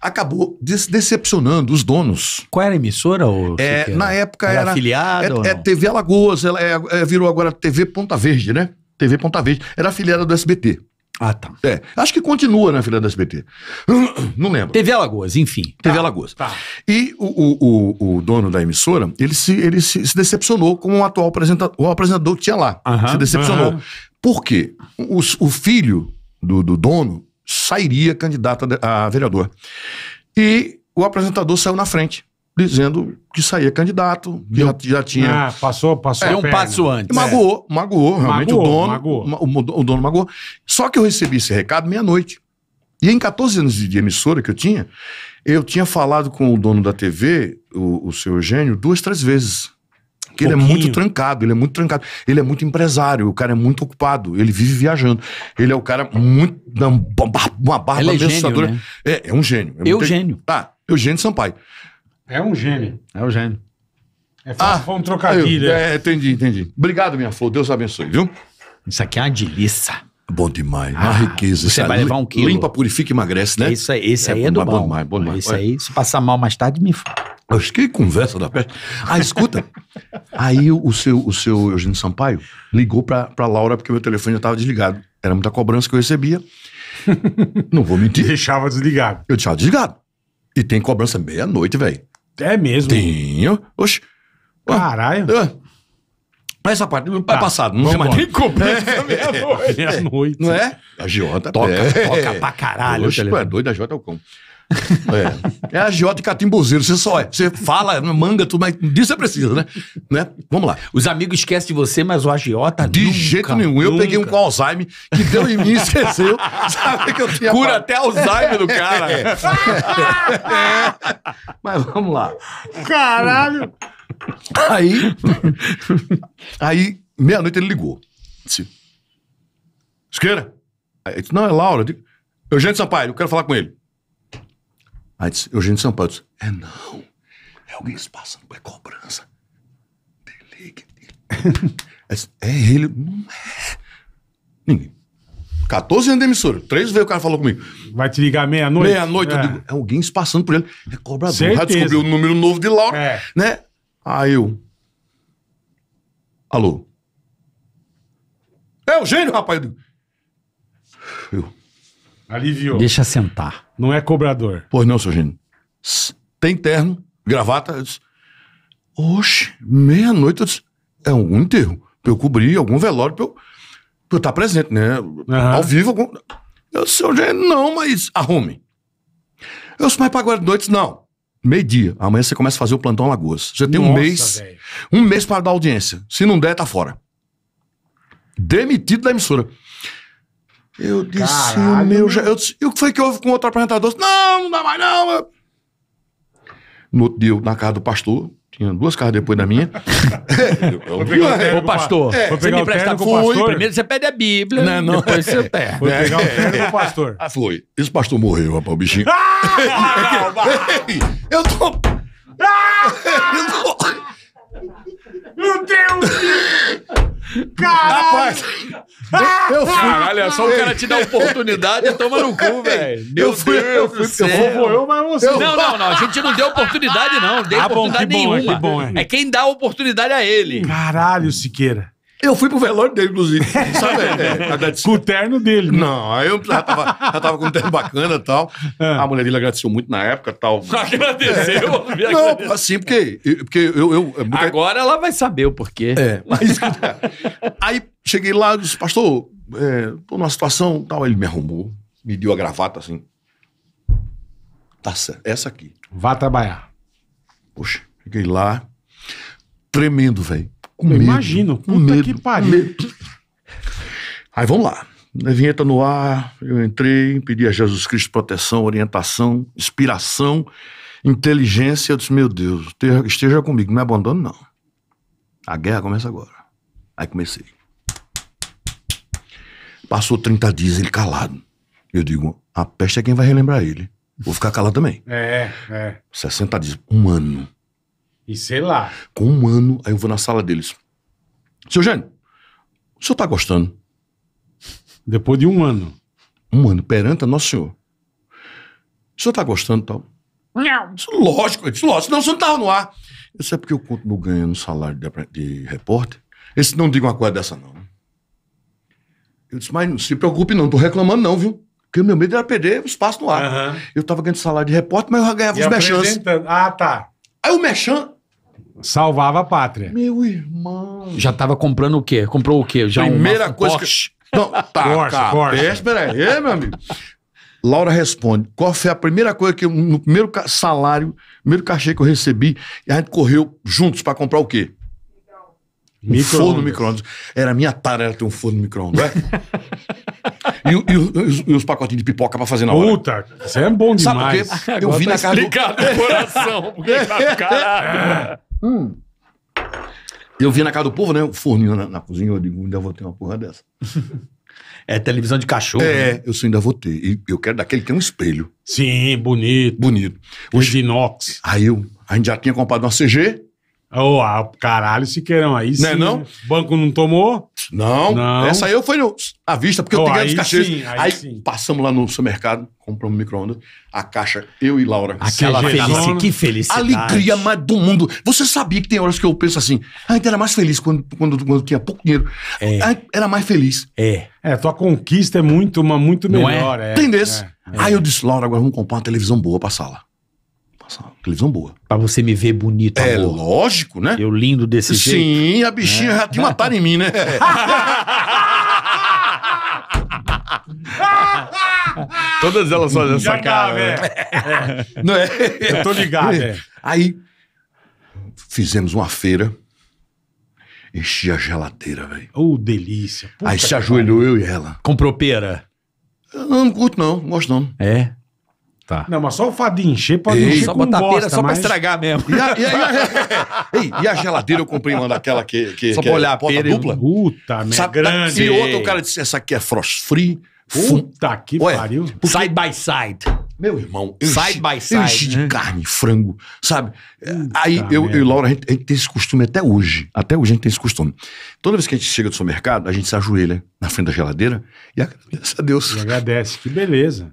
acabou decepcionando os donos. Qual era a emissora? Ou é, na época era, era afiliada? É, é TV Alagoas, ela é, é, virou agora TV Ponta Verde, né? TV Ponta Verde. Era afiliada do SBT. Ah, tá. É, acho que continua na fila da SBT. Não lembro. TV Alagoas, enfim. TV tá, Alagoas. Tá. E o, o, o, dono da emissora, ele se, ele se, se decepcionou com o atual apresentador, o apresentador que tinha lá. se decepcionou. Uhum. Por quê? O, o filho do, do dono sairia candidato a, vereador. E o apresentador saiu na frente dizendo que saía candidato, que já, já, tinha. Ah, passou, passou. É um passo antes. Magoou, é. magoou, realmente magoou, o dono. Magoou. O, o, dono magoou. Só que eu recebi esse recado meia-noite. E em 14 anos de emissora que eu tinha, eu tinha falado com o dono da TV, o, o seu Eugênio, duas, três vezes. Porque Pouquinho. ele é muito trancado, ele é muito trancado. Ele é muito empresário, o cara é muito ocupado, ele vive viajando. Ele é o cara muito. Uma barba ele é abençoadora. Gênio, né? é, é um gênio. É Eugênio. Muito... Tá, Eugênio Sampaio. É um gênio. É um gênio. É fácil, ah, foi um trocadilho. Eu, é. é, entendi, entendi. Obrigado, minha flor. Deus abençoe, viu? Isso aqui é uma delícia. Bom demais. Ah, uma riqueza. Você vai levar um quilo. Limpa, purifica e emagrece, né? Isso aí, esse é, aí é, do bom. Bom demais, bom demais. aí, se passar mal mais tarde, me fala. que conversa da peste. Ah, escuta. aí o seu, o seu Eugênio Sampaio ligou pra, pra Laura, porque meu telefone já tava desligado. Era muita cobrança que eu recebia. Não vou mentir. Deixava desligado. Eu deixava desligado. E tem cobrança meia-noite, velho. É mesmo? Tenho. Oxi. Caralho. Ah, essa parte não é tá. passado, não chama nem cobrança é, é meia-noite. não é? A Jota toca, é. toca pra caralho. Oxe, é doido, a Jota é o cão. É, é Jota e catimbozeiro, você só é. Você fala, manga, tudo, mas disso é preciso, né? né? Vamos lá. Os amigos esquecem de você, mas o agiota De nunca, jeito nenhum. Eu peguei um com Alzheimer que deu em mim e esqueceu. Sabe que eu tinha. Cura até Alzheimer do cara. É. É. Mas vamos lá. Caralho! Aí, aí meia-noite ele ligou. Disse, Esqueira? Aí disse, não, é Laura. Digo, Eugênio Sampaio, eu quero falar com ele. Aí disse, Eugênio Sampaio. Disse, é não, é alguém se passando, por cobrança. Deligue. disse, é ele, não é. Ninguém. 14 anos de emissora. Três vezes o cara falou comigo. Vai te ligar meia-noite? Meia-noite, é. eu digo, é alguém se passando por ele. É cobrador. Já descobriu o número novo de Laura, é. né? Aí ah, eu. Alô? É o gênio, rapaz. Eu, eu. Aliviou. Deixa sentar. Não é cobrador. Pois não, seu gênio. Tem terno, gravata. Eu disse, Oxe, meia-noite. É um enterro. Pra eu cobrir, algum velório, pra eu, pra eu estar tá presente, né? Uhum. Ao vivo. Algum... Eu disse, seu gênio, não, mas arrume. Eu disse, mas pra agora de noite, não. Meio-dia. Amanhã você começa a fazer o plantão Lagoas. Você tem Nossa, um mês. Véio. Um mês para dar audiência. Se não der, tá fora. Demitido da emissora. Eu disse, Caralho. o meu já. Eu disse, e o que foi que houve com outro apresentador? Não, não dá mais não. No outro dia, na casa do pastor, tinha duas carros depois da minha. eu, eu, eu, Ô, pastor, é, você me empresta com o pastor? Primeiro você pede a Bíblia, não, não. depois você pede. Foi pegar o terno com o é. pastor. Ah, foi. Esse pastor morreu, rapaz, o bichinho. Ah, eu tô... Ah, eu tô... Não tenho Caralho! Eu fui. Caralho, é só o cara te dar oportunidade e toma no cu, velho. Eu fui, eu fui. Eu vou eu, mas você. Não, não, não. A gente não deu oportunidade, não. deu ah, oportunidade bom, que é, nenhuma. que bom, é. é quem dá oportunidade a ele. Caralho, Siqueira. Eu fui pro velório dele, inclusive. Sabe? É, é com o terno dele. Né? Não, aí eu já tava, já tava com um terno bacana e tal. É. A mulher dele agradeceu muito na época tal. Agradeceu? É. Não, assim, porque, porque eu... eu é Agora ela vai saber o porquê. É, mas... aí cheguei lá e disse, pastor, é, tô numa situação tal. Ele me arrumou, me deu a gravata assim. Tá certo, é essa aqui. Vá trabalhar. Poxa, cheguei lá, tremendo, velho com medo, imagino. Puta com medo, que pariu. Aí vamos lá. A vinheta no ar, eu entrei, pedi a Jesus Cristo proteção, orientação, inspiração, inteligência. Eu disse, meu Deus, esteja comigo, não me abandone não. A guerra começa agora. Aí comecei. Passou 30 dias ele calado. Eu digo, a peste é quem vai relembrar ele. Vou ficar calado também. É, é. 60 dias, um ano. E sei lá. Com um ano, aí eu vou na sala deles. Seu Jânio, o senhor tá gostando? Depois de um ano. Um ano, perante Nosso Senhor. O senhor tá gostando tal? Não. Isso, lógico, eu disse, lógico, senão o senhor não tava no ar. Isso é porque eu continuo ganhando salário de, de repórter. Esse não diga uma coisa dessa, não. Eu disse, mas não se preocupe, não, não tô reclamando, não, viu? Porque o meu medo era perder o espaço no ar. Uhum. Eu tava ganhando salário de repórter, mas eu ganhava e os mexãs. Ah, tá. Aí o mexã Salvava a pátria. Meu irmão. Já tava comprando o quê? Comprou o quê? Já Primeira uma... coisa Porsche. que. Não, tá, Porsche, tá. Porsche. Espera aí, meu amigo. Laura responde: qual foi a primeira coisa que eu, no primeiro salário, primeiro cachê que eu recebi, e a gente correu juntos para comprar o quê? Um micro forno micro-ondas. Era minha tarefa ter um forno micro-ondas, né? e, e, e, os, e, os, pacotinhos de pipoca pra fazer na hora. Puta, você é bom demais. Sabe por quê? Eu vi tá na casa. Do... É. coração, porque tá caralho. Hum. Eu vi na casa do povo, né? O forninho na, na cozinha, eu digo, ainda vou ter uma porra dessa. é televisão de cachorro. É, né? eu ainda vou ter. E eu quero daquele que tem um espelho. Sim, bonito. Bonito. Os de inox. Aí eu, a gente já tinha comprado uma CG, Ô, ah, caralho, Siqueirão, aí é sim. Não é né? não? Banco não tomou? Não. não. Essa aí eu fui no, à vista, porque eu peguei os cachês. Sim, aí, aí sim. passamos lá no supermercado, compramos um micro-ondas, a caixa, eu e Laura. Aquela felicidade. Que felicidade. Alegria mais do mundo. Você sabia que tem horas que eu penso assim, Ainda ah, então era mais feliz quando, quando, quando tinha pouco dinheiro. É. Ah, era mais feliz. É. É, tua conquista é muito, uma, muito melhor. Não é? é. Tem desse. É, é. Aí eu disse, Laura, agora vamos comprar uma televisão boa pra sala televisão boa. Pra você me ver bonito, É amor. lógico, né? Eu lindo desse Sim, jeito. Sim, a bichinha é. já tinha uma tara em mim, né? Todas elas fazem essa cara. Né? é. Não é? Eu tô ligado, é. é. Aí, fizemos uma feira. Enchi a geladeira, velho. oh, delícia. Puta Aí se ajoelhou cara. eu e ela. Comprou pera? Eu não, não curto, não. Não gosto, não. É? Tá. Não, mas só o de encher pode Ei, encher só com botar bosta, pera, só mas... pra estragar mesmo. E a, e, a, e, a, e a, geladeira eu comprei uma daquela que, que Só que pra olhar é a pera dupla. Puta, minha né, Sabe, tá, grande. E outra o cara disse, essa aqui é frost free. Puta que Ué, pariu. Side by side. Meu irmão, eu side enchi, by side, eu enchi né? de carne, frango, sabe? Aí eu, eu, e Laura, a gente, a gente, tem esse costume até hoje. Até hoje a gente tem esse costume. Toda vez que a gente chega do supermercado, a gente se ajoelha na frente da geladeira e agradece a Deus. E agradece, que beleza.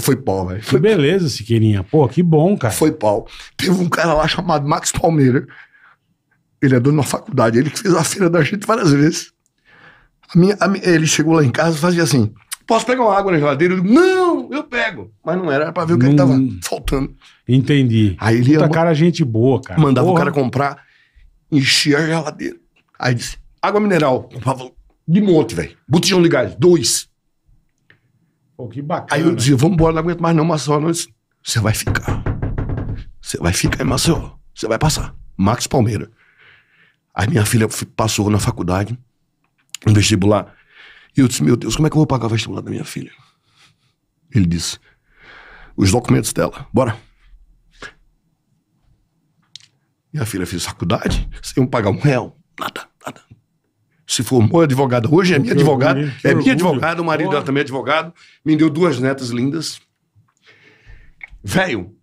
Foi pau, velho. Foi... Beleza, Siqueirinha. Pô, que bom, cara. Foi pau. Teve um cara lá chamado Max Palmeira. Ele é dono de uma faculdade. Ele que fez a feira da gente várias vezes. A minha, a ele chegou lá em casa e fazia assim: Posso pegar uma água na geladeira? Eu digo, não, eu pego. Mas não era, era pra ver o que, não... que tava faltando. Entendi. Aí ele Puta ia, cara, gente boa, cara. Mandava Porra. o cara comprar, enchia a geladeira. Aí disse: água mineral, de monte, velho. Botijão de gás, dois. Pô, que bacana. Aí eu dizia, vamos embora, não aguento mais não, Maceió. Você vai ficar. Você vai ficar em Maceió. Você vai passar. Max Palmeira. Aí minha filha passou na faculdade, no vestibular. E eu disse, meu Deus, como é que eu vou pagar o vestibular da minha filha? Ele disse, os documentos dela, bora. Minha filha fez faculdade, sem pagar um real, nada se formou advogada. Hoje é minha advogada, é minha advogada, o marido dela também é advogado, me deu duas netas lindas. Velho,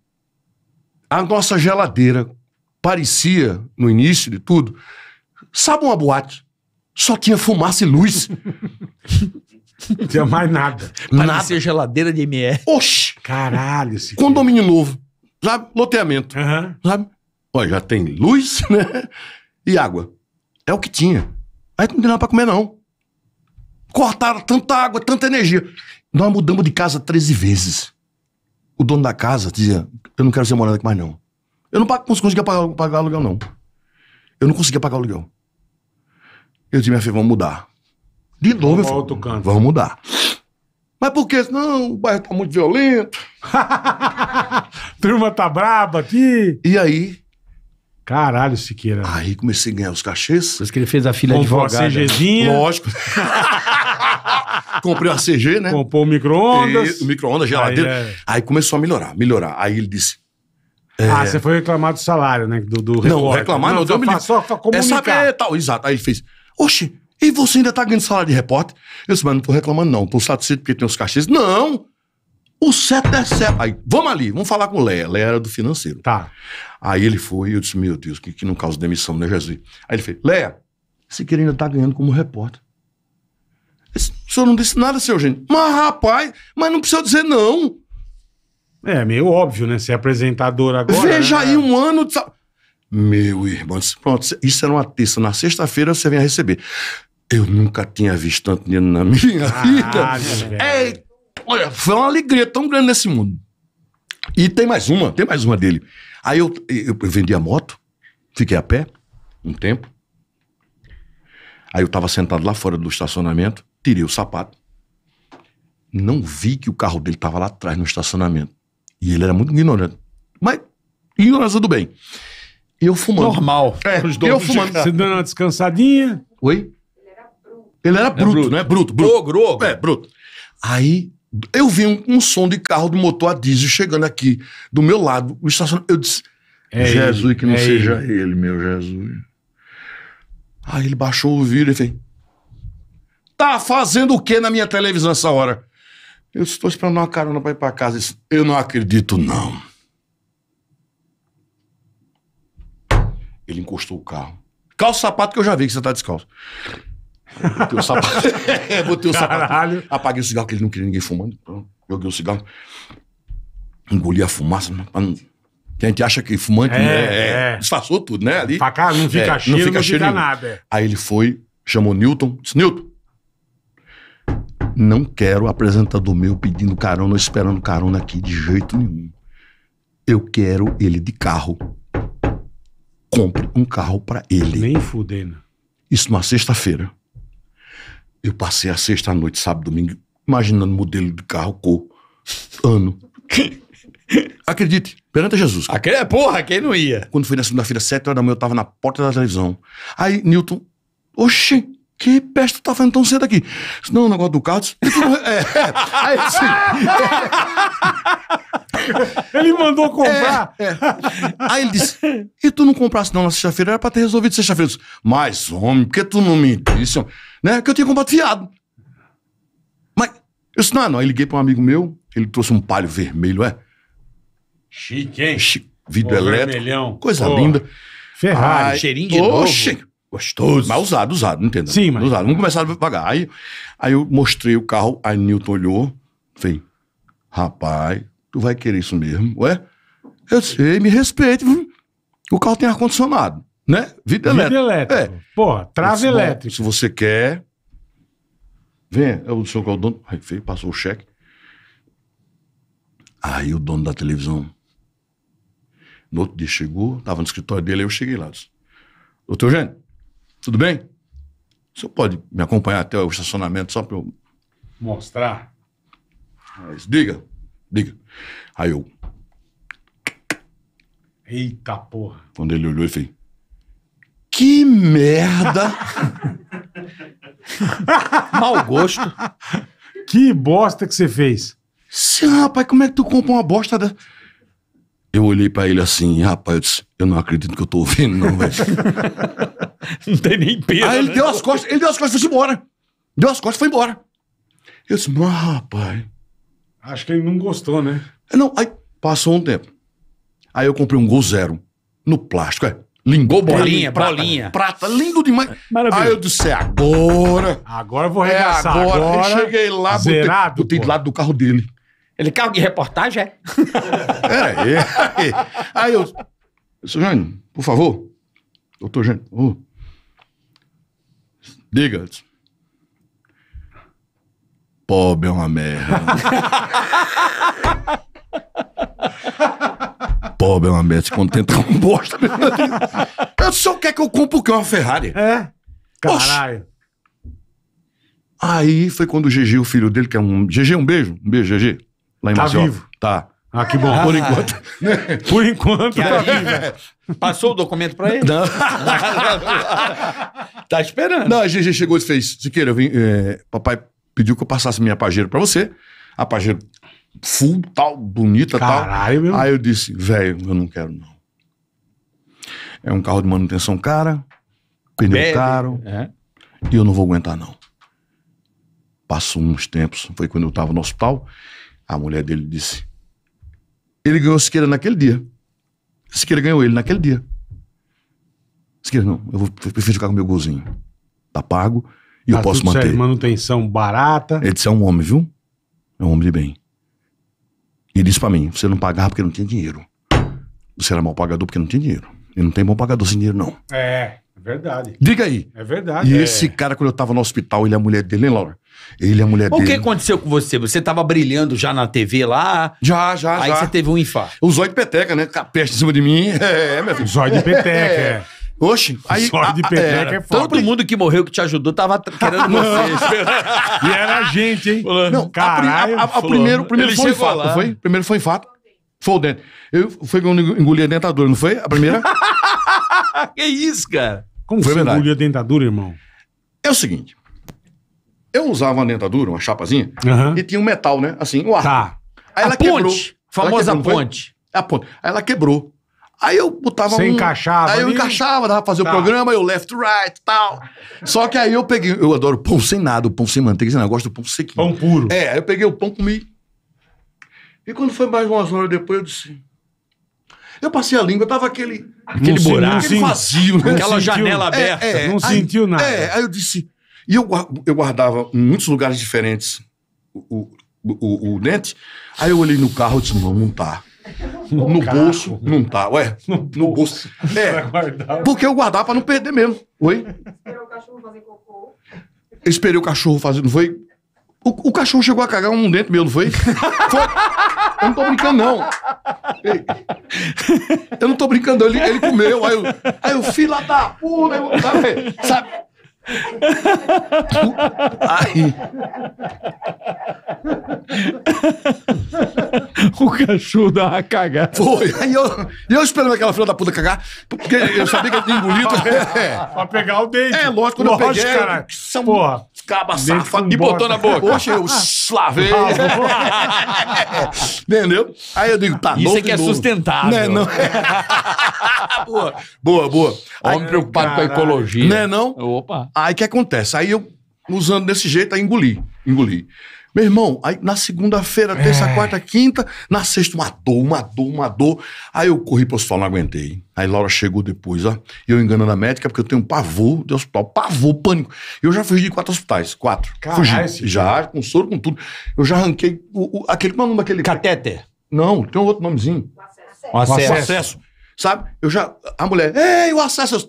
a nossa geladeira parecia, no início de tudo, sabe uma boate? Só tinha fumaça e luz. Não tinha mais nada. nada. Parecia geladeira de ME. Oxi! Caralho, esse Condomínio filho. novo, sabe? Loteamento. Uhum. Sabe? Olha, já tem luz, né? E água. É o que tinha. Aí não tem nada pra comer, não. Cortaram tanta água, tanta energia. Nós mudamos de casa 13 vezes. O dono da casa dizia: Eu não quero ser morando aqui mais, não. Eu não conseguia pagar, pagar aluguel, não. Eu não conseguia pagar aluguel. Eu disse, minha filha, vamos mudar. De novo, eu falei, canto. vamos mudar. Mas por quê? Não, o bairro tá muito violento. Turma tá braba aqui. E aí, Caralho, Siqueira. Aí comecei a ganhar os cachês. Depois que ele fez a filha Comprou advogada. Comprou a CGzinha. Lógico. Comprei uma CG, né? Comprou o micro-ondas. o micro-ondas, geladeira. Aí, é. aí, começou a melhorar, melhorar. Aí ele disse... É... Ah, você foi reclamar do salário, né? Do, do não, reclamar não, deu melhor. Só, só é, comunicar. É tal, exato. Aí ele fez... Oxe, e você ainda tá ganhando salário de repórter? Eu disse, mas não tô reclamando não. Tô satisfeito porque tem os cachês. Não! O Seth Decep. É aí, vamos ali, vamos falar com o Léa. Léa era do financeiro. Tá. Aí ele foi e eu disse, meu Deus, que, que não causa demissão, né, Jesus? Aí ele fez, Léa, esse querido ainda tá ganhando como repórter. Disse, o senhor não disse nada, seu gente Mas, rapaz, mas não precisa dizer não. É, meio óbvio, né? Ser é apresentador agora. Veja né? aí um ano de... Meu irmão, disse, pronto, isso era uma terça. Na sexta-feira você vem a receber. Eu nunca tinha visto tanto dinheiro na minha ah, vida. Minha Eita! Olha, foi uma alegria tão grande nesse mundo. E tem mais uma, tem mais uma dele. Aí eu, eu, eu vendi a moto, fiquei a pé um tempo. Aí eu estava sentado lá fora do estacionamento, tirei o sapato. Não vi que o carro dele tava lá atrás no estacionamento. E ele era muito ignorante. Mas ignorância do bem. Eu fumando. Normal. É, os dois eu fumando. Você dando uma descansadinha. Oi? Ele era bruto. Ele era bruto, é bruto. né? Bruto, bruto. É, bruto. Aí eu vi um, um, som de carro do motor a diesel chegando aqui, do meu lado, o estacionamento. Eu disse: é Jesus, ele, que não é seja ele. ele. meu Jesus. Aí ele baixou o vidro e fez: Tá fazendo o que na minha televisão essa hora? Eu estou esperando uma carona para ir para casa. Eu, disse, eu não acredito, não. Ele encostou o carro. Calça o sapato que eu já vi que você tá descalço botei o sapato. É, botei o Caralho. sapato. Apaguei o cigarro, que ele não queria ninguém fumando. Joguei o cigarro. Engoli a fumaça. Que a gente acha que fumante é, né, é, disfarçou tudo, né? Ali. Pra cá, não fica é, cheiro, não fica, não cheiro fica nada. É. Aí ele foi, chamou Newton, disse: Newton, não quero apresentador meu pedindo carona, esperando carona aqui de jeito nenhum. Eu quero ele de carro. Compre um carro para ele. Nem fudendo. Isso numa sexta-feira. Eu passei a sexta noite, sábado, domingo, imaginando modelo de carro, cor, ano. Acredite, perante Jesus. Aquele é porra, quem não ia? Quando foi na segunda-feira, sete horas da manhã, eu tava na porta da televisão. Aí, Newton, oxi, que peste tu tá fazendo tão cedo aqui? Não, o negócio do Carlos. é, é, aí sim. ele mandou comprar. É, é. Aí ele disse: E tu não comprasse não na sexta-feira? Era pra ter resolvido sexta-feira. Mas, homem, por que tu não me disse? Né? Que eu tinha comprado fiado. Mas, eu disse: Não, não. Aí liguei pra um amigo meu, ele trouxe um palho vermelho, é. Chique, hein? Chique, vidro Pô, elétrico. Vermelhão. Coisa Pô. linda. Ferrari, Ai, cheirinho de oxe, novo. Gostoso. Mas usado, usado, entendeu? Sim, mas... Usado. Vamos começar a pagar. Aí, aí eu mostrei o carro, aí Newton olhou, fez, rapaz, Tu vai querer isso mesmo? Ué? Eu sei, me respeite. O carro tem ar-condicionado, né? Vida elétrica. Vida elétrica. É. Porra, trava elétrica. Se você quer. Vem, é o senhor que é o dono. Aí veio, passou o cheque. Aí o dono da televisão. No outro dia chegou, estava no escritório dele, aí eu cheguei lá. Disse, Doutor Eugênio, tudo bem? O senhor pode me acompanhar até o estacionamento só para eu. Mostrar? Mas, diga, diga. Aí eu. Eita porra. Quando ele olhou, e fez. Que merda! Mal gosto. Que bosta que você fez. Sim, rapaz, como é que tu compra uma bosta da. Eu olhei pra ele assim, rapaz, eu, disse, eu não acredito que eu tô ouvindo, não, velho. não tem nem peso. Aí ele né? deu as costas, ele deu as costas e foi embora. Deu as costas e foi embora. Eu disse, mas rapaz, Acho que ele não gostou, né? Não, aí passou um tempo. Aí eu comprei um Gol Zero no plástico, é. Lingou bolinha, bolinha, prata, bolinha. Prata, lindo demais. Maravilha. Aí eu disse, é agora. Agora eu vou regaçar. É agora. agora. cheguei lá, zerado, botei, botei do lado do carro dele. Ele carro de reportagem, é? é, é, é. Aí eu. Seu Jânio, por favor. Doutor Jânio, oh. diga. Pobre é uma merda. Pobre é uma merda. Se contenta com bosta. eu só quer que eu compro o que? Uma Ferrari. É? Caralho. Aí foi quando o GG, o filho dele, que é um. GG, um beijo. Um beijo, GG. Lá em Tá Maceió. vivo. Tá. Ah, que bom. Por enquanto. Por enquanto, Que tá aí, Passou o documento pra ele? Não. tá esperando. Não, a GG chegou e fez: Siqueira, eu vim, é, papai pediu que eu passasse minha Pajero para você. A Pajero full, tal, bonita, Caralho, tal. Meu. Aí eu disse, velho, eu não quero não. É um carro de manutenção cara, pneu Bebe. caro, é. e eu não vou aguentar não. Passou uns tempos, foi quando eu tava no hospital, a mulher dele disse, ele ganhou Siqueira naquele dia. Siqueira ganhou ele naquele dia. Siqueira, não, eu vou prefiro ficar com meu golzinho. Tá pago, e tá eu posso manter. Sério, manutenção barata. Ele é um homem, viu? É um homem de bem. Ele disse para mim: você não pagava porque não tinha dinheiro. Você era mal pagador porque não tinha dinheiro. E não tem bom pagador sem dinheiro, não. É, é verdade. Diga aí. É verdade. E é. esse cara, quando eu tava no hospital, ele é a mulher dele, hein, Laura? Ele é a mulher o dele. O que aconteceu com você? Você tava brilhando já na TV lá? Já, já, aí já. Aí você teve um infarto. O zóio de peteca, né? Com a peste em cima de mim. É, é meu filho. Zóio de peteca, é. é. Oxe, aí. de é, é Todo mundo que morreu que te ajudou tava querendo vocês. e era a gente, hein? Não, Caralho. O primeiro, primeiro foi infarto, foi? Primeiro foi infarto. Foi o dente. Eu fui quando engoli a dentadura, não foi? A primeira? que isso, cara? Como foi você engoliu a dentadura, irmão? É o seguinte. Eu usava uma dentadura, uma chapazinha, uhum. e tinha um metal, né? Assim, o ar. Tá. Aí a ela ponte. Quebrou. Famosa ela quebrou, ponte. A ponte. Aí ela quebrou. Aí eu botava Você um, encaixava. Aí eu encaixava, dava pra fazer tá. o programa, eu left, right, tal. Só que aí eu peguei. Eu adoro pão sem nada, pão sem manteiga, sem nada. Eu gosto do pão sequinho. Pão puro. É, aí eu peguei o pão, comi. E quando foi mais umas horas depois, eu disse. Eu passei a língua, tava aquele. Aquele não buraco, aquele vazio, né? Aquela sentiu, janela é, aberta. É, é, não aí, sentiu nada. É, aí eu disse. E eu, eu guardava em muitos lugares diferentes o, o, o, o dente. Aí eu olhei no carro e disse: não, montar no, bolso, não tá. Ué, no, no bolso. É, porque eu guardava pra não perder mesmo. Oi? Esperou o cachorro fazer cocô. Esperei o cachorro fazer, não foi? O, o, cachorro chegou a cagar um dentro meu, não foi? foi? Eu não tô brincando, não. Eu não tô brincando, ele, ele comeu. Aí eu, aí eu fila da puta, sabe? Aí. o cachorro dá uma cagada. Foi. Aí eu, eu esperando aquela filha da puta cagar, porque eu sabia que ele tinha engolido. É. Pra pegar o dente. É, lógico, quando lógico, eu peguei... Cara. São... Porra caba safado, me botou na boca. Poxa, eu ah, lavei. Ah, ah, Entendeu? Aí eu digo, tá, Isso novo. Isso é que é novo. sustentável. Né, não boa, boa, boa. Homem aí, preocupado com a ecologia. Né não? Opa. Aí o que acontece? Aí eu, usando desse jeito, aí engoli, engoli. Meu irmão, aí na segunda-feira, terça, é. quarta, quinta, na sexta, uma dor, uma dor, uma dor. Aí eu corri pro hospital, não aguentei. Aí Laura chegou depois, ó. E eu enganando a médica, porque eu tenho pavor de hospital, pavor, pânico. Eu já fugi de quatro hospitais, quatro. Caralho, fugi. Já, com soro, com tudo. Eu já arranquei o, o, aquele, qual é o nome daquele? Catéter. Não, tem um outro nomezinho. O acesso. O acesso. O acesso. Sabe? Eu já. A mulher, ei, o acesso, eu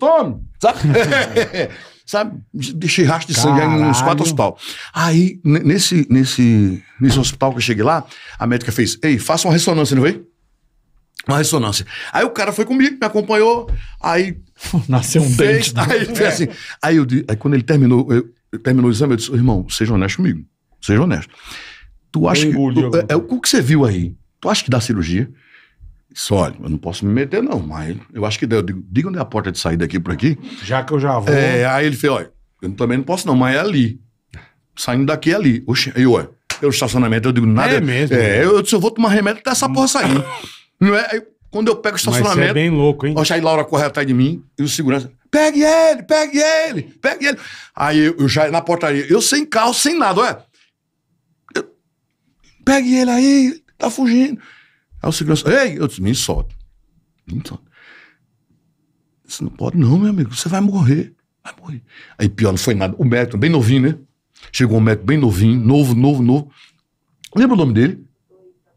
Sabe? sabe? Deixei rastro de Caralho. sangue nos quatro hospital. Aí, nesse, nesse, nesse hospital que eu cheguei lá, a médica fez: Ei, faça uma ressonância, não veio? É? Uma ressonância. Aí o cara foi comigo, me acompanhou, aí. Nasceu um fez, dente. Né? Aí, fez assim, aí, eu, aí quando ele terminou, eu, eu terminou o exame, eu disse: irmão, seja honesto comigo, seja honesto. Tu acha que. é, é, o que você viu aí? Tu acha que dá cirurgia? Disse, olha, eu não posso me meter não, mas eu acho que deu. Eu digo, diga onde é a porta de saída aqui por aqui. Já que eu já vou. É, aí ele fez, olha, eu também não posso não, mas é ali. Saindo daqui é ali. Oxe, aí olha, pelo estacionamento, eu digo nada. É mesmo. É, né? eu, eu disse, eu vou tomar remédio até tá essa porra sair. não é? Aí, quando eu pego o é estacionamento... Mas é bem louco, hein? Oxe, aí Laura corre atrás de mim e o segurança... Pegue ele, pegue ele, pegue ele. Aí eu, eu já na portaria, eu sem carro, sem nada, olha. Eu, pegue ele aí, tá fugindo. Aí o segurança, ei, eu disse, me solta. Me solta. Você não pode não, meu amigo, você vai morrer. Vai morrer. Aí pior, não foi nada. O médico, bem novinho, né? Chegou um médico bem novinho, novo, novo, novo. Lembra o nome dele?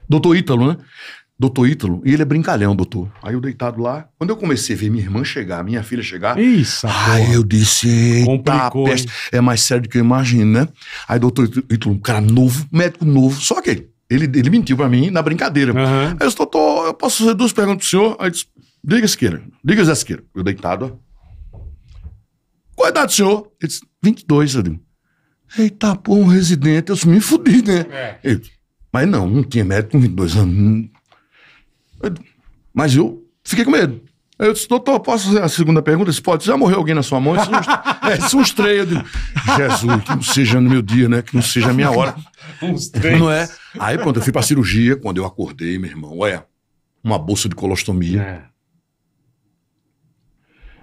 Doutor Ítalo, né? Doutor Ítalo, e ele é brincalhão, doutor. Aí eu deitado lá, quando eu comecei a ver minha irmã chegar, minha filha chegar, Isso, aí eu disse, eita peste, é mais sério do que eu imagino, né? Aí doutor Ítalo, um cara novo, médico novo, só aquele. Ele, ele mentiu para mim na brincadeira. Uhum. Aí eu disse, doutor, eu posso fazer duas perguntas pro senhor? Aí eu disse, diga Siqueira, diga Zé Siqueira. Eu deitado, ó. Qual a idade do senhor? Ele disse, 22. Eu digo, eita, pô, um residente, eu me fudi, né? É. Ele, mas não, não tinha médico com 22 anos. Eu, mas eu fiquei com medo. Eu disse, doutor, posso fazer a segunda pergunta? Você pode, já morreu alguém na sua mão? Isso é, isso é um estreio. Jesus, que não seja no meu dia, né? Que não seja a minha hora. Uns três. Não é? Aí, quando eu fui pra cirurgia, quando eu acordei, meu irmão, ué, uma bolsa de colostomia. É.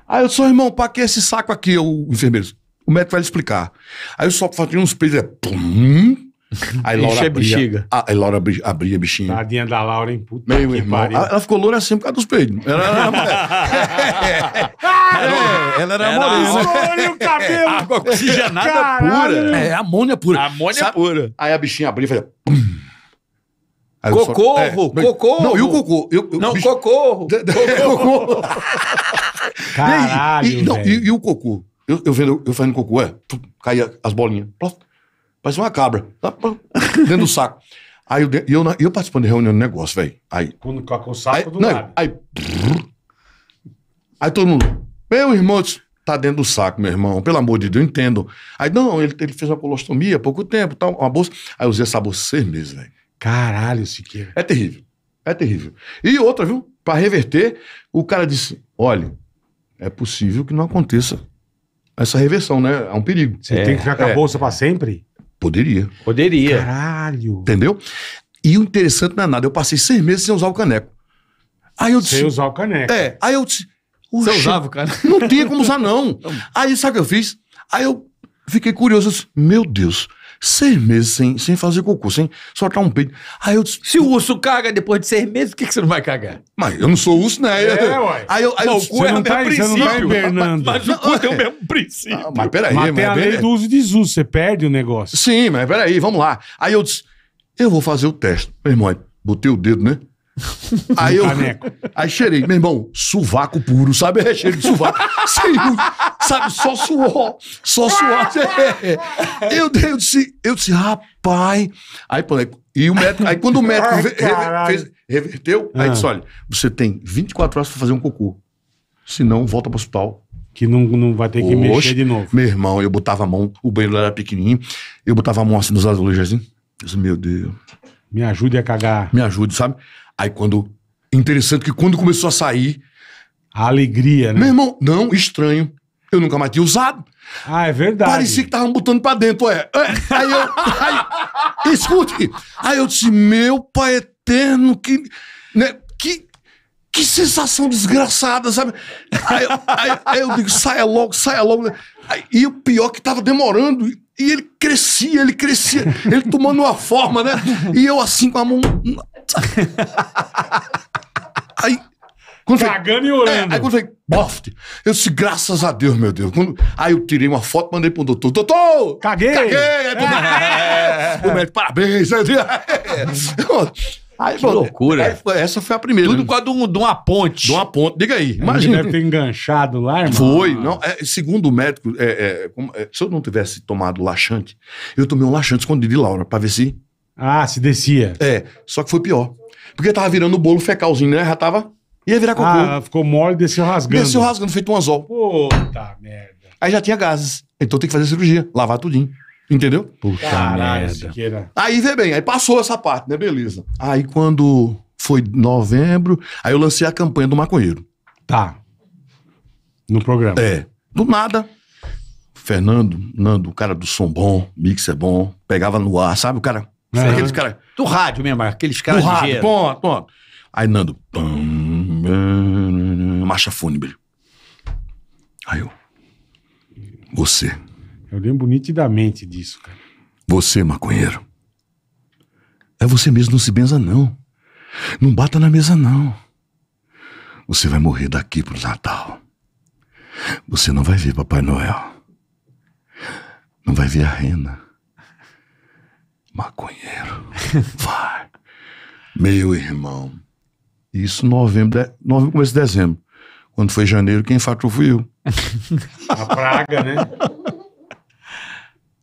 Aí eu sou irmão, pra que esse saco aqui? Eu, o enfermeiro, o médico vai lhe explicar. Aí eu só fazia uns peitos, é, pum, Aí Laura Enche a bexiga. A, ah, aí Laura abria, abria a bichinha. Tadinha da Laura, hein? Puta Meu irmão. Pariu. Ela ficou loura assim por causa dos peitos. Ela era mulher. é, ela era, era morena. Olha o cabelo. É, água oxigenada Caralho. pura. É, é, amônia pura. Amônia Sabe? pura. Aí a bichinha abria e fazia... Aí cocorro, só, é, cocorro. Não, e o cocô? Eu, eu, não, bicho, cocorro. Cocorro. Caralho, e, e, não, e, e, o cocô? Eu, eu, vendo, eu fazendo cocô, é, caía as bolinhas. Plof. Parece uma cabra. Tá, dentro do saco. Aí eu, eu, eu participando de reunião de negócio, velho. Aí. Quando coloca o saco aí, do não, lado. Aí. Aí todo mundo. Meu irmão, tá dentro do saco, meu irmão. Pelo amor de Deus, eu entendo. Aí, não, ele, ele fez uma colostomia há pouco tempo, tal, uma bolsa. Aí eu usei essa bolsa seis meses, velho. Caralho, Siqueira. É terrível. É terrível. E outra, viu? Para reverter, o cara disse: olha, é possível que não aconteça essa reversão, né? É um perigo. Você é. tem que é, ficar com a é. bolsa para sempre? Poderia. Poderia. Caralho. Entendeu? E o interessante não é nada. Eu passei seis meses sem usar o caneco. Aí eu disse. Sem usar o caneco. É. Aí eu disse. Você usava o caneco? Não tinha como usar, não. Aí sabe o que eu fiz? Aí eu fiquei curioso. Eu disse, Meu Deus. Seis meses sem, sem fazer cocô, sem soltar um peito. Aí eu disse, Se o urso caga depois de seis meses, por que, que você não vai cagar? Mas eu não sou urso, né? É, ué. Aí eu, aí eu, é o tá cu é o mesmo não princípio. tá Mas o cu tem o mesmo princípio. Ah, mas peraí, mas, Mas tem a peraí. do uso e desuso, você perde o negócio. Sim, mas peraí, vamos lá. Aí eu disse, eu vou fazer o teste. Meu irmão, botei o dedo, né? Aí eu. Caneco. Aí cheirei. Meu irmão, suvaco puro, sabe? É cheiro de suvaco. sabe? Só suor. Só suor. Eu, eu, disse, eu disse, rapaz. Aí, pô, e o médico, aí quando o médico rever, fez, reverteu, aí disse: ah. olha, você tem 24 horas para fazer um cocô. Senão, volta pro hospital. Que não, não vai ter que Oxe, mexer de novo. Meu irmão, eu botava a mão, o banheiro era pequenininho, eu botava a mão assim nos azulejos assim. meu Deus. Me ajude a cagar. Me ajude, sabe? Aí quando. Interessante que quando começou a sair. A alegria, né? Meu irmão, não, estranho. Eu nunca mais tinha usado. Ah, é verdade. Parecia que estavam botando pra dentro, é. é. aí eu. Aí, escute! Aí eu disse, meu pai eterno, que. Né, que. Que sensação desgraçada, sabe? Aí, aí, aí eu digo, saia logo, saia logo. Né? Aí, e o pior é que tava demorando. E ele crescia, ele crescia, ele tomando uma forma, né? E eu assim com a mão. Aí. Cagando e orando. É, aí quando eu falei, boft. Eu disse, graças a Deus, meu Deus. Quando, aí eu tirei uma foto, mandei pro doutor. Doutor! Caguei! Caguei! Aí, é, é, é. O médico, parabéns! Aí, eu, é, Aí, que bom, loucura. essa foi a primeira. Tudo com a de, uma ponte. De uma ponte, diga aí. Imagina. Deve ter enganchado lá, irmão. Foi. Não, é, segundo o médico, é, é, é se eu não tivesse tomado laxante, eu tomei um laxante escondido de Laura, pra ver se... Ah, se descia. É, só que foi pior. Porque tava virando o bolo fecalzinho, né? Já tava... Ia virar cocô. Ah, ficou mole e desceu rasgando. Desceu rasgando, feito um anzol. Puta merda. Aí já tinha gases. Então tem que fazer cirurgia, lavar tudinho. Entendeu? Puxa Caralho, merda. Aí vê bem, aí passou essa parte, né? Beleza. Aí quando foi novembro, aí eu lancei a campanha do maconheiro. Tá. No programa. É. Do nada. Fernando, Nando, o cara do som bom, mix é bom, pegava no ar, sabe? O cara. Uhum. Aqueles cara. Do rádio mesmo, aqueles caras. Do rádio, ponto, ponto. Aí Nando. marcha fúnebre. Aí eu. Você. Eu lembro nitidamente disso, cara. Você, maconheiro. É você mesmo, não se benza, não. Não bata na mesa, não. Você vai morrer daqui pro Natal. Você não vai ver Papai Noel. Não vai ver a rena. Maconheiro. vai. Meu irmão. Isso novembro, de... É, novembro, começo de dezembro. Quando foi janeiro, quem faturou fui eu. A praga, né?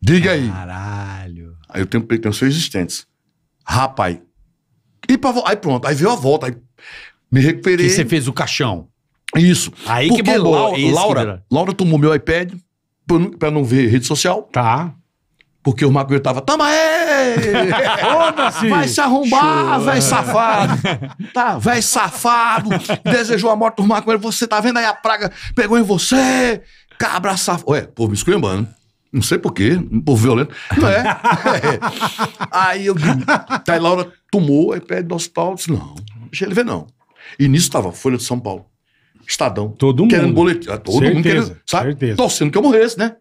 Diga aí. Caralho. Aí eu tenho pertenceu existentes. Rapaz. E pra, aí pronto, aí veio a volta. Aí me recuperei. E você fez o caixão. Isso. Aí Porque é que bombou. Laura, Laura, que Laura tomou meu iPad pra, pra não ver rede social. Tá. Porque o maconheiro tava, toma aí! Foda-se! Vai se arrombar, velho safado! tá, velho safado! Desejou a morte do maconheiro, você tá vendo aí a praga, pegou em você! Cabra safado! Ué, povo me esculhambando. Não sei porquê, um povo violento. Não é. é. Aí eu digo, tá, aí Laura tomou, aí pede nosso pau, disse, não, deixa ele ver não. E nisso estava Folha de São Paulo, Estadão. Todo mundo. Querendo boletim, ah, todo certeza, mundo querendo, sabe? Certeza. Torcendo que eu morresse, né?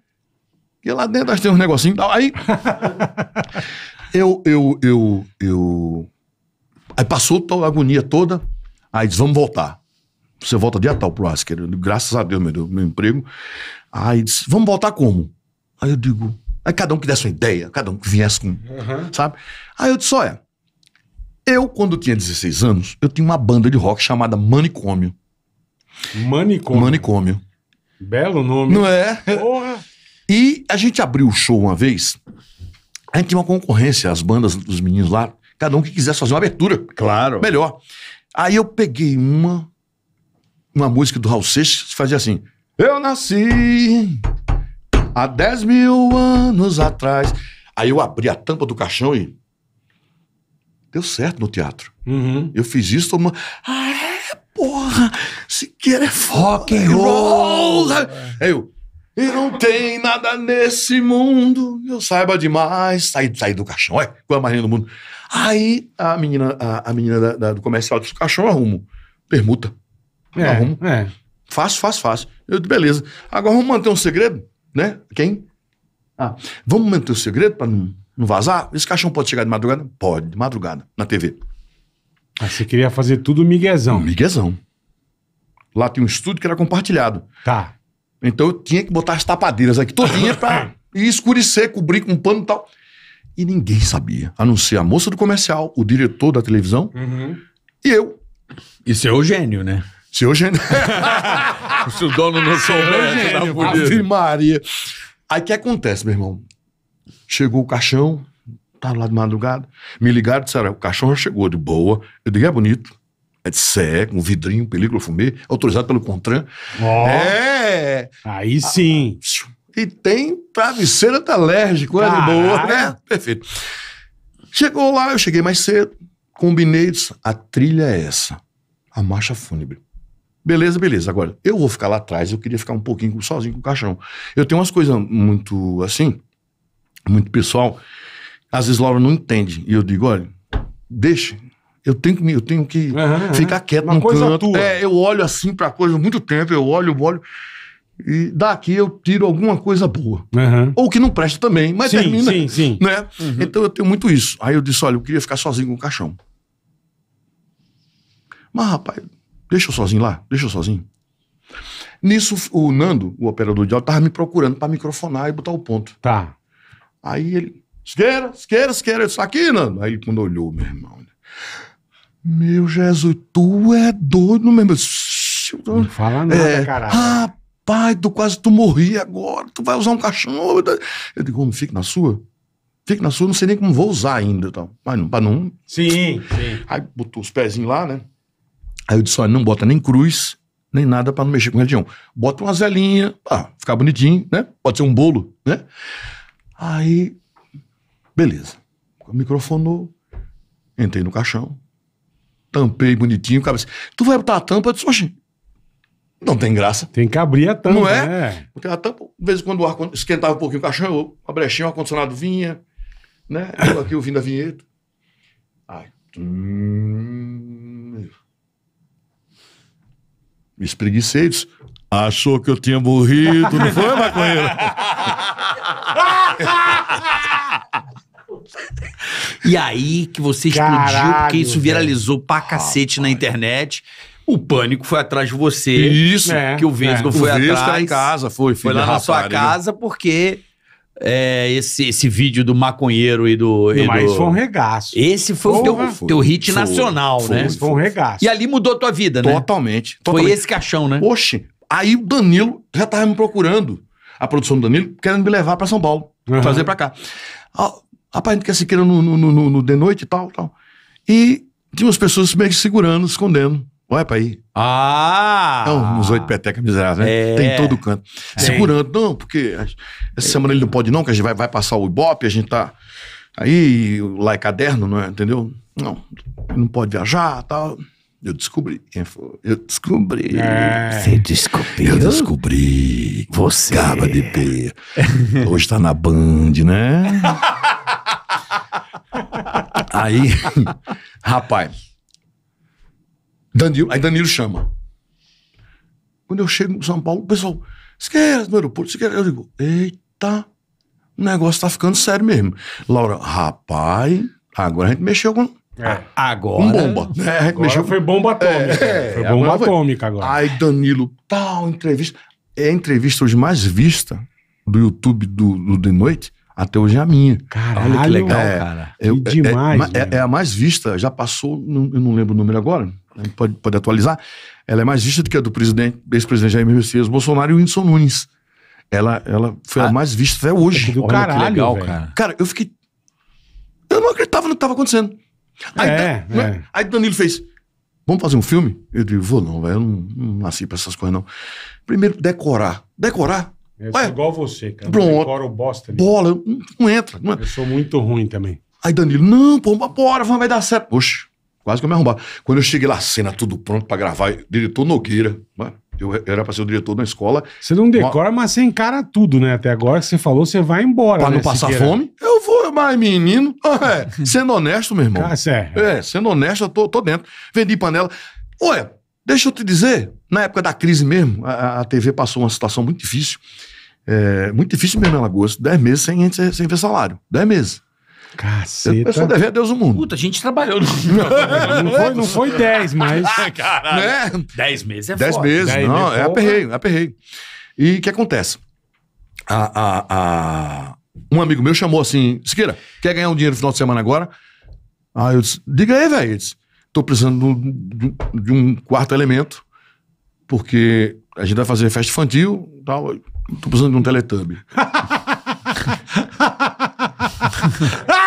E lá dentro nós temos um negocinho, aí... eu, eu, eu, eu... Aí passou a agonia toda, aí diz, vamos voltar. Você volta dia tal pro Asker. Graças a Deus, meu, Deus, meu emprego. Aí disse, vamos voltar como? Aí eu digo, aí cada um que desse uma ideia, cada um que viesse com, uhum. sabe? Aí eu disse, olha, eu quando tinha 16 anos, eu tinha uma banda de rock chamada Manicômio. Manicômio? Manicômio. Belo nome. Não é? Porra! E a gente abriu o show uma vez, a gente tinha uma concorrência, as bandas dos meninos lá, cada um que quisesse fazer uma abertura. Claro. Melhor. Aí eu peguei uma, uma música do Raul Seixas que fazia assim, eu nasci há 10 mil anos atrás. Aí eu abri a tampa do caixão e. Deu certo no teatro. Uhum. Eu fiz isso tomando. Ah, é, porra! quer é fucking é roll! roll. Aí eu. E não tem nada nesse mundo eu saiba demais. Saí, saí do caixão, é, com a marinha do mundo. Aí a menina, a, a menina da, da, do comercial disse: caixão arrumo. Permuta. É, arrumo. É. Fácil, fácil, fácil. Eu disse, beleza. Agora vamos manter um segredo? né? Quem? Ah, vamos manter o segredo para não, não vazar? Esse caixão pode chegar de madrugada? Pode, de madrugada, na TV. Ah, você queria fazer tudo miguezão. Miguezão. Lá tem um estúdio que era compartilhado. Tá. Então eu tinha que botar as tapadeiras aqui todinha pra escurecer, cobrir com um pano e tal. E ninguém sabia, a não ser a moça do comercial, o diretor da televisão uhum. e eu. Isso é o gênio, né? Seu gênio. Se o dono não souber, tá Maria. Aí o que acontece, meu irmão? Chegou o caixão, tá lá de madrugada. Me ligaram e disseram: o caixão já chegou, de boa. Eu digo: é bonito. É de sé, com um vidrinho, película, fumê, autorizado pelo Contran. Oh. É! Aí sim. E tem travesseiro alérgico, é de boa, né? Perfeito. Chegou lá, eu cheguei mais cedo, combinei, disse, a trilha é essa, a marcha fúnebre. Beleza, beleza. Agora, eu vou ficar lá atrás, eu queria ficar um pouquinho sozinho com o caixão. Eu tenho umas coisas muito assim, muito pessoal. Às vezes Laura não entende. E eu digo, olha, deixa. Eu tenho que, eu tenho que uhum, ficar quieto Uma num coisa canto. Tua. É, eu olho assim pra coisa muito tempo, eu olho, eu olho. E daqui eu tiro alguma coisa boa. Uhum. Ou que não presta também, mas sim, termina. Sim, sim. Né? Uhum. Então eu tenho muito isso. Aí eu disse: olha, eu queria ficar sozinho com o caixão. Mas, rapaz, Deixa eu sozinho lá, deixa eu sozinho. Nisso, o Nando, o operador de áudio, tava me procurando para microfonar e botar o ponto. Tá. Aí ele, Siqueira, Siqueira, Siqueira, isso aqui, Nando. Aí quando olhou, meu irmão, meu Jesus, tu é doido mesmo. Não fala nada, é, caralho. Rapaz, tu quase tu morri agora, tu vai usar um caixão. Eu digo, homem, fique na sua. Fique na sua, não sei nem como vou usar ainda. Tal. Mas não, pra não. Sim, sim. Aí botou os pezinhos lá, né? Aí eu disse: olha, não bota nem cruz, nem nada para não mexer com religião. Bota uma zelinha, pá, ficar bonitinho, né? Pode ser um bolo, né? Aí, beleza. Microfonou, entrei no caixão, tampei bonitinho, o tu vai botar a tampa? Eu disse, oxe, não tem graça. Tem que abrir a tampa, Não é? é. Porque a tampa, de vez em quando o ar esquentava um pouquinho o caixão, a brechinha, o ar-condicionado vinha, né? Eu aqui ouvindo a vinheta. Ai. tum, me espreguicei e disse, achou que eu tinha morrido, não foi, maconheiro? e aí que você Caralho, explodiu, porque isso velho. viralizou pra cacete na internet. O pânico foi atrás de você. Isso. Né? Que o Vesgo é, foi o tá atrás. Em casa, foi, filho, Foi lá na sua casa, porque é, esse, esse vídeo do maconheiro e do. E Mas do... foi um regaço. Esse foi Porra. o teu, teu hit foi, nacional, foi, né? Foi, foi um regaço. E ali mudou tua vida, né? Totalmente, totalmente. Foi esse caixão, né? Oxe, aí o Danilo já tava me procurando, a produção do Danilo, querendo me levar para São Paulo, uhum. trazer para cá. Ah, rapaz, não quer se queira no, no, no, no, de noite e tal, tal. E tinha umas pessoas meio que segurando, escondendo. Olha é pra aí. Ah! Não, nos oito petecas miseráveis, né? É. Tem todo canto. Segurando, não, porque essa semana ele não pode não, que a gente vai, vai passar o Ibope, a gente tá aí, lá é caderno, não é? Entendeu? Não, não pode viajar, tal. Eu descobri. Eu descobri. É. Você descobriu? Eu descobri. Você. Caba de P. Hoje tá na Band, né? aí, rapaz... Danilo, aí Danilo chama. Quando eu chego em São Paulo, o pessoal, esquece no aeroporto, quer, Eu digo, eita, o negócio tá ficando sério mesmo. Laura, rapaz, agora a gente mexeu com. É. Agora. Com bomba. Né? Agora mexeu... Foi bomba atômica. É, é foi bomba agora atômica agora. Aí Danilo, tal, entrevista. É a entrevista hoje mais vista do YouTube do, do De Noite até hoje é a minha. Caralho, que legal, é, cara. É, que demais. É, é, a mais vista, já passou, não, eu não lembro o número agora, né, pode, pode atualizar, ela é mais vista do que a do presidente, ex-presidente Jair Messias Bolsonaro e o Whindersson Nunes. Ela, ela foi ah, a mais vista até hoje. Do caralho, legal, cara. Cara, eu fiquei. Eu não acreditava no que estava acontecendo. Aí, é, da, é. Né, aí Danilo fez. Vamos fazer um filme? Eu digo, vou não, velho. Eu não, não nasci pra essas coisas, não. Primeiro, decorar. Decorar? Eu Ué, igual você, cara. Pronto. Decora o bosta. Né? Bola, não, não entra. Não... É? Eu sou muito ruim também. Aí Danilo, não, pô, bora, vai dar certo. Poxa, Quase que eu me arrombava. Quando eu cheguei lá, cena tudo pronto para gravar, diretor Nogueira, Eu era para ser o diretor na escola. Você não decora, uma... mas você encara tudo, né? Até agora que você falou, você vai embora. Para né, não passar Siqueira? fome? Eu vou, mas menino. É, sendo honesto, meu irmão. Cara, ah, sério. É. é, sendo honesto, eu tô, tô dentro. Vendi panela. Olha, deixa eu te dizer, na época da crise mesmo, a, a TV passou uma situação muito difícil. É, muito difícil mesmo em Alagoas. Dez meses sem, sem, sem ver salário. Dez meses. Caceta. Eu só dever a Deus o mundo. Puta, a gente trabalhou. No... Não, foi, não foi 10, mas. Caralho. 10 né? meses é 10 meses, dez não. Meses é, é aperreio, é aperreio. E o que acontece? A, a, a... Um amigo meu chamou assim: Siqueira, quer ganhar um dinheiro no final de semana agora? Aí eu disse: diga aí, velho. Tô precisando de, de um quarto elemento, porque a gente vai fazer festa infantil e tal. Tô precisando de um teletubbie.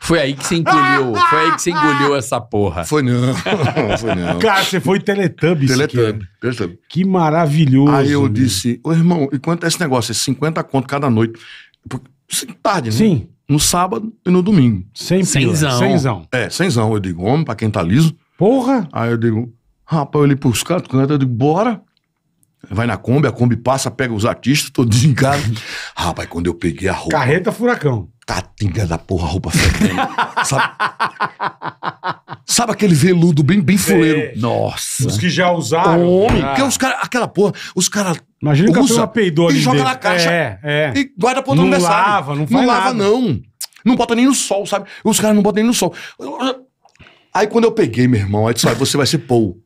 Foi aí que você engoliu. Foi aí que você engoliu essa porra. Foi não. foi não. Cara, você foi Teletubbies. Teletubb. Teletubb. É que maravilhoso. Aí eu meu. Né? disse, ô irmão, e quanto é esse negócio? É 50 conto cada noite. É tarde, né? Sim. No sábado e no domingo. Sem Cenzão. Cenzão. É, cenzão. Eu digo, homem, pra quem tá liso. Porra. Aí eu digo, rapaz, ele pros cantos, eu digo, bora. Vai na Kombi, a Kombi passa, pega os artistas, todos em casa. Rapaz, quando eu peguei a roupa. Carreta furacão. Catinga tá da porra, roupa fedendo. Sabe? Sabe aquele veludo bem, bem fuleiro? É. Nossa. Os que já usaram. Homem, ah. É os cara aquela porra, os caras. Imagina que usa, peidou ali. E joga na caixa. É, é. E guarda pro não aniversário. Lava, não, não lava, nada. não. Não bota nem no sol, sabe? Os caras não botam nem no sol. Aí quando eu peguei, meu irmão, aí disse, você vai ser Paul.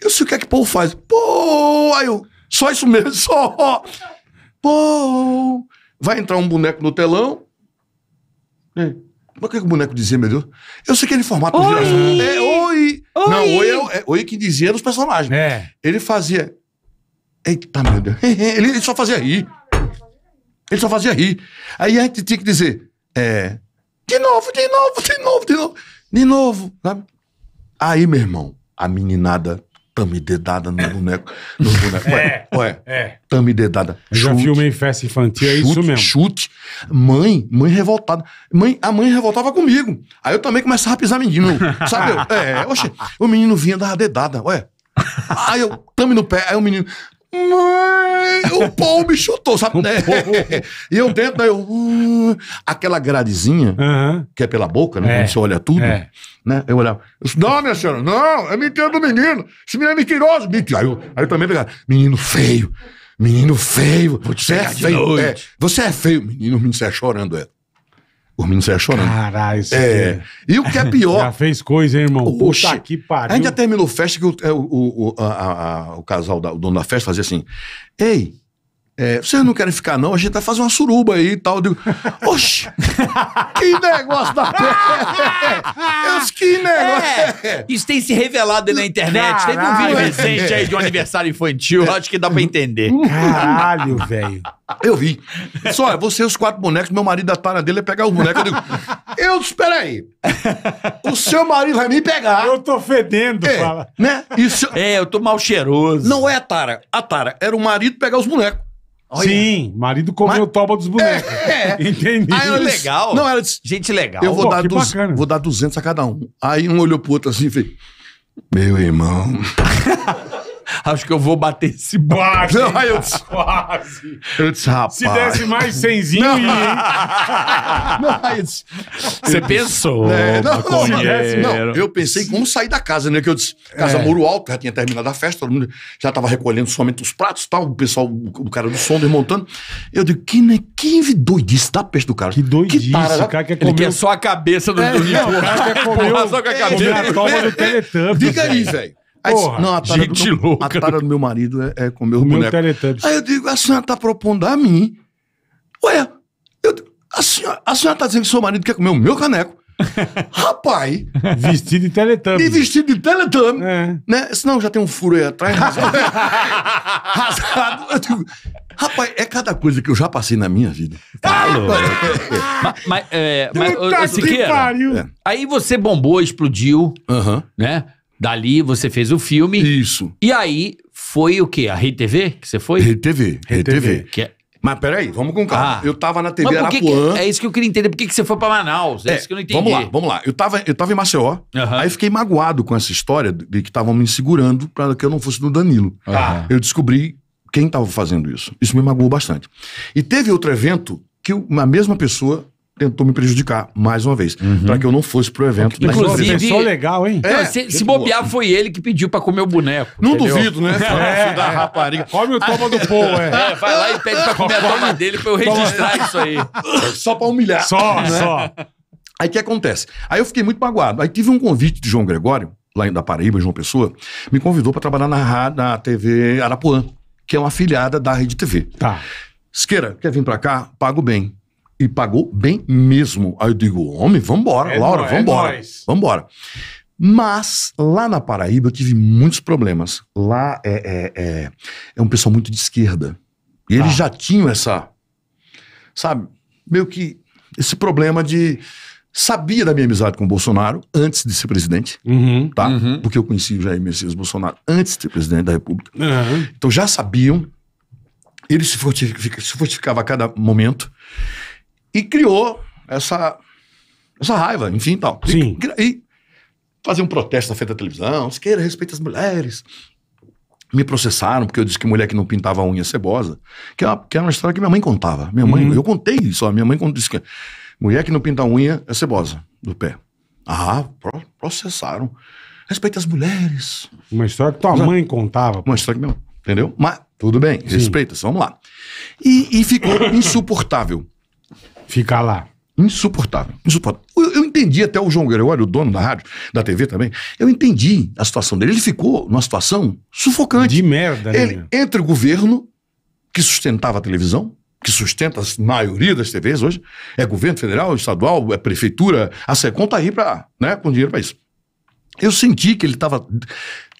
Eu sei o que é que Paul faz. Pô, aí eu, só isso mesmo, só. Pô, vai entrar um boneco no telão. É. Mas o que, que o boneco dizia, meu Deus? Eu sei que ele formata oi. Os... É, oi. oi! Não, oi é, é, oi que dizia nos personagens. É. Ele fazia. Eita, meu Deus. Ele, ele, só fazia rir. Ele só fazia rir. Aí a gente tinha que dizer. É, de novo, de novo, de novo, de novo. De novo. Sabe? Aí, meu irmão, a meninada Tame dedada no boneco. No boneco. Ué, é, ué, é. Tame dedada. já filmei festa infantil, é isso mesmo. Chute. Mãe, mãe revoltada. Mãe, a mãe revoltava comigo. Aí eu também começava a pisar menino. Sabe? é, oxe, o menino vinha dar dedada, ué. Aí eu, tame no pé. Aí o menino, o pau me chutou, sabe? Né? e eu dentro, daí né, eu, hum", aquela gradezinha, uhum. que é pela boca, né? É. você olha tudo, é. né? Eu olhava, não, minha senhora, não, é mentira do menino, esse menino é mentiroso. Mentira. Aí, eu, aí eu também pegava, menino feio, menino feio, você é feio. É, você é feio, menino, menino, você é chorando, é. O menino saia chorando. Caralho, isso é. é. E o que é pior. Já fez coisa, hein, irmão? Puxa, que pariu. Ainda terminou festa que o, é, o, o, a, a, o casal, da, o dono da festa, fazia assim: Ei, é, vocês não querem ficar, não? A gente vai fazer uma suruba aí e tal. Eu digo, oxi! que negócio da Eu que negócio. É, é isso tem se revelado aí na internet. Caralho. Teve um vídeo recente aí de um aniversário infantil, acho que dá pra entender. Caralho, velho. Eu vi. Só, você e os quatro bonecos, meu marido, a tara dele é pegar os bonecos. Eu digo, eu espera aí. O seu marido vai me pegar. Eu tô fedendo, é, fala. Né? Isso... É, eu tô mal cheiroso. Não é a tara. A tara era o marido pegar os bonecos. Olha. Sim, marido comeu Mas... toba dos bonecos. É, é. Entendi. Ah, era é legal. Não, era gente legal. Eu vou, Pô, dar duz... vou dar 200 a cada um. Aí um olhou pro outro assim e falei: Meu irmão. Acho que eu vou bater esse baixo. Não, aí eu disse, quase. Eu disse, rapaz. Se desse mais cenzinho e. não, aí eu Você pensou. Né? Não, não, não, não, eu pensei como sair da casa, né? Que eu disse, casa é. Muro Alto, já tinha terminado a festa, todo mundo já tava recolhendo somente os pratos tal, o pessoal, o cara do som desmontando. Eu digo, que, né, que doidice da peste do cara. Que doidice, que tara, cara quer comer. Ele quer só a cabeça do, é, do não, o cara quer comer, só com a cabeça. Comer né? a toma do Diga aí, velho. Porra, não, a tara, gente do, louca. a tara do meu marido é, é comer o boneco. Teletubbies. Aí eu digo, a senhora tá propondo a mim. Ué, eu, a, senhora, a senhora tá dizendo que seu marido quer comer o meu caneco. Rapaz! Vestido de teletubbie. E vestido de teletubbie. É. Né? Senão já tem um furo aí atrás. Rasgado. Eu digo, rapaz, é cada coisa que eu já passei na minha vida. Falo. Tá ah, mas, mas, é, mas, Siqueira, é. aí você bombou, explodiu, né? Dali você fez o filme. Isso. E aí foi o quê? A RedeTV que você foi? RedeTV. RedeTV. Que é... Mas peraí, vamos com calma. Ah. Eu tava na TV Mas que Arapuã. Que, é isso que eu queria entender. Por que, que você foi pra Manaus? É, é, isso que eu não entendi. Vamos lá, vamos lá. Eu tava, eu tava em Maceió. Uhum. Aí fiquei magoado com essa história de que estavam me segurando para que eu não fosse do Danilo. Uhum. Eu descobri quem tava fazendo isso. Isso me magoou bastante. E teve outro evento que uma mesma pessoa tentou me prejudicar mais uma vez, uhum. para que eu não fosse pro evento. Inclusive, só legal, hein? É, não, se, se, bobear boa. foi ele que pediu para comer o boneco. Não entendeu? duvido, né? É, é, da rapariga. Come o toma do povo, é. é. Vai lá e pede para comer a toma dele para eu registrar isso aí. Só para humilhar. Só, né? só. Aí o que acontece? Aí eu fiquei muito magoado. Aí tive um convite de João Gregório, lá da Paraíba, João Pessoa, me convidou para trabalhar na, na TV Arapuã, que é uma afiliada da Rede TV. Tá. Siqueira, quer vir para cá? Pago bem. E pagou bem mesmo. Aí eu digo, homem, vambora, é Laura, nó, é vambora. É vambora. Mas lá na Paraíba eu tive muitos problemas. Lá é, é, é, é um pessoal muito de esquerda. E eles ah. já tinham essa, sabe, meio que esse problema de. Sabia da minha amizade com o Bolsonaro antes de ser presidente, uhum, tá? Uhum. Porque eu conheci o Jair Messias Bolsonaro antes de ser presidente da República. Uhum. Então já sabiam. Ele se se fortificava a cada momento. E criou essa, essa raiva, enfim, tal. Sim. E, e fazer um protesto na frente da televisão, queira, respeita as mulheres. Me processaram porque eu disse que mulher que não pintava a unha é cebosa, que é uma, que é uma história que minha mãe contava. Minha mãe, hum. eu contei isso, a minha mãe disse que mulher que não pinta a unha é cebosa do pé. Ah, processaram. Respeita as mulheres. Uma história que tua Mas, mãe contava. Uma história que minha mãe, entendeu? Mas tudo bem, respeita-se, vamos lá. E, e ficou insuportável. Ficar lá. Insuportável, insuportável. Eu, eu, entendi até o João Gregório, o dono da rádio, da TV também, eu entendi a situação dele. Ele ficou numa situação sufocante. De merda, né? Ele, entre o governo, que sustentava a televisão, que sustenta a maioria das TVs hoje, é governo federal, estadual, é prefeitura, a SECOM tá aí pra, né, com dinheiro para isso. Eu senti que ele estava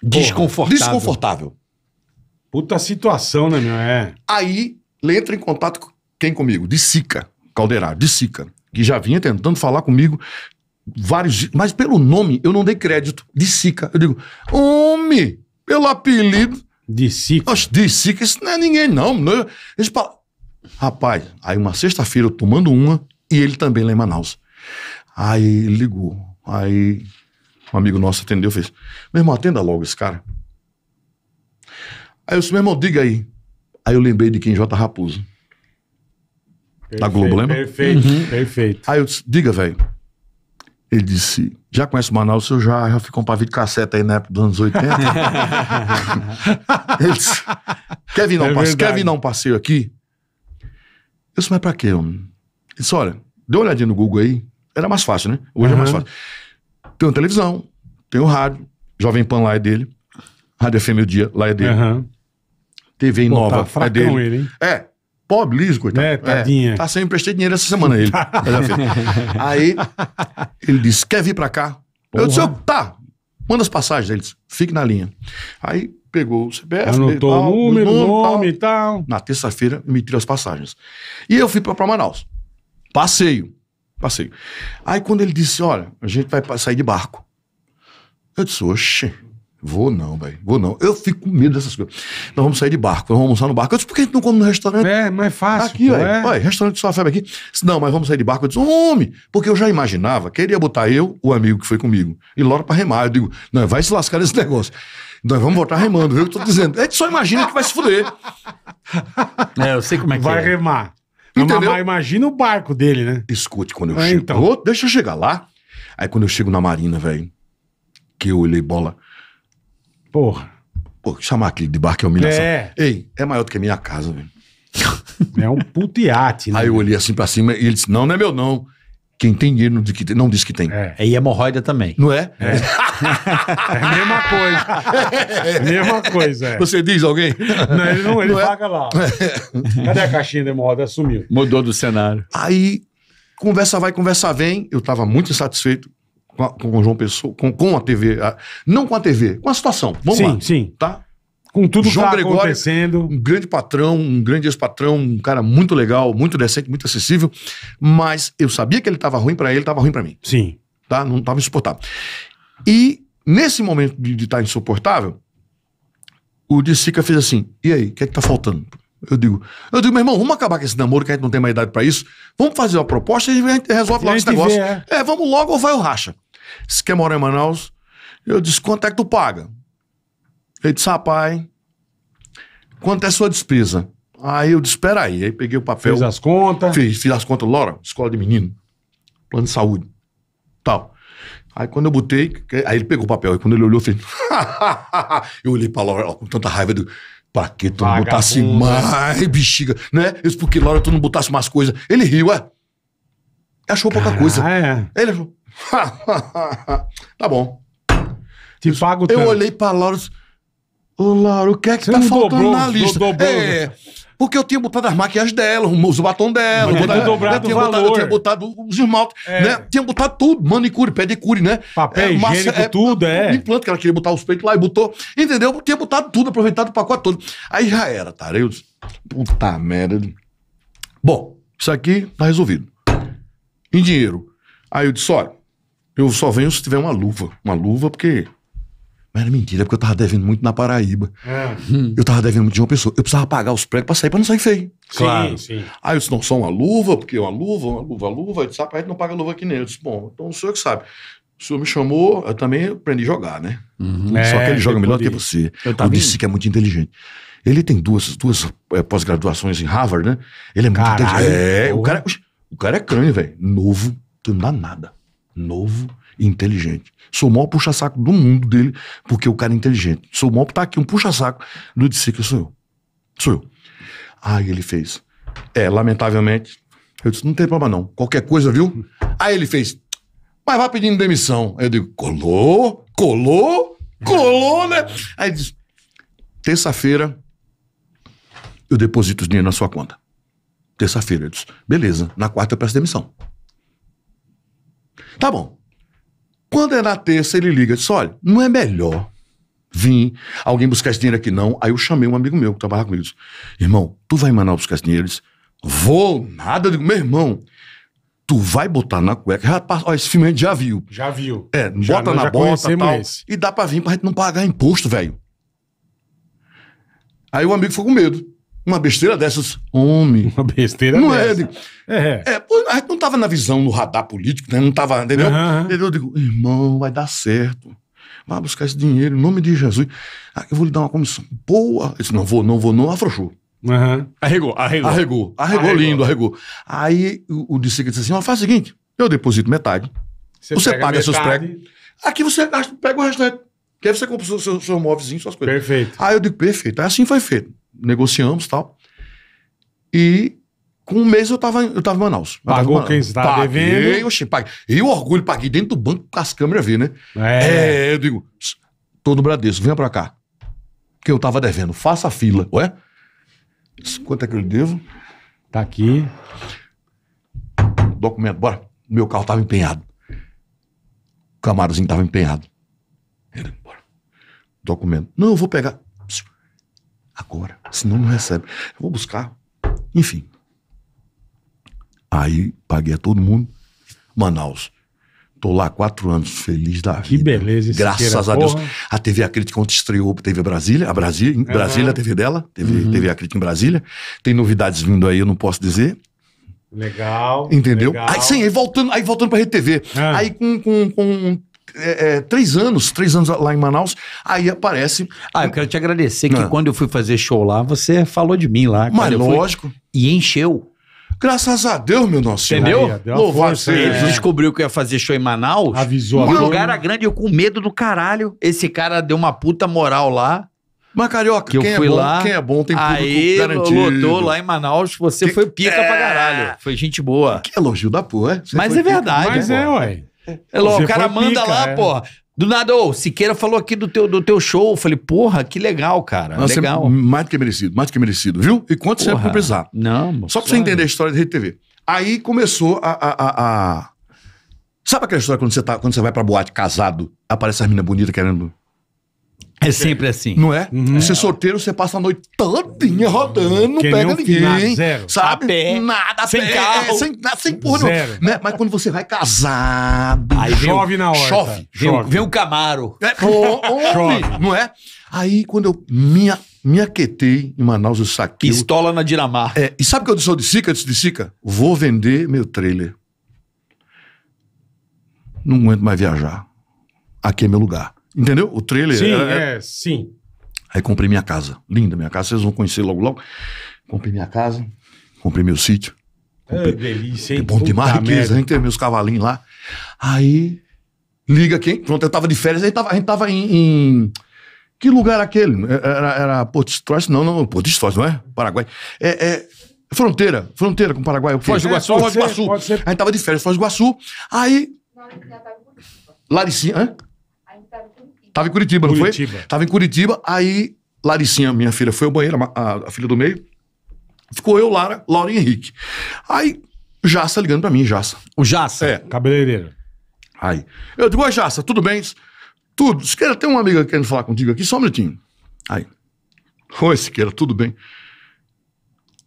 desconfortável. desconfortável. Puta situação, né, meu? É. Aí ele entra em contato com quem comigo? De Sica Calderaro, de Sica, que já vinha tentando falar comigo vários mas pelo nome eu não dei crédito, de Sica. Eu digo, homem, pelo apelido. De Sica? De Sica, isso não é ninguém não. É? Eles falam, rapaz, aí uma sexta-feira eu tomando uma e ele também lá em Manaus. Aí ligou, aí um amigo nosso atendeu e fez, meu irmão, atenda logo esse cara. Aí eu disse, meu irmão, diga aí. Aí eu lembrei de quem J. Raposo. Perfeito, da Globo, lembra? Perfeito, uhum. perfeito. Aí eu disse, diga, velho. Ele disse, já conhece Manaus? Eu já, já um pavio de cassete aí na época dos anos 80. ele disse, quer vir, não, é parceiro, quer vir não, passeio aqui? Eu disse, mas pra quê, homem? Ele disse, olha, dê uma olhadinha no Google aí. Era mais fácil, né? Hoje uhum. é mais uhum. fácil. Tem uma televisão, tem o um rádio, Jovem Pan lá é dele, Rádio FM o Dia lá é dele. Uhum. TV Pô, tá Nova tá é dele. Ele, é, pobre, liso, coitado. É, tadinha. É, tá sem, emprestar dinheiro essa semana ele. aí ele disse, quer vir pra cá? Porra. Eu disse, tá, manda as passagens. Ele disse, fique na linha. Aí pegou o CPF. Anotou o número, nome, nome e tal. Na terça-feira emitiram as passagens. E eu fui pra, pra Manaus. Passeio. Passeio. Aí quando ele disse, olha, a gente vai sair de barco. Eu disse, oxe... Vou não, velho. Vou não. Eu fico com medo dessas coisas. Nós vamos sair de barco, nós vamos almoçar no barco. Eu disse, por que a gente não come no restaurante? É, mais é fácil. Aqui, velho. É. Olha, restaurante só febre aqui. Disse, não, mas vamos sair de barco. Eu disse, homem, porque eu já imaginava, queria botar eu, o amigo que foi comigo, e Lora pra remar. Eu digo, não, vai se lascar nesse negócio. Nós vamos voltar remando, viu o que eu tô dizendo? A gente só imagina que vai se fuder. É, eu sei como é que vai é. Vai remar. Entendeu? Mas imagina o barco dele, né? Escute, quando eu é, chego. Então. deixa eu chegar lá. Aí quando eu chego na marina, velho, que eu olhei bola. Porra. Pô, chamar aquele de barco é humilhação. É. Ei, é maior do que a minha casa, velho. É um puto iate, né? Aí eu olhei assim pra cima e ele disse: Não, não é meu, não. Quem tem dinheiro de que tem, não diz que tem. É. E é hemorroida também. Não é? É. é a mesma coisa. É a mesma coisa, é. Você diz alguém? Não, ele não, ele não é? paga é? lá. Cadê a caixinha de hemorroida? Sumiu. Mudou do cenário. Aí, conversa vai, conversa vem. Eu tava muito insatisfeito com, com João Pessoa, com, com a TV, a, não com a TV, com a situação. Vamos sim, lá. Sim, Tá? Com tudo João que tá Gregório, acontecendo. Um grande patrão, um grande ex-patrão, um cara muito legal, muito decente, muito acessível, mas eu sabia que ele estava ruim para ele, estava ruim para mim. Sim. Tá? Não estava insuportável. E nesse momento de estar tá insuportável, o Dissica fez assim: "E aí, o que é que tá faltando?" Eu digo, eu digo, meu irmão, vamos acabar com esse namoro que a gente não tem mais idade para isso. Vamos fazer uma proposta e a gente resolve logo esse negócio. Vê, é. é. vamos logo ou vai o racha. Se quer morar em Manaus? Eu disse, quanto é que tu paga? Ele disse, rapaz, quanto é sua despesa? Aí eu disse, peraí. Aí peguei o papel. Fiz as contas? Fiz, fiz as contas, Lora, escola de menino, plano de saúde, tal. Aí quando eu botei, aí ele pegou o papel. Aí quando ele olhou, eu falei, eu olhei pra Lora ó, com tanta raiva do... Pra que tu Vagabundo. não botasse mais bexiga, né? Isso porque Lora tu não botasse mais coisa. Ele riu, é. Achou pouca coisa. É. Ele achou, tá bom. Te eu, pago Eu tanto. olhei pra Laura Ô, oh, Laura, o que é que Você tá faltando dobrou, na lista? Do, é, porque eu tinha botado as maquiagens dela, o batom dela, botado, eu, tinha botado, eu tinha botado os esmaltes, é. né? Tinha botado tudo, manicure, pedicure, né? Papel é, higiênico, é, tudo, é. Implante, que ela queria botar os peitos lá e botou, entendeu? Eu tinha botado tudo, aproveitado o pacote todo. Aí já era, tá? Eu disse, puta merda. Bom, isso aqui tá resolvido. Em dinheiro. Aí eu disse, olha, eu só venho se tiver uma luva. Uma luva, porque. Mas era mentira, porque eu tava devendo muito na Paraíba. É. Eu tava devendo muito de uma pessoa. Eu precisava pagar os pregos pra sair, pra não sair feio. Sim, claro. sim. Aí eu disse, não, só uma luva, porque uma luva, uma luva, uma luva. Eu disse, rapaz, não paga luva aqui nem. Eu disse, bom, então o senhor que sabe. O senhor me chamou, eu também aprendi a jogar, né? Uhum. É, Só que é, ele joga melhor do que você. Eu disse que é muito inteligente. Ele tem duas, duas é, pós-graduações em Harvard, né? Ele é muito Caralho, inteligente. É, o cara, o cara é crânio, velho. Novo, tu não dá nada novo e inteligente. Sou o maior puxa-saco do mundo dele, porque o cara é inteligente. Sou o maior tá aqui, um puxa-saco do DC que sou eu. Sou eu. Aí ele fez. É, lamentavelmente. Eu disse, não tem problema não. Qualquer coisa, viu? Aí ele fez, mas vá pedindo demissão. Aí eu digo, colou, colou, colou, né? Aí ele disse, terça-feira eu deposito os dinheiro na sua conta. Terça-feira. Eu disse, beleza, na quarta eu peço demissão. Tá bom. Quando é na terça, ele liga e diz: olha, não é melhor vir alguém buscar esse dinheiro aqui, não. Aí eu chamei um amigo meu que trabalha comigo. Disse, irmão, tu vai em Manaus buscar esse dinheiro? Ele disse, vou nada. digo, meu irmão, tu vai botar na cueca. Rapaz, ó, esse filme a gente já viu. Já viu. É, já, bota na bota tal. E dá pra vir pra gente não pagar imposto, velho. Aí o amigo ficou com medo. Uma besteira dessas, homem. Uma besteira não Não é, é, é. é A gente não estava na visão, no radar político, né? Não estava, entendeu? Uhum. Eu digo, irmão, vai dar certo. Vai buscar esse dinheiro, em nome de Jesus. Ah, eu vou lhe dar uma comissão boa. ele disse, não vou, não vou, não, afrouxou. Uhum. Arregou, arregou, arregou. Arregou. lindo, arregou. Aí o, o disse assim, ó, faz o seguinte, eu deposito metade, você, você paga seus pregos. Aqui você gasta, pega o restante. Que aí você compra seus seu, seu móveis, suas coisas. Perfeito. Aí eu digo, perfeito. Aí assim foi feito negociamos tal. E com um mês eu tava, eu tava em Manaus. Pagou Manaus. quem está devendo. Oxi, paguei. E o orgulho, paguei dentro do banco com as câmeras ver, né? É. é. eu digo, tô no Bradesco, venha pra cá. Que eu tava devendo, faça a fila. Ué? Quanto é que eu devo? Tá aqui. Documento, bora. Meu carro tava empenhado. O camarozinho tava empenhado. Ele, bora. Documento. Não, eu vou pegar. Agora. Senão não recebe. Eu vou buscar. Enfim. Aí paguei a todo mundo. Manaus. Tô lá quatro anos, feliz da vida. Que beleza. Graças é a Deus. Porra. A TV Acrítica ontem estreou a TV Brasília, a Brasília, uhum. Brasília, a TV dela, TV, uhum. TV Acrítica em Brasília. Tem novidades vindo aí, eu não posso dizer. Legal. Entendeu? Legal. Aí sim, aí voltando, aí voltando pra RedeTV. Ah. Aí com, com, com é, é, três anos, três anos lá em Manaus, aí aparece. Ah, eu quero te agradecer que ah. quando eu fui fazer show lá, você falou de mim lá. Mas fui- lógico. E encheu. Graças a Deus, meu nosso Senhor. Entendeu? Louvado seja. Né? descobriu que eu ia fazer show em Manaus. Avisou O lugar era grande, eu com medo do caralho. Esse cara deu uma puta moral lá. Mas, Carioca, Que eu quem, é fui é bom, lá, quem é bom tem público aí lotou lá em Manaus. Você Que- foi pica pra é. caralho. Foi gente boa. Que elogio da porra, é? Você Mas foi é pica. verdade. Mas é, ué. É louco, o cara manda pica, lá, é. porra. Do nada, ô, Siqueira falou aqui do teu, do teu show. Eu falei, porra, que legal, cara. Nossa, é legal. É mais do que merecido, mais do que merecido, viu? E quanto porra. você vai precisar? Não, mano. Só pra você entender a história da Rede TV. Aí começou a, a, a, a... Sabe aquela história quando você, tá, quando você vai pra boate casado, aparece as meninas bonitas querendo é sempre assim. Não é? Uhum. Você sorteiro, você passa a noite todinha uhum. rodando, não pega ninguém. Zero. Sabe? A pé, nada, sem pé, carro. Sem, nada, sem porra zero. né? Mas quando você vai casado. Aí chove na hora. Chove. chove. Vem o Camaro. É, chove. Não é? Aí quando eu me, me aquetei em Manaus, eu saquei. Pistola na Dinamarca. É, e sabe o que eu sou de Sica? Eu disse de Sica? Vou vender meu trailer. Não aguento mais viajar. Aqui é meu lugar. Entendeu? O trailer. Sim, é, é, é sim. Aí comprei minha casa. Linda minha casa, vocês vão conhecer logo logo. Comprei minha casa, comprei meu sítio. É, comprei, é, delícia, hein? Bom, tem mais riqueza, a gente tem meus cavalinhos lá. Aí, liga quem? Pronto, eu tava de férias, aí tava, a gente tava em, em... Que lugar era aquele? É, era, era Porto Estroice? Não, não, Porto Estroice, não é? Paraguai. É, é, fronteira, fronteira com o Paraguai. O Foz do Iguaçu, é, Foz do Iguaçu. Ser, ser. A gente tava de férias, Foz do Iguaçu. Aí... Tá Laricinha, hã? Tava em Curitiba, não foi? Tava em Curitiba, aí Laricinha, minha filha, foi ao banheiro, a, a filha do meio. Ficou eu, Lara, Laura e Henrique. Aí, Jaça ligando pra mim, Jaça. O Jaça? É. Cabeleireiro. Aí. Eu digo, oi, Jaça, tudo bem? Tudo. Siqueira, tem uma amiga querendo falar contigo aqui, só um minutinho. Aí. Oi, Siqueira, tudo bem?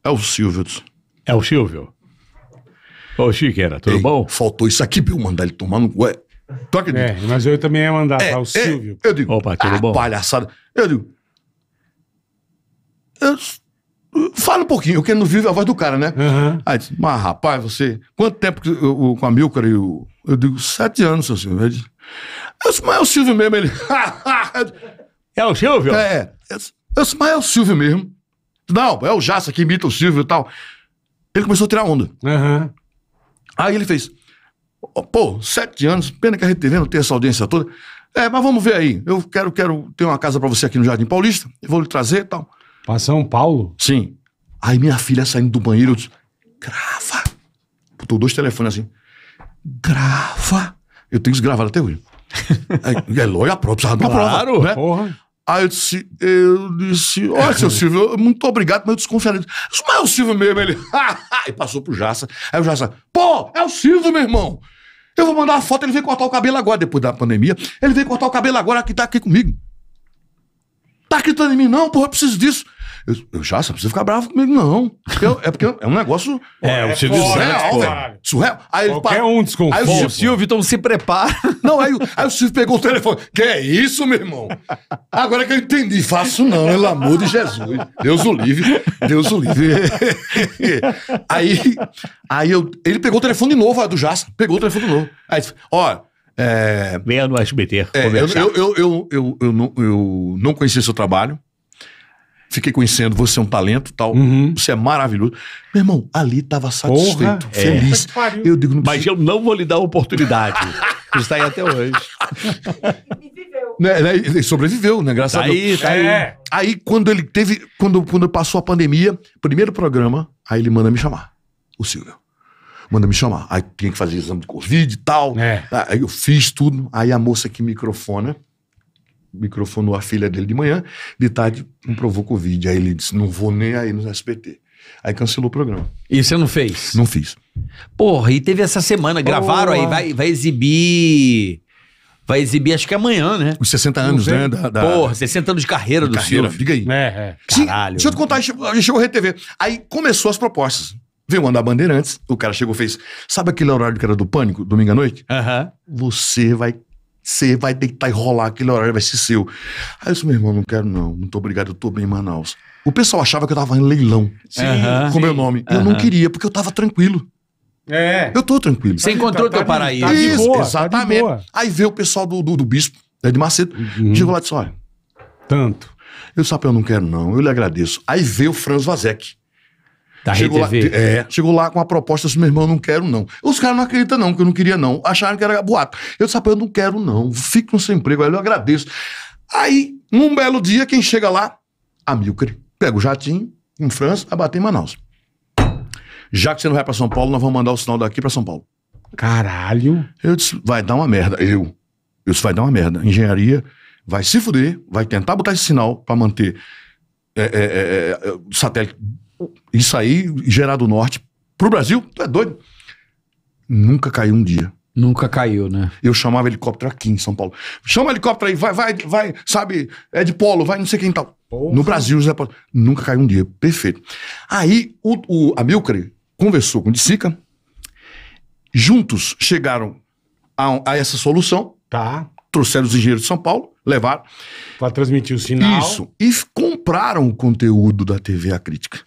É o Silvio. É o Silvio? Ô, Siqueira, tudo Ei, bom? Faltou isso aqui pra eu mandar ele tomar no. Ué, Tu acredita? É, mas eu também ia mandar, é, tá? O é, Silvio. Eu digo, Opa, ah, bom. palhaçada. Eu digo, eu, fala um pouquinho, quero não vive a voz do cara, né? Uhum. Aí disse, mas rapaz, você, quanto tempo que eu, com a Milcar e o... Eu digo, sete anos, seu Silvio. eu disse, é mas é o Silvio mesmo, ele... é o Silvio? É, eu é disse, mas é o Silvio mesmo. Não, é o Jassa que imita o Silvio e tal. Ele começou a tirar onda. Uhum. Aí ele fez... Pô, sete anos, pena que a RTV tá não tem essa audiência toda. É, mas vamos ver aí. Eu quero, quero ter uma casa para você aqui no Jardim Paulista, eu vou lhe trazer e tal. Pra São Paulo? Sim. Aí minha filha saindo do banheiro, eu disse, grava. Botou dois telefones assim, grava. Eu tenho que gravar até hoje. é, é lógico, a prova, claro, prova. Né? Porra. Aí eu disse, eu disse, ó, seu Silvio, muito obrigado, mas eu desconfiaria. Eu disse, mas é o Silvio mesmo, ele. e passou pro Jaça. Aí o Jaça, pô, é o Silvio, meu irmão. Eu vou mandar a foto, ele veio cortar o cabelo agora, depois da pandemia. Ele veio cortar o cabelo agora que tá aqui comigo. Tá acreditando em mim, não, porra, eu preciso disso. Eu, eu já, você não precisa ficar bravo comigo, não. Eu, é porque é um negócio. É, o é Silvio Surreal, surreal. Aí Qualquer um desconfia. Aí o Silvio, então se prepara. Não, aí, aí o Silvio pegou o telefone. Que é isso, meu irmão? Agora que eu entendi, faço não, pelo amor de Jesus. Deus o livre. Deus o livre. aí aí eu, ele pegou o telefone novo, do Jassa. Pegou o telefone novo. Aí disse: olha. É, Venha no SBT. É, eu, eu, eu, eu, eu, não, eu não conhecia seu trabalho fiquei conhecendo, você é um talento tal, uhum. você é maravilhoso. Meu irmão, ali estava satisfeito, Porra, é. feliz. É. Eu digo, não Mas eu não vou lhe dar a oportunidade. está aí até hoje. né, né, sobreviveu, né? Graças tá a Deus. Tá aí. É. aí, quando ele teve. Quando, quando passou a pandemia, primeiro programa, aí ele manda me chamar. O Silvio. Manda me chamar. Aí tinha que fazer exame de Covid e tal. É. Aí eu fiz tudo. Aí a moça que microfona microfonou a filha dele de manhã, de tarde não provou Covid. Aí ele disse: não vou nem aí no SBT. Aí cancelou o programa. E você não fez? Não fiz. Porra, e teve essa semana, gravaram aí, vai, vai exibir. Vai exibir, acho que amanhã, né? Os 60 anos, né? Da, da... Porra, 60 anos de carreira de do carreira, Silvio. Diga aí. É, é. Caralho. deixa eu te contar, a gente chegou a TV Aí começou as propostas. Veio mandar Bandeirantes, o cara chegou e fez. Sabe aquele horário que era do pânico, domingo à noite? Aham. Você vai você vai deitar e rolar, aquele horário vai ser seu. Aí eu disse, meu irmão, não quero não, muito obrigado, eu tô bem em Manaus. O pessoal achava que eu tava em leilão sim, com sim. meu nome. Eu não queria, porque eu tava tranquilo. É. Eu tô tranquilo. Você tá encontrou tá, teu tá paraíso. Tá Isso, boa, exatamente. Tá Aí veio o pessoal do, do, do bispo, né, de Macedo, uhum. chegou lá e disse, olha... Tanto. Eu disse, eu não quero não, eu lhe agradeço. Aí veio o Franz Vazek. Da chegou lá, é, é, chegou lá com a proposta assim, meu irmão, não quero não. Os caras não acreditam não, que eu não queria não. Acharam que era boato. Eu disse, ah, eu não quero não, fico sem emprego, eu agradeço. Aí, num belo dia, quem chega lá? A Milker. Pega o jatinho, em França, vai bater em Manaus. Já que você não vai para São Paulo, nós vamos mandar o sinal daqui para São Paulo. Caralho. Eu disse, vai dar uma merda. Eu. Eu disse, vai dar uma merda. Engenharia vai se fuder, vai tentar botar esse sinal para manter é, é, é, é, é satélite isso aí, gerar do norte, pro Brasil, tu é doido. Nunca caiu um dia. Nunca caiu, né? Eu chamava helicóptero aqui em São Paulo. Chama helicóptero aí, vai, vai, vai, sabe, é de polo, vai, não sei quem tal. Porra. No Brasil, José Paulo. Nunca caiu um dia. Perfeito. Aí o, o Amilcar conversou com o Sica Juntos chegaram a, a essa solução. Tá. Trouxeram os engenheiros de São Paulo, levaram. Para transmitir o sinal. Isso. E compraram o conteúdo da TV A Crítica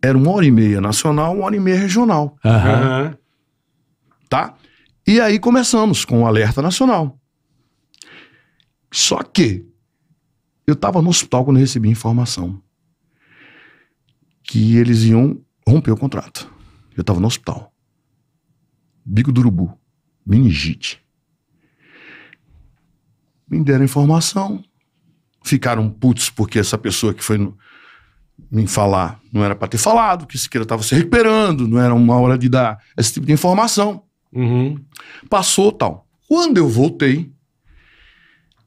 era uma hora e meia nacional, uma hora e meia regional. Uhum. Tá? E aí começamos com o alerta nacional. Só que eu estava no hospital quando recebi informação que eles iam romper o contrato. Eu estava no hospital. Bico do urubu, meningite. Me deram informação, ficaram putos porque essa pessoa que foi no, em falar. Não era para ter falado, que Siqueira estava se recuperando, não era uma hora de dar esse tipo de informação. Uhum. Passou tal. Quando eu voltei,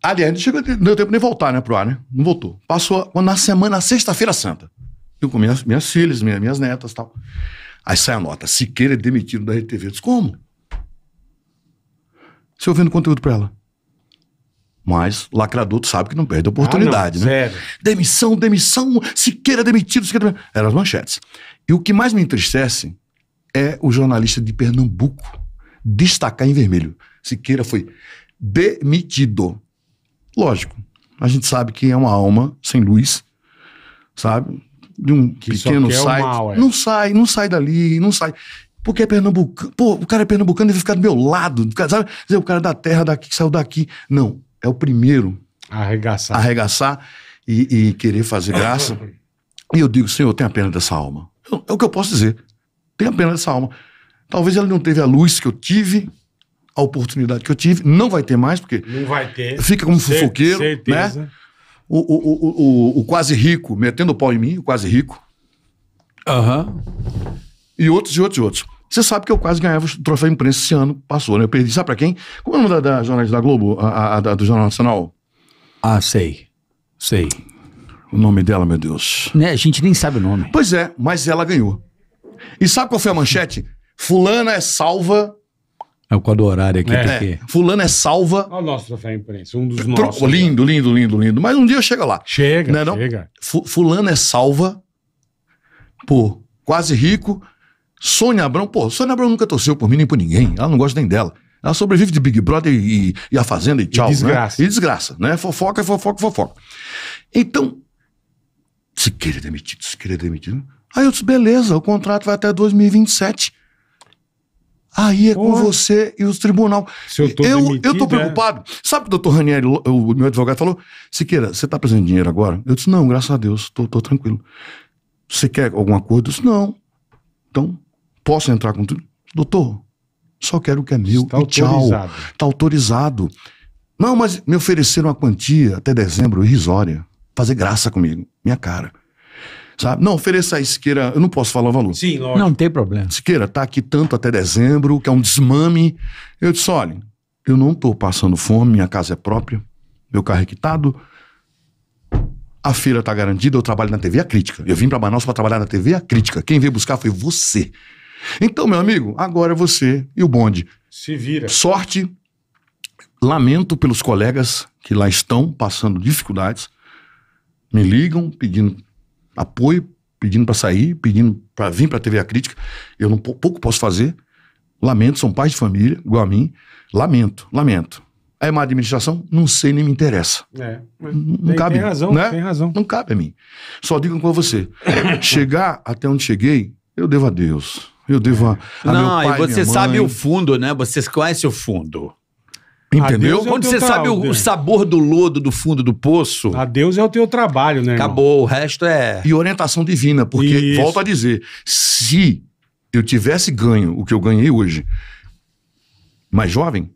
aliás, não, deu tempo nem voltar né, pro ar, né? Não voltou. Passou na semana, na sexta-feira santa. Eu com minhas, minhas filhas, minhas, minhas netas tal. Aí sai a nota, Siqueira é demitido da RTV. Eu disse, como? Se eu vendo conteúdo para ela. Mas lacraduto sabe que não perde oportunidade, ah, não, né? Sério. Demissão, demissão, Siqueira demitido, Siqueira demitido. Eram as manchetes. E o que mais me entristece é o jornalista de Pernambuco destacar em vermelho. Siqueira foi demitido. Lógico, a gente sabe que é uma alma sem luz, sabe? De um que pequeno site. Mal, é. Não sai, não sai dali, não sai porque é pernambucano. Pô, o cara é pernambucano, ele ficar do meu lado. Sabe? o cara é da terra daqui que saiu daqui. Não é o primeiro a arregaçar, a arregaçar e, e, querer fazer graça. E eu digo, Senhor, tenha pena dessa alma. é o que eu posso dizer. Tenha pena dessa alma. Talvez ela não teve a luz que eu tive, a oportunidade que eu tive. Não vai ter mais, porque. Não vai ter. Fica como Cer fofoqueiro. Né? Certeza. Né? O, o, o, o, o, quase rico metendo o pau em mim, o quase rico. Aham. Uhum. E outros e outros e outros. Você sabe que eu quase ganhava o troféu imprensa esse ano, passou, né? Eu perdi, sabe pra quem? Como é o nome da, da jornalista da Globo, a, a, a, do Jornal Nacional? Ah, sei. Sei. O nome dela, meu Deus. Né, a gente nem sabe o nome. Pois é, mas ela ganhou. E sabe qual foi a manchete? Fulana é salva é o quadro horário aqui. É. é fulana Fulano é salva. Olha o nosso troféu imprensa, um dos Tro... nossos. Lindo, lindo, lindo, lindo. Mas um dia chega lá. Chega, né? chega. Não? Fulano é salva Pô, quase rico, Sônia Abrão, pô, Sônia Abrão nunca torceu por mim nem por ninguém. Ela não gosta nem dela. Ela sobrevive de Big Brother e, e a Fazenda e tchau. E né? desgraça. Né? E desgraça, né? Fofoca, é fofoca, fofoca. Então, se queira é demitido, se queira é demitido. Aí eu disse, beleza, o contrato vai até 2027. Aí é Porra. com você e os tribunal. Se eu tô eu, demitido, eu tô preocupado. É. Sabe o doutor Ranieri, o meu advogado, falou? Siqueira, você tá precisando de dinheiro agora? Eu disse, não, graças a Deus, tô, tô tranquilo. Você quer algum acordo? Eu disse, não. Então, Posso entrar com tudo? Doutor, só quero o que é meu. Está e tchau. Está autorizado. Não, mas me ofereceram uma quantia até dezembro irrisória. Fazer graça comigo, minha cara. Sabe? Não, ofereça aí, Siqueira. Eu não posso falar o valor. Sim, lógico. Não tem problema. Siqueira, tá aqui tanto até dezembro, que é um desmame. Eu disse: olha, eu não tô passando fome, minha casa é própria, meu carro é quitado, a feira tá garantida, eu trabalho na TV A Crítica. Eu vim para Manaus para trabalhar na TV A Crítica. Quem veio buscar foi você. Então, meu amigo, agora você e o bonde. Se vira. Sorte. Lamento pelos colegas que lá estão passando dificuldades. Me ligam pedindo apoio, pedindo para sair, pedindo para vir para a TV A Crítica. Eu não pouco posso fazer. Lamento, são pais de família, igual a mim. Lamento, lamento. É uma administração? Não sei, nem me interessa. É, é. não, cabe. Tem razão, né? tem razão. Não cabe a mim. Só digo com você. chegar até onde cheguei, eu devo a Deus. Eu devo a, a Não, pai, e você sabe o fundo, né? Você conhece o fundo. Entendeu? É Quando você sabe o, o, né? sabor do lodo do fundo do poço. A Deus é o teu trabalho, né? Irmão? Acabou, o resto é. E orientação divina, porque, Isso. volto a dizer, se eu tivesse ganho o que eu ganhei hoje, mais jovem,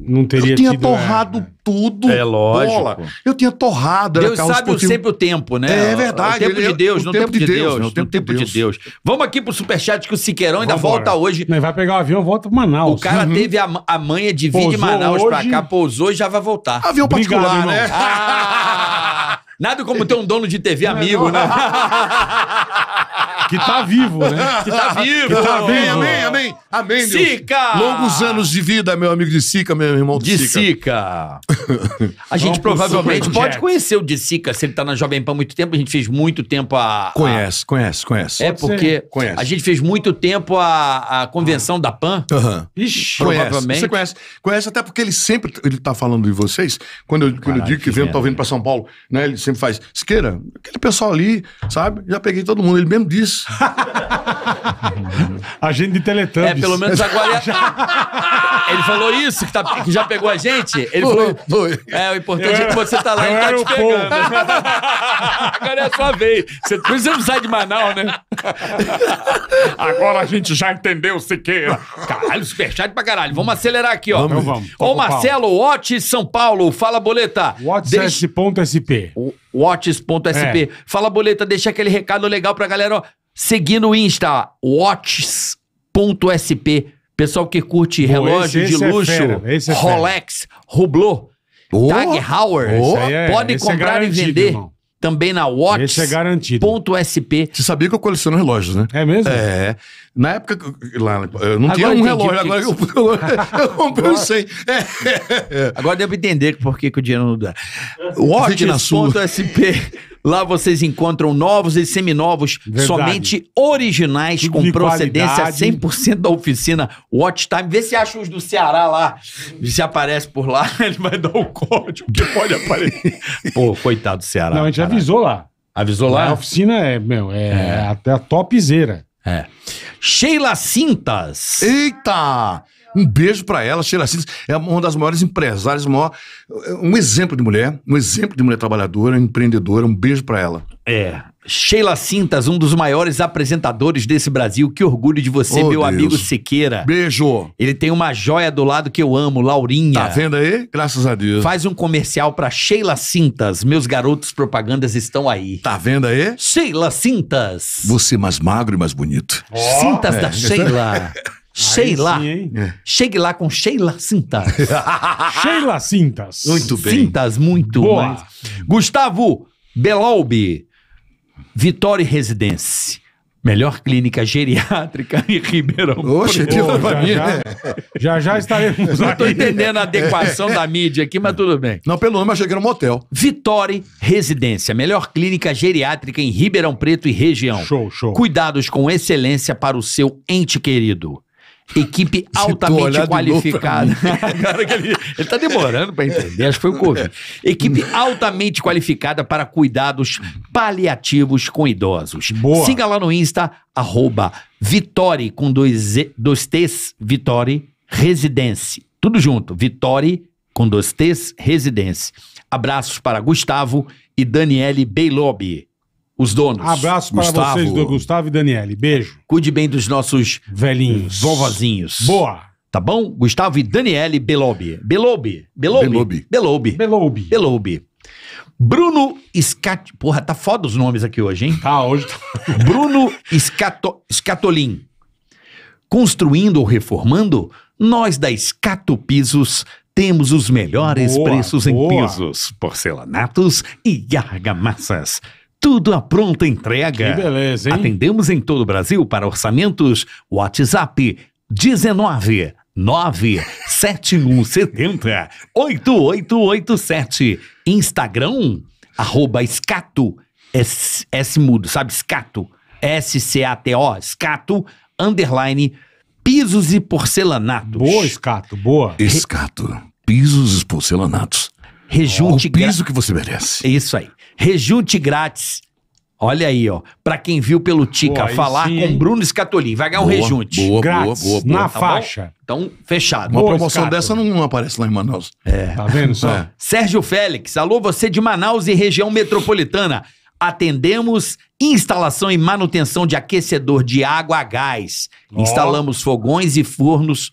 não teria Eu tinha tido, é, torrado é... tudo. É lógico. Bola. Eu tinha torrado. Deus sabe esportivo. sempre o tempo, né? É verdade. O tempo de Deus, no tempo, de Deus, no tempo, de Deus. Vamos aqui pro superchat que o Siqueirão ainda Vambora. volta hoje. Ele vai pegar o um avião, volta pro Manaus. O cara uhum. teve a, a manha de vir de Manaus hoje... pra cá, pousou e já vai voltar. Avião particular, né? Ah! nada como ter um dono de TV é amigo, né? Que tá vivo, né? Que tá vivo. Que tá vivo. Amém, amém, amém. Amém, Deus. Sica! Longos anos de vida, meu amigo de Sica, meu irmão de, Sica. de Sica. A gente Vamos provavelmente pode conhecer o de Sica, se ele tá na Jovem Pan muito tempo. A gente fez muito tempo a... Conhece, a... conhece, conhece. É porque conhece. a gente fez muito tempo a, a convenção da PAN. Uhum. Ixi, provavelmente. Você conhece. Conhece até porque ele sempre ele tá falando de vocês. Quando eu, quando eu digo que, que tá vindo pra São Paulo, né? Ele sempre faz, Siqueira, aquele pessoal ali, sabe? Já peguei todo mundo. Ele mesmo disse Teletubbies. a gente de Teletubbies. É, pelo menos agora. ele falou isso, que, tá, que já pegou a gente. Ele foi, falou. Foi. É, o importante eu é que você tá lá e tá te pegando. agora é a sua vez. Você, por isso você não sai de Manaus, né? agora a gente já entendeu o Siqueira. Caralho, superchat pra caralho. Vamos acelerar aqui, ó. Vamos, vamos. Ô, Marcelo, Otis, São Paulo, fala boleta. Watch.sp. Watches.sp. É. Fala, boleta, deixa aquele recado legal pra galera, ó. Seguindo o Insta, watches.sp. Pessoal que curte relógio esse, de esse é luxo, é Rolex, Hublot, oh, Tag Heuer, oh, é- pode é comprar e vender. Irmão também na Watch. Esse é garantido. Ponto SP. Você sabia que eu coleciono relógios, né? É mesmo? É. Na época, lá, eu não agora tinha um relógio, que... agora eu, eu comprei uns 100. É. Agora pra entender por que, que o dinheiro não dá. Watch na sua. SP. Lá vocês encontram novos e seminovos, Verdade. somente originais, Tudo com procedência qualidade. 100% da oficina Watch Time. Vê se acha os do Ceará lá. Se aparece por lá, ele vai dar o código que pode aparecer. Pô, coitado do Ceará. Não, a gente caralho. avisou lá. Avisou lá? É a oficina é, meu, é, é. até a topzera. É. Sheila Cintas. Eita! Um beijo para ela, Sheila Cintas é uma das maiores empresárias, maior, um exemplo de mulher, um exemplo de mulher trabalhadora, empreendedora. Um beijo para ela. É. Sheila Cintas, um dos maiores apresentadores desse Brasil. Que orgulho de você, oh, meu Deus. amigo Siqueira. Beijo. Ele tem uma joia do lado que eu amo, Laurinha. Tá vendo aí? Graças a Deus. Faz um comercial pra Sheila Cintas. Meus garotos propagandas estão aí. Tá vendo aí? Sheila Cintas. Você mais magro e mais bonito. Oh. Cintas é. da Sheila. Sei Sim, é. Chegue lá com Sheila Cintas. Sheila Cintas. Muito bem. Cintas, muito. Boa. Mais. Gustavo Belolbi, Vitória Residência. Melhor clínica geriátrica em Ribeirão. Oxe, que oh, pra já, já, já estaremos Não estou entendendo a adequação da mídia aqui, mas tudo bem. Não, pelo nome, achei que era motel. Vitória Residência, melhor clínica geriátrica em Ribeirão Preto e região. Show, show. Cuidados com excelência para o seu ente querido. Equipe altamente qualificada. Cara, que ele, ele tá demorando para entender, acho que foi o Covid. Equipe hum. altamente qualificada para cuidados paliativos com idosos. Boa. Siga lá no Insta, arroba Vitori, com dois, dois T's, Vitori Residence. Tudo junto, Vitori, com dois T's, Residence. Abraços para Gustavo e Daniele Beilobi os donos. Abraço para Gustavo. vocês, do Gustavo e Daniele. Beijo. Cuide bem dos nossos velhinhos, vovozinhos. Boa. Tá bom? Gustavo e Daniele Belobi. Belobi. Belobi. Belobi. Belobi. Belobi. Bruno Scat... Porra, tá foda os nomes aqui hoje, hein? Tá, hoje tá... Bruno Scato... Scatolin. Construindo ou reformando, nós da Escato Pisos temos os melhores boa, preços boa. em pisos, porcelanatos e argamassas. Tudo à pronta entrega. Que beleza, hein? Atendemos em todo o Brasil para orçamentos. WhatsApp 19 97170 8887. Instagram, arroba escato, S, S mudo, sabe? Escato, S-C-A-T-O, escato, underline, pisos e porcelanatos. Boa, escato, boa. Escato, pisos e porcelanatos. Rejunte. O piso que você merece. Isso aí rejunte grátis. Olha aí, ó. Pra quem viu pelo Tica boa, falar sim, com Bruno Escatolin, vai ganhar um boa, rejunte. Boa, Grátis, boa, boa, boa. Na tá faixa. Bom? Então, fechado. Uma boa, promoção Escato. dessa não aparece lá em Manaus. É. Tá vendo só? É. Sérgio Félix, alô, você de Manaus e região metropolitana. Atendemos instalação e manutenção de aquecedor de água a gás. Oh. Instalamos fogões e fornos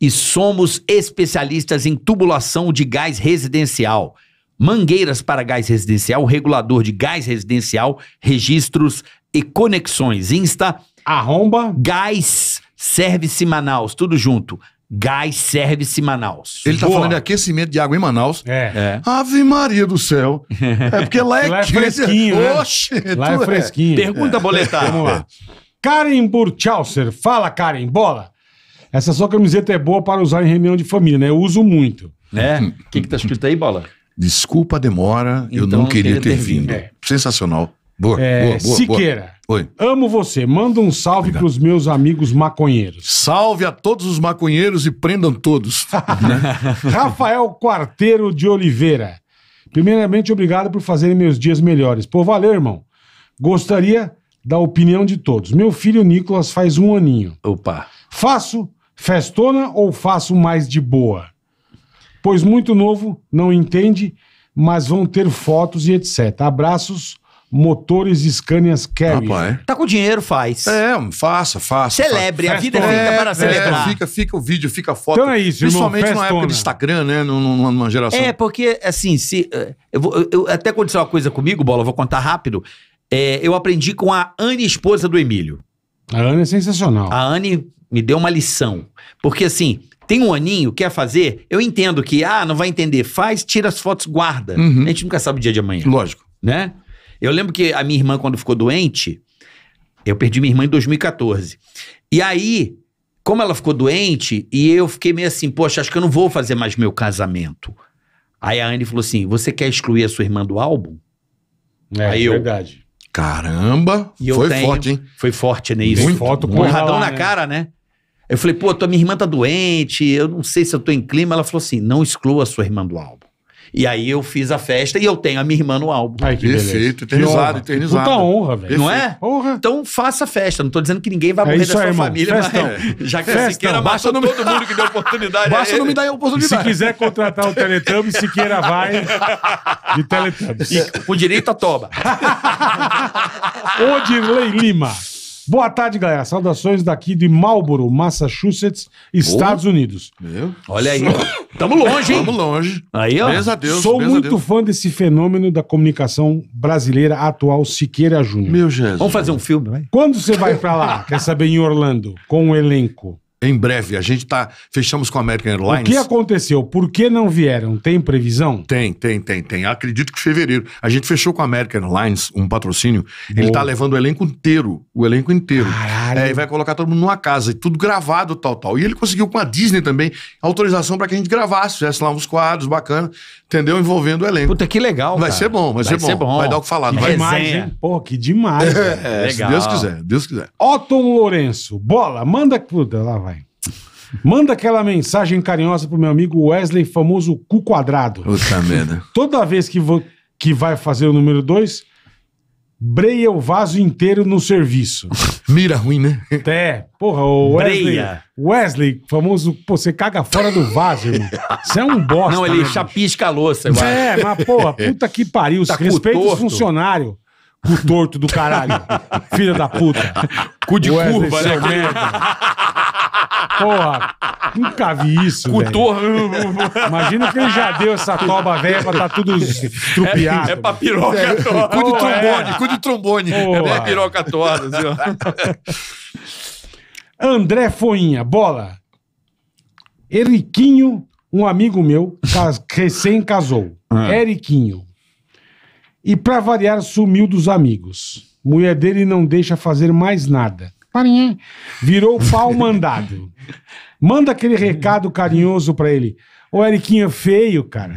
e somos especialistas em tubulação de gás residencial. Mangueiras para gás residencial, regulador de gás residencial, registros e conexões. Insta. Arromba. Gás Service Manaus, tudo junto. Gás Service Manaus. Ele tá Boa. falando de aquecimento de água em Manaus. É. é. Ave Maria do céu. É porque lá é, lá é fresquinho. Né? Oxe, lá é, é fresquinho. É. Pergunta é. boletar. Vamos lá. Karen Burchauser. Fala, Karen. Bola. Essa sua camiseta é boa para usar em reunião de família, né? Eu uso muito. Né? O que, que tá escrito aí, Bola? Desculpa a demora, então, eu não então, queria ter, vindo. É. Sensacional. Boa, é, boa, boa. Siqueira. Boa. Oi. Amo você. Manda um salve para os meus amigos maconheiros. Salve a todos os maconheiros e prendam todos. Rafael Quarteiro de Oliveira. Primeiramente, obrigado por fazerem meus dias melhores. Pô, valeu, irmão. Gostaria da opinião de todos. Meu filho Nicolas faz um aninho. Opa. Faço festona ou faço mais de boa? pois muito novo, não entende, mas vão ter fotos e etc. Abraços, motores Scanias Carry. Rapaz. Tá com dinheiro, faz. É, faça, faça. Celebre, faça. a vida é feita para é, é, celebrar. É, fica, fica o vídeo, fica a foto. Então é isso, Principalmente irmão, numa época do Instagram, né? Numa, numa, geração. É, porque, assim, se. Eh, eu, eu, eu até aconteceu uma coisa comigo, Bola, vou contar rápido. É, eu aprendi com a Anne, esposa do Emílio. A Anne é sensacional. A Anne me deu uma lição. Porque assim, tem um aninho, quer fazer, eu entendo que, ah, não vai entender, faz, tira as fotos, guarda. Uhum. A gente nunca sabe o dia de amanhã. Lógico. Né? Eu lembro que a minha irmã, quando ficou doente, eu perdi minha irmã em 2014. E aí, como ela ficou doente, e eu fiquei meio assim, poxa, acho que eu não vou fazer mais meu casamento. Aí a Anne falou assim: você quer excluir a sua irmã do álbum? É, Aí eu, verdade. Caramba! foi tenho, forte, hein? Foi forte, né? Isso. Muito foto porradão na né? cara, né? Eu falei, pô, tua minha irmã tá doente, eu não sei se eu tô em clima. Ela falou assim: não exclua a sua irmã do álbum. E aí eu fiz a festa e eu tenho a minha irmã no álbum. Ai, que Perfeito, eternizado, eternizado. Puta honra, velho. Não é? Honra. Então faça a festa. Não tô dizendo que ninguém vai morrer é da sua aí, família, mas mas já que Festão. Siqueira basta matou não... todo mundo que deu oportunidade. Basta é não me dar a oportunidade. Se quiser contratar o Teletubbies, Siqueira vai de Teletubbies. E, com direito a toba. Odilei Lima. Boa tarde, galera. Saudações daqui de Marlboro, Massachusetts, Estados Unidos. Meu. Olha aí. Tamo longe, hein? Tamo longe. Aí, ó. a Deus. Sou muito Deus. fã desse fenômeno da comunicação brasileira atual, Siqueira Júnior. Meu Jesus. Vamos fazer um filme, vai? Quando você vai pra lá, quer saber, em Orlando, com o um elenco? Em breve, a gente tá. Fechamos com a American Airlines. O que aconteceu? Por que não vieram? Tem previsão? Tem, tem, tem, tem. Acredito que fevereiro. A gente fechou com a American Airlines um patrocínio. Boa. Ele tá levando o elenco inteiro. O elenco inteiro. Caralho. É, e vai colocar todo mundo numa casa, e tudo gravado, tal, tal. E ele conseguiu com a Disney também autorização para que a gente gravasse, fizesse lá uns quadros bacana, entendeu? Envolvendo o elenco. Puta, que legal. Vai cara. ser bom, vai, vai ser, bom. ser, bom. Vai dar o que falar. Que vai demais, hein? Pô, que demais. É, legal. Se Deus quiser, Deus quiser. Otton Lourenço, bola, manda. Puta, lá vai. Manda aquela mensagem carinhosa pro meu amigo Wesley, famoso cu quadrado. Puta merda. Toda vez que, vou, que vai fazer o número 2, breia o vaso inteiro no serviço. Mira ruim, né? É, porra, o Wesley. Breia. Wesley, famoso, pô, você caga fora do vaso, irmão. Você é um bosta. Não, ele né, chapisca a louça, igual. É, mas, porra, puta que pariu. Tá Respeita os funcionários. Cu torto do caralho. Filha da puta. Cu de Wesley, curva, né? Porra, nunca vi isso. Cutou. Imagina que ele já deu essa toba velha pra tá tudo é, estrupiado. É, é pra piroca é, é Cu de é. trombone, é. cu de trombone. Porra. É piroca toda Assim, André Foinha, bola. Eriquinho, um amigo meu, cas recém casou. Ah. Eriquinho. E para variar, sumiu dos amigos. Mulher dele não deixa fazer mais nada hein? Virou pau mandado. Manda aquele recado carinhoso pra ele. Ô, Eriquinha, feio, cara.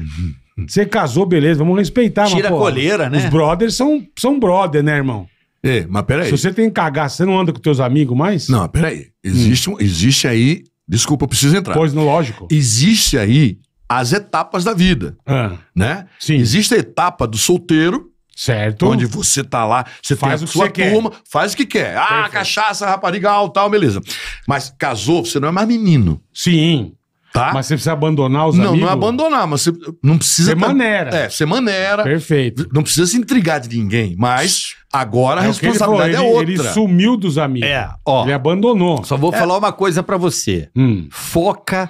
Você casou, beleza, vamos respeitar. Tira mas, pô, a coleira, né? Os brothers são, são brother, né, irmão? É, mas peraí. Se você tem que cagar, você não anda com teus amigos mais? Não, peraí. Existe, hum. existe aí... Desculpa, eu preciso entrar. Pois, não, lógico. Existe aí as etapas da vida, ah, né? Sim. Existe a etapa do solteiro, Certo. Onde você tá lá, você faz tem a sua turma, quer. faz o que quer. Ah, Perfeito. cachaça, rapariga, tal, beleza. Mas casou, você não é mais menino. Sim. Tá? Mas você precisa abandonar os não, é amigos? Não, não abandonar, mas você não precisa... Você maneira É, você maneira Perfeito. Não precisa se intrigar de ninguém, mas agora é a responsabilidade é ele, é outra. Ele sumiu dos amigos. É, ó. Ele abandonou. Só vou é. falar uma coisa para você. Hum. Foca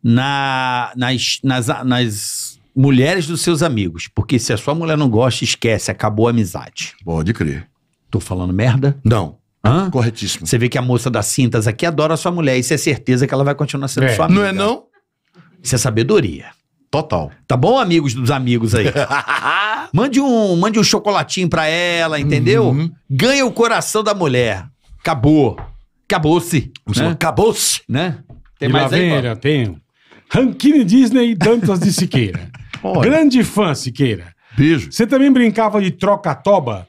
na, nas, nas, nas mulheres dos seus amigos, porque se a sua mulher não gosta, esquece, acabou a amizade. Pode crer. Tô falando merda? Não. Hã? Corretíssimo. Você vê que a moça das cintas aqui adora a sua mulher, isso é certeza que ela vai continuar sendo é. sua amiga. Não é não? Isso é sabedoria. Total. Tá bom, amigos dos amigos aí? mande um, mande um chocolatinho pra ela, entendeu? Uhum. Ganha o coração da mulher. Acabou. Acabou-se. Né? Acabou-se, né? Tem e mais aí, Vera, tenho. Rankine Disney e Dantas de Siqueira. Olha. Grande fã, Siqueira. Beijo. Você também brincava de troca-toba?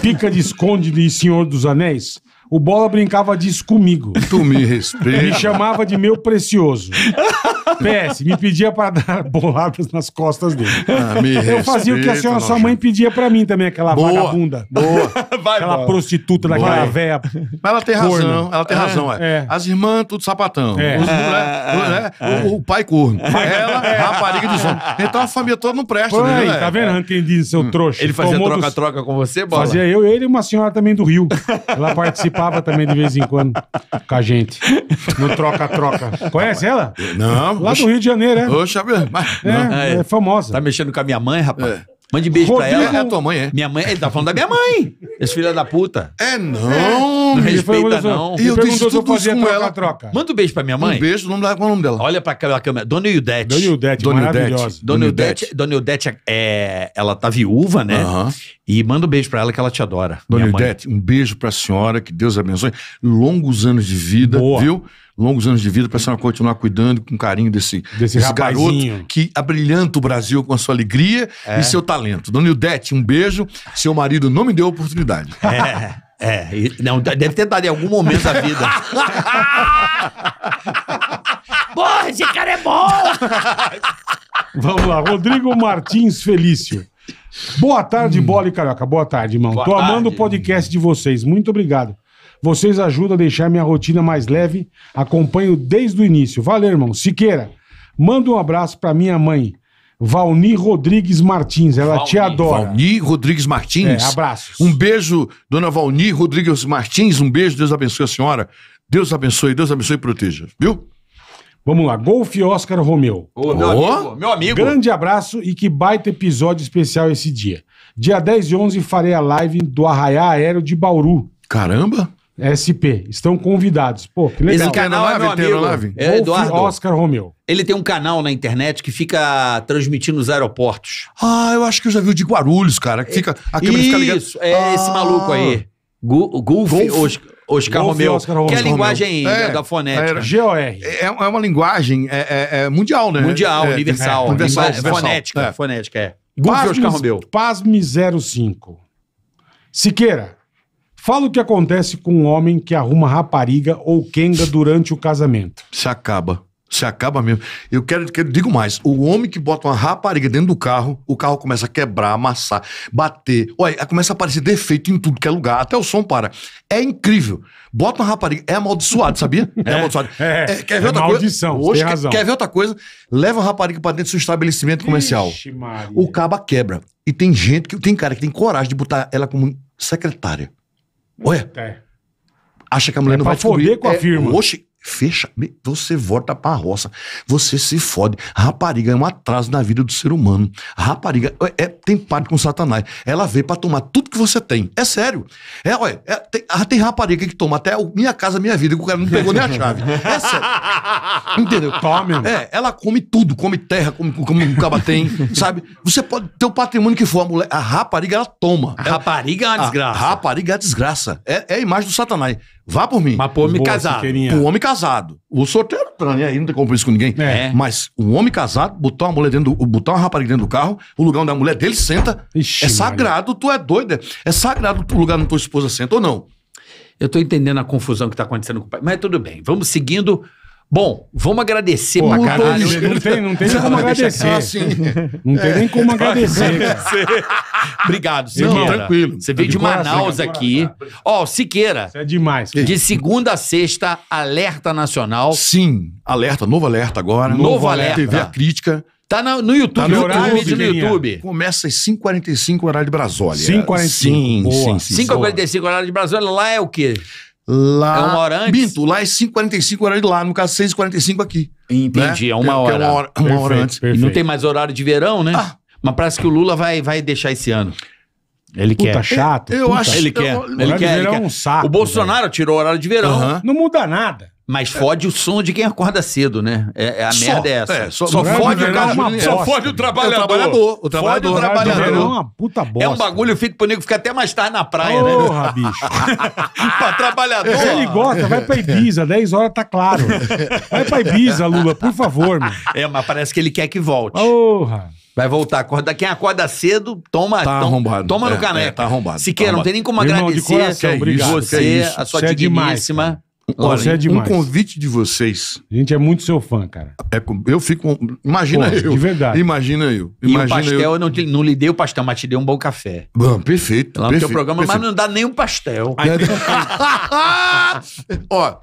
Pica de esconde de Senhor dos Anéis? O Bola brincava disso comigo. Tu me respeita. Me chamava de meu precioso. PS, me pedia para dar boladas nas costas dele. Ah, me eu respeita, fazia o que a senhora, sua mãe pedia para mim também, aquela boa, vagabunda. Boa. Vai, aquela prostituta boa. daquela véia. Mas ela tem corno. razão, ela tem é, razão, é. é. As irmãs, tudo sapatão. É. Os, né, é. O, o, pai corno. Ela, é. rapariga dos homens. Então a família toda não presta, Pô, né? Aí, tá vendo, é. quem diz, seu hum. trouxa? Ele fazia troca-troca dos... com você, Bola? Fazia eu, ele e uma senhora também do Rio. Ela participa participava também de vez em quando com a gente. No Troca-Troca. Conhece ela? Não. Lá do Rio de Janeiro, é? Oxa, é mas... é, é, famosa. Tá mexendo com a minha mãe, rapaz? É. Mande beijo Rodrigo... pra ela. É a tua mãe, é? Minha mãe, ele tá falando da minha mãe. Esse filho da puta. É, não. É nome? Não respeita, não. E eu perguntou se eu fazia troca-troca. Manda um beijo pra minha mãe. Um beijo, o nome dela, qual é o nome dela? Olha pra aquela câmera. Dona Ildete. Dona Ildete, Dona maravilhosa. Dona Ildete. Dona Iudete é, ela tá viúva, né? E manda um beijo pra ela que ela te adora. Dona Iudete, um beijo pra senhora, que Deus abençoe. Longos anos de vida, Boa. viu? Longos anos de vida pra senhora continuar cuidando com carinho desse, desse, desse garoto que abrilhanta o Brasil com a sua alegria é. e seu talento. Dona Ildete, um beijo. Seu marido não me deu a oportunidade. É. É, não, deve ter dado em algum momento da vida. Porra, esse cara é bom! Vamos lá, Rodrigo Martins Felício. Boa tarde, hum. bola e carioca. Boa tarde, irmão. Boa Tô tarde. amando o podcast de vocês. Muito obrigado. Vocês ajudam a deixar minha rotina mais leve. Acompanho desde o início. Valeu, irmão. Siqueira, manda um abraço para minha mãe, Valni Rodrigues Martins, ela Valni, te adora. Valni Rodrigues Martins. É, abraços. Um beijo, dona Valni Rodrigues Martins. Um beijo, Deus abençoe a senhora. Deus abençoe, Deus abençoe e proteja. Viu? Vamos lá, Golfe Oscar Romeu. Ô, meu, oh. amigo, meu amigo. Grande abraço e que baita episódio especial esse dia. Dia 10 e 11 farei a live do Arraiá Aéreo de Bauru. Caramba! SP. Estão convidados. Pô, que legal. Esse canal é, meu amigo. Nave. É, Eduardo. Oscar Romeu. Ele tem um canal na internet que fica transmitindo os aeroportos. Ah, eu acho que eu já vi o de Guarulhos, cara. Que fica, a câmera Isso, fica ligada. Isso, é ah. esse maluco aí. Gu Gulf, Golf. Oscar Romeu, Oscar que é a linguagem é, da fonética. GOR. É, é uma linguagem é, é, é mundial, né? Mundial, é, é, universal. universal, universal fonética, fonética, é. Golf Oscar Romeu. Pasme 05. Siqueira, Fala o que acontece com um homem que arruma rapariga ou quenga durante o casamento. Se acaba. Se acaba mesmo. Eu quero, quero digo mais: o homem que bota uma rapariga dentro do carro, o carro começa a quebrar, amassar, bater. Olha, começa a aparecer defeito em tudo que é lugar, até o som para. É incrível. Bota uma rapariga, é amaldiçoado, sabia? É, é amaldiçoado. É, é, quer ver é outra maldição, coisa? Hoje, tem quer, razão. Quer ver outra coisa? Leva a rapariga para dentro do seu estabelecimento comercial. Ixi, o caba quebra. E tem gente que tem cara que tem coragem de botar ela como secretária. Olha. É. Acha que a mulher é não vai descobrir. com a é, firma. Oxe, Fecha, você volta pra roça, você se fode. Rapariga é um atraso na vida do ser humano. Rapariga é, é tem parte com Satanás. Ela veio para tomar tudo que você tem. É sério. É, olha, é, tem, ah, tem, rapariga que toma até o, minha casa, minha vida, que o cara não pegou nem a chave. É sério. Entendeu? Tome. É, ela come tudo, come terra, come, o um tem, sabe? Você pode ter o patrimônio que for, a mulher, a rapariga ela toma. A rapariga é uma desgraça. A rapariga é a desgraça. É, é a imagem do Satanás. Vá por mim. Mas pro homem casar casado. Pro homem casar casado. O solteiro tá nem aí, não tem compromisso com ninguém. É. Mas o homem casado, botar uma mulher dentro do, botar uma rapariga dentro do carro, o lugar onde a mulher dele senta, Ixi, é sagrado, tu é doido. Né? É sagrado o lugar onde tua esposa senta ou não. Eu tô entendendo a confusão que tá acontecendo com o pai. Mas tudo bem, vamos seguindo Bom, vamos agradecer Pô, pra caralho. Não tem, não tem não, como agradecer. Assim. Não tem nem como é, agradecer. Obrigado, Siqueira. Não, tranquilo. Você veio tá de, de Manaus tá aqui. Ó, oh, Siqueira. Isso é demais. Cara. De segunda a sexta, Alerta Nacional. Sim, alerta, novo alerta agora. Novo, novo alerta. TV A Crítica. Tá, tá no, no YouTube, tá no horário, vídeo no YouTube. Começa às 5h45, horário de Brasília. 5h45. Sim, Boa. sim, sim. 5h45, horário de Brasília. Lá é o quê? Lá. É uma hora antes? Binto, lá é 5h45 horário de lá, no caso 6h45 aqui. Entendi, né? é uma é hora. É uma hora, uma perfeito, hora antes. Perfeito. E não tem mais horário de verão, né? Ah. Mas parece que o Lula vai, vai deixar esse ano. Ele puta quer. chato. Eu, eu acho. Ele é quer. Eu, ele quer. Ele é quer. É um saco, o Bolsonaro velho. tirou o horário de verão. Uhum. Não muda nada. Mas fode o sono de quem acorda cedo, né? É, é a só, merda é essa. É, só, só fode o cara. Uma só fode o trabalhador. O trabalhador. O trabalhador. Fode o trabalhador. É uma puta bosta. É um bagulho feito pro nego ficar até mais tarde na praia, Porra, né? Porra, bicho. pra trabalhador. Se ele gosta, vai pra Ibiza. 10 horas tá claro. Vai pra Ibiza, Lula, por favor, mano. É, mas parece que ele quer que volte. Porra. Vai voltar, acorda. Quem acorda cedo, toma. Tá arrombado. Toma no é, caneco. É, tá arrombado. Siqueira, tá não tem nem como Irmão agradecer coração, obrigado, é você, é a sua digníssima. É demais, Olha, é demais. um convite de vocês. A gente é muito seu fã, cara. É, eu fico. Imagina eu. De verdade. Imagina eu. Imagina e o pastel, eu, eu não, te, não lhe dei o pastel, mas te dei um bom café. Bom, perfeito. Lá no perfeito, teu programa, perfeito. mas não dá nem um pastel. Ó,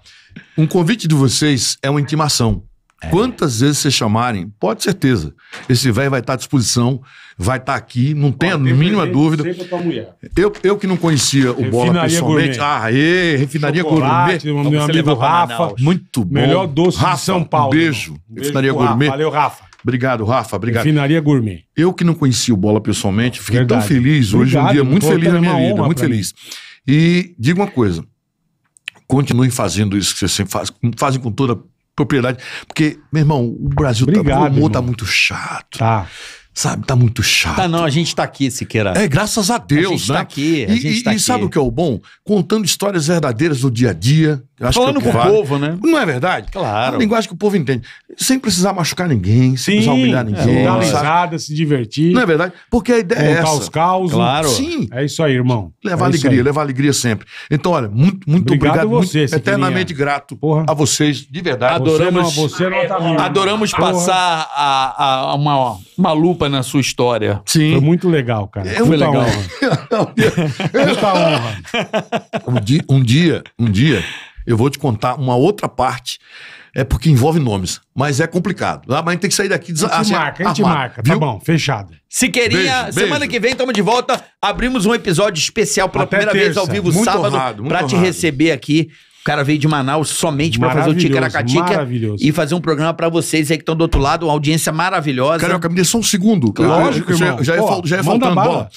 um convite de vocês é uma intimação. É. Quantas vezes vocês chamarem, pode certeza. Esse velho vai estar tá à disposição, vai estar tá aqui, não tenha a mínima dúvida. Eu, eu que não conhecia o Bola pessoalmente. Gourmet. Ah, e, refinaria Gourmet. Meu amigo Rafa. Manaus. Muito bom. Melhor doce Rafa, de São Paulo. Um beijo. beijo refinaria Gourmet. Rafa. Valeu, Rafa. Obrigado, Rafa. Obrigado. Refinaria Gourmet. Eu que não conhecia o Bola pessoalmente, fiquei Verdade. tão feliz. Hoje é um dia muito feliz na minha vida, muito feliz. Mim. E diga uma coisa. Continuem fazendo isso que vocês sempre fazem, fazem com toda propriedade. Porque, meu irmão, o Brasil tá Obrigado, tá, o humor tá muito chato. Tá. Sabe, tá muito chato. Tá, não, a gente tá aqui, Siqueira. É, graças a Deus, né? A gente tá né? tá aqui. e, gente e, tá e aqui. sabe o que é o bom? Contando histórias verdadeiras do dia a dia, Falando com o povo, né? né? Não é verdade? Claro. É uma linguagem que o povo entende. Sem precisar machucar ninguém, sem Sim, precisar humilhar é, ninguém. É, dar risada, se divertir. Não é verdade? Porque a ideia é essa. os caos. Claro. Sim. É isso aí, irmão. Levar é alegria, levar alegria sempre. Então, olha, muito, muito obrigado. obrigado você, muito, eternamente grato Porra. a vocês, de verdade. Adoramos, você não, você não tá vindo. Adoramos passar a, a, uma, uma lupa na sua história. Sim. Foi muito legal, cara. É, Foi legal. Honra. Muita honra. Um dia, um dia, um dia eu vou te contar uma outra parte. É porque envolve nomes, mas é complicado. Ah, mas a gente tem que sair daqui. A gente assim, marca, a gente marca. Tá viu? Tá bom, fechado. Siqueirinha, beijo, semana beijo. que vem estamos de volta. Abrimos um episódio especial pela Até primeira terça. vez ao vivo muito sábado para te receber aqui. O cara veio de Manaus somente para fazer o Ticaracatica e fazer um programa para vocês aí que estão do outro lado, uma audiência maravilhosa. Carioca, me dê só um segundo. Lógico, irmão. Já, já, Pô, é, já é faltando bola. bola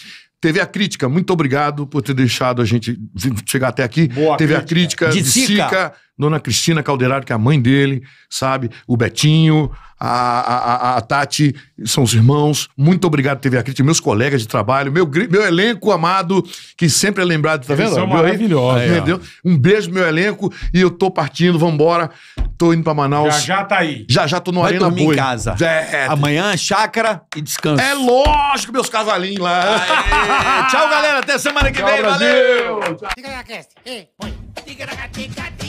teve A Crítica, muito obrigado por ter deixado a gente chegar até aqui. Boa TV crítica. A Crítica, de, de Sica. Dona Cristina Calderaro, que é a mãe dele, sabe? O Betinho, a, a, a, Tati, são os irmãos. Muito obrigado por ter vindo aqui, meus colegas de trabalho, meu, meu elenco amado, que sempre é lembrado, tá Eles vendo? São maravilhosos. entendeu? Um beijo meu elenco e eu tô partindo, vambora. Tô indo pra Manaus. Já já tá aí. Já já tô no Vai Arena Boi. em casa. É. Amanhã, chácara e descanso. É lógico, meus cavalinhos lá. Tchau, galera. Até semana que Tchau, vem. Brasil. Valeu. Tchau.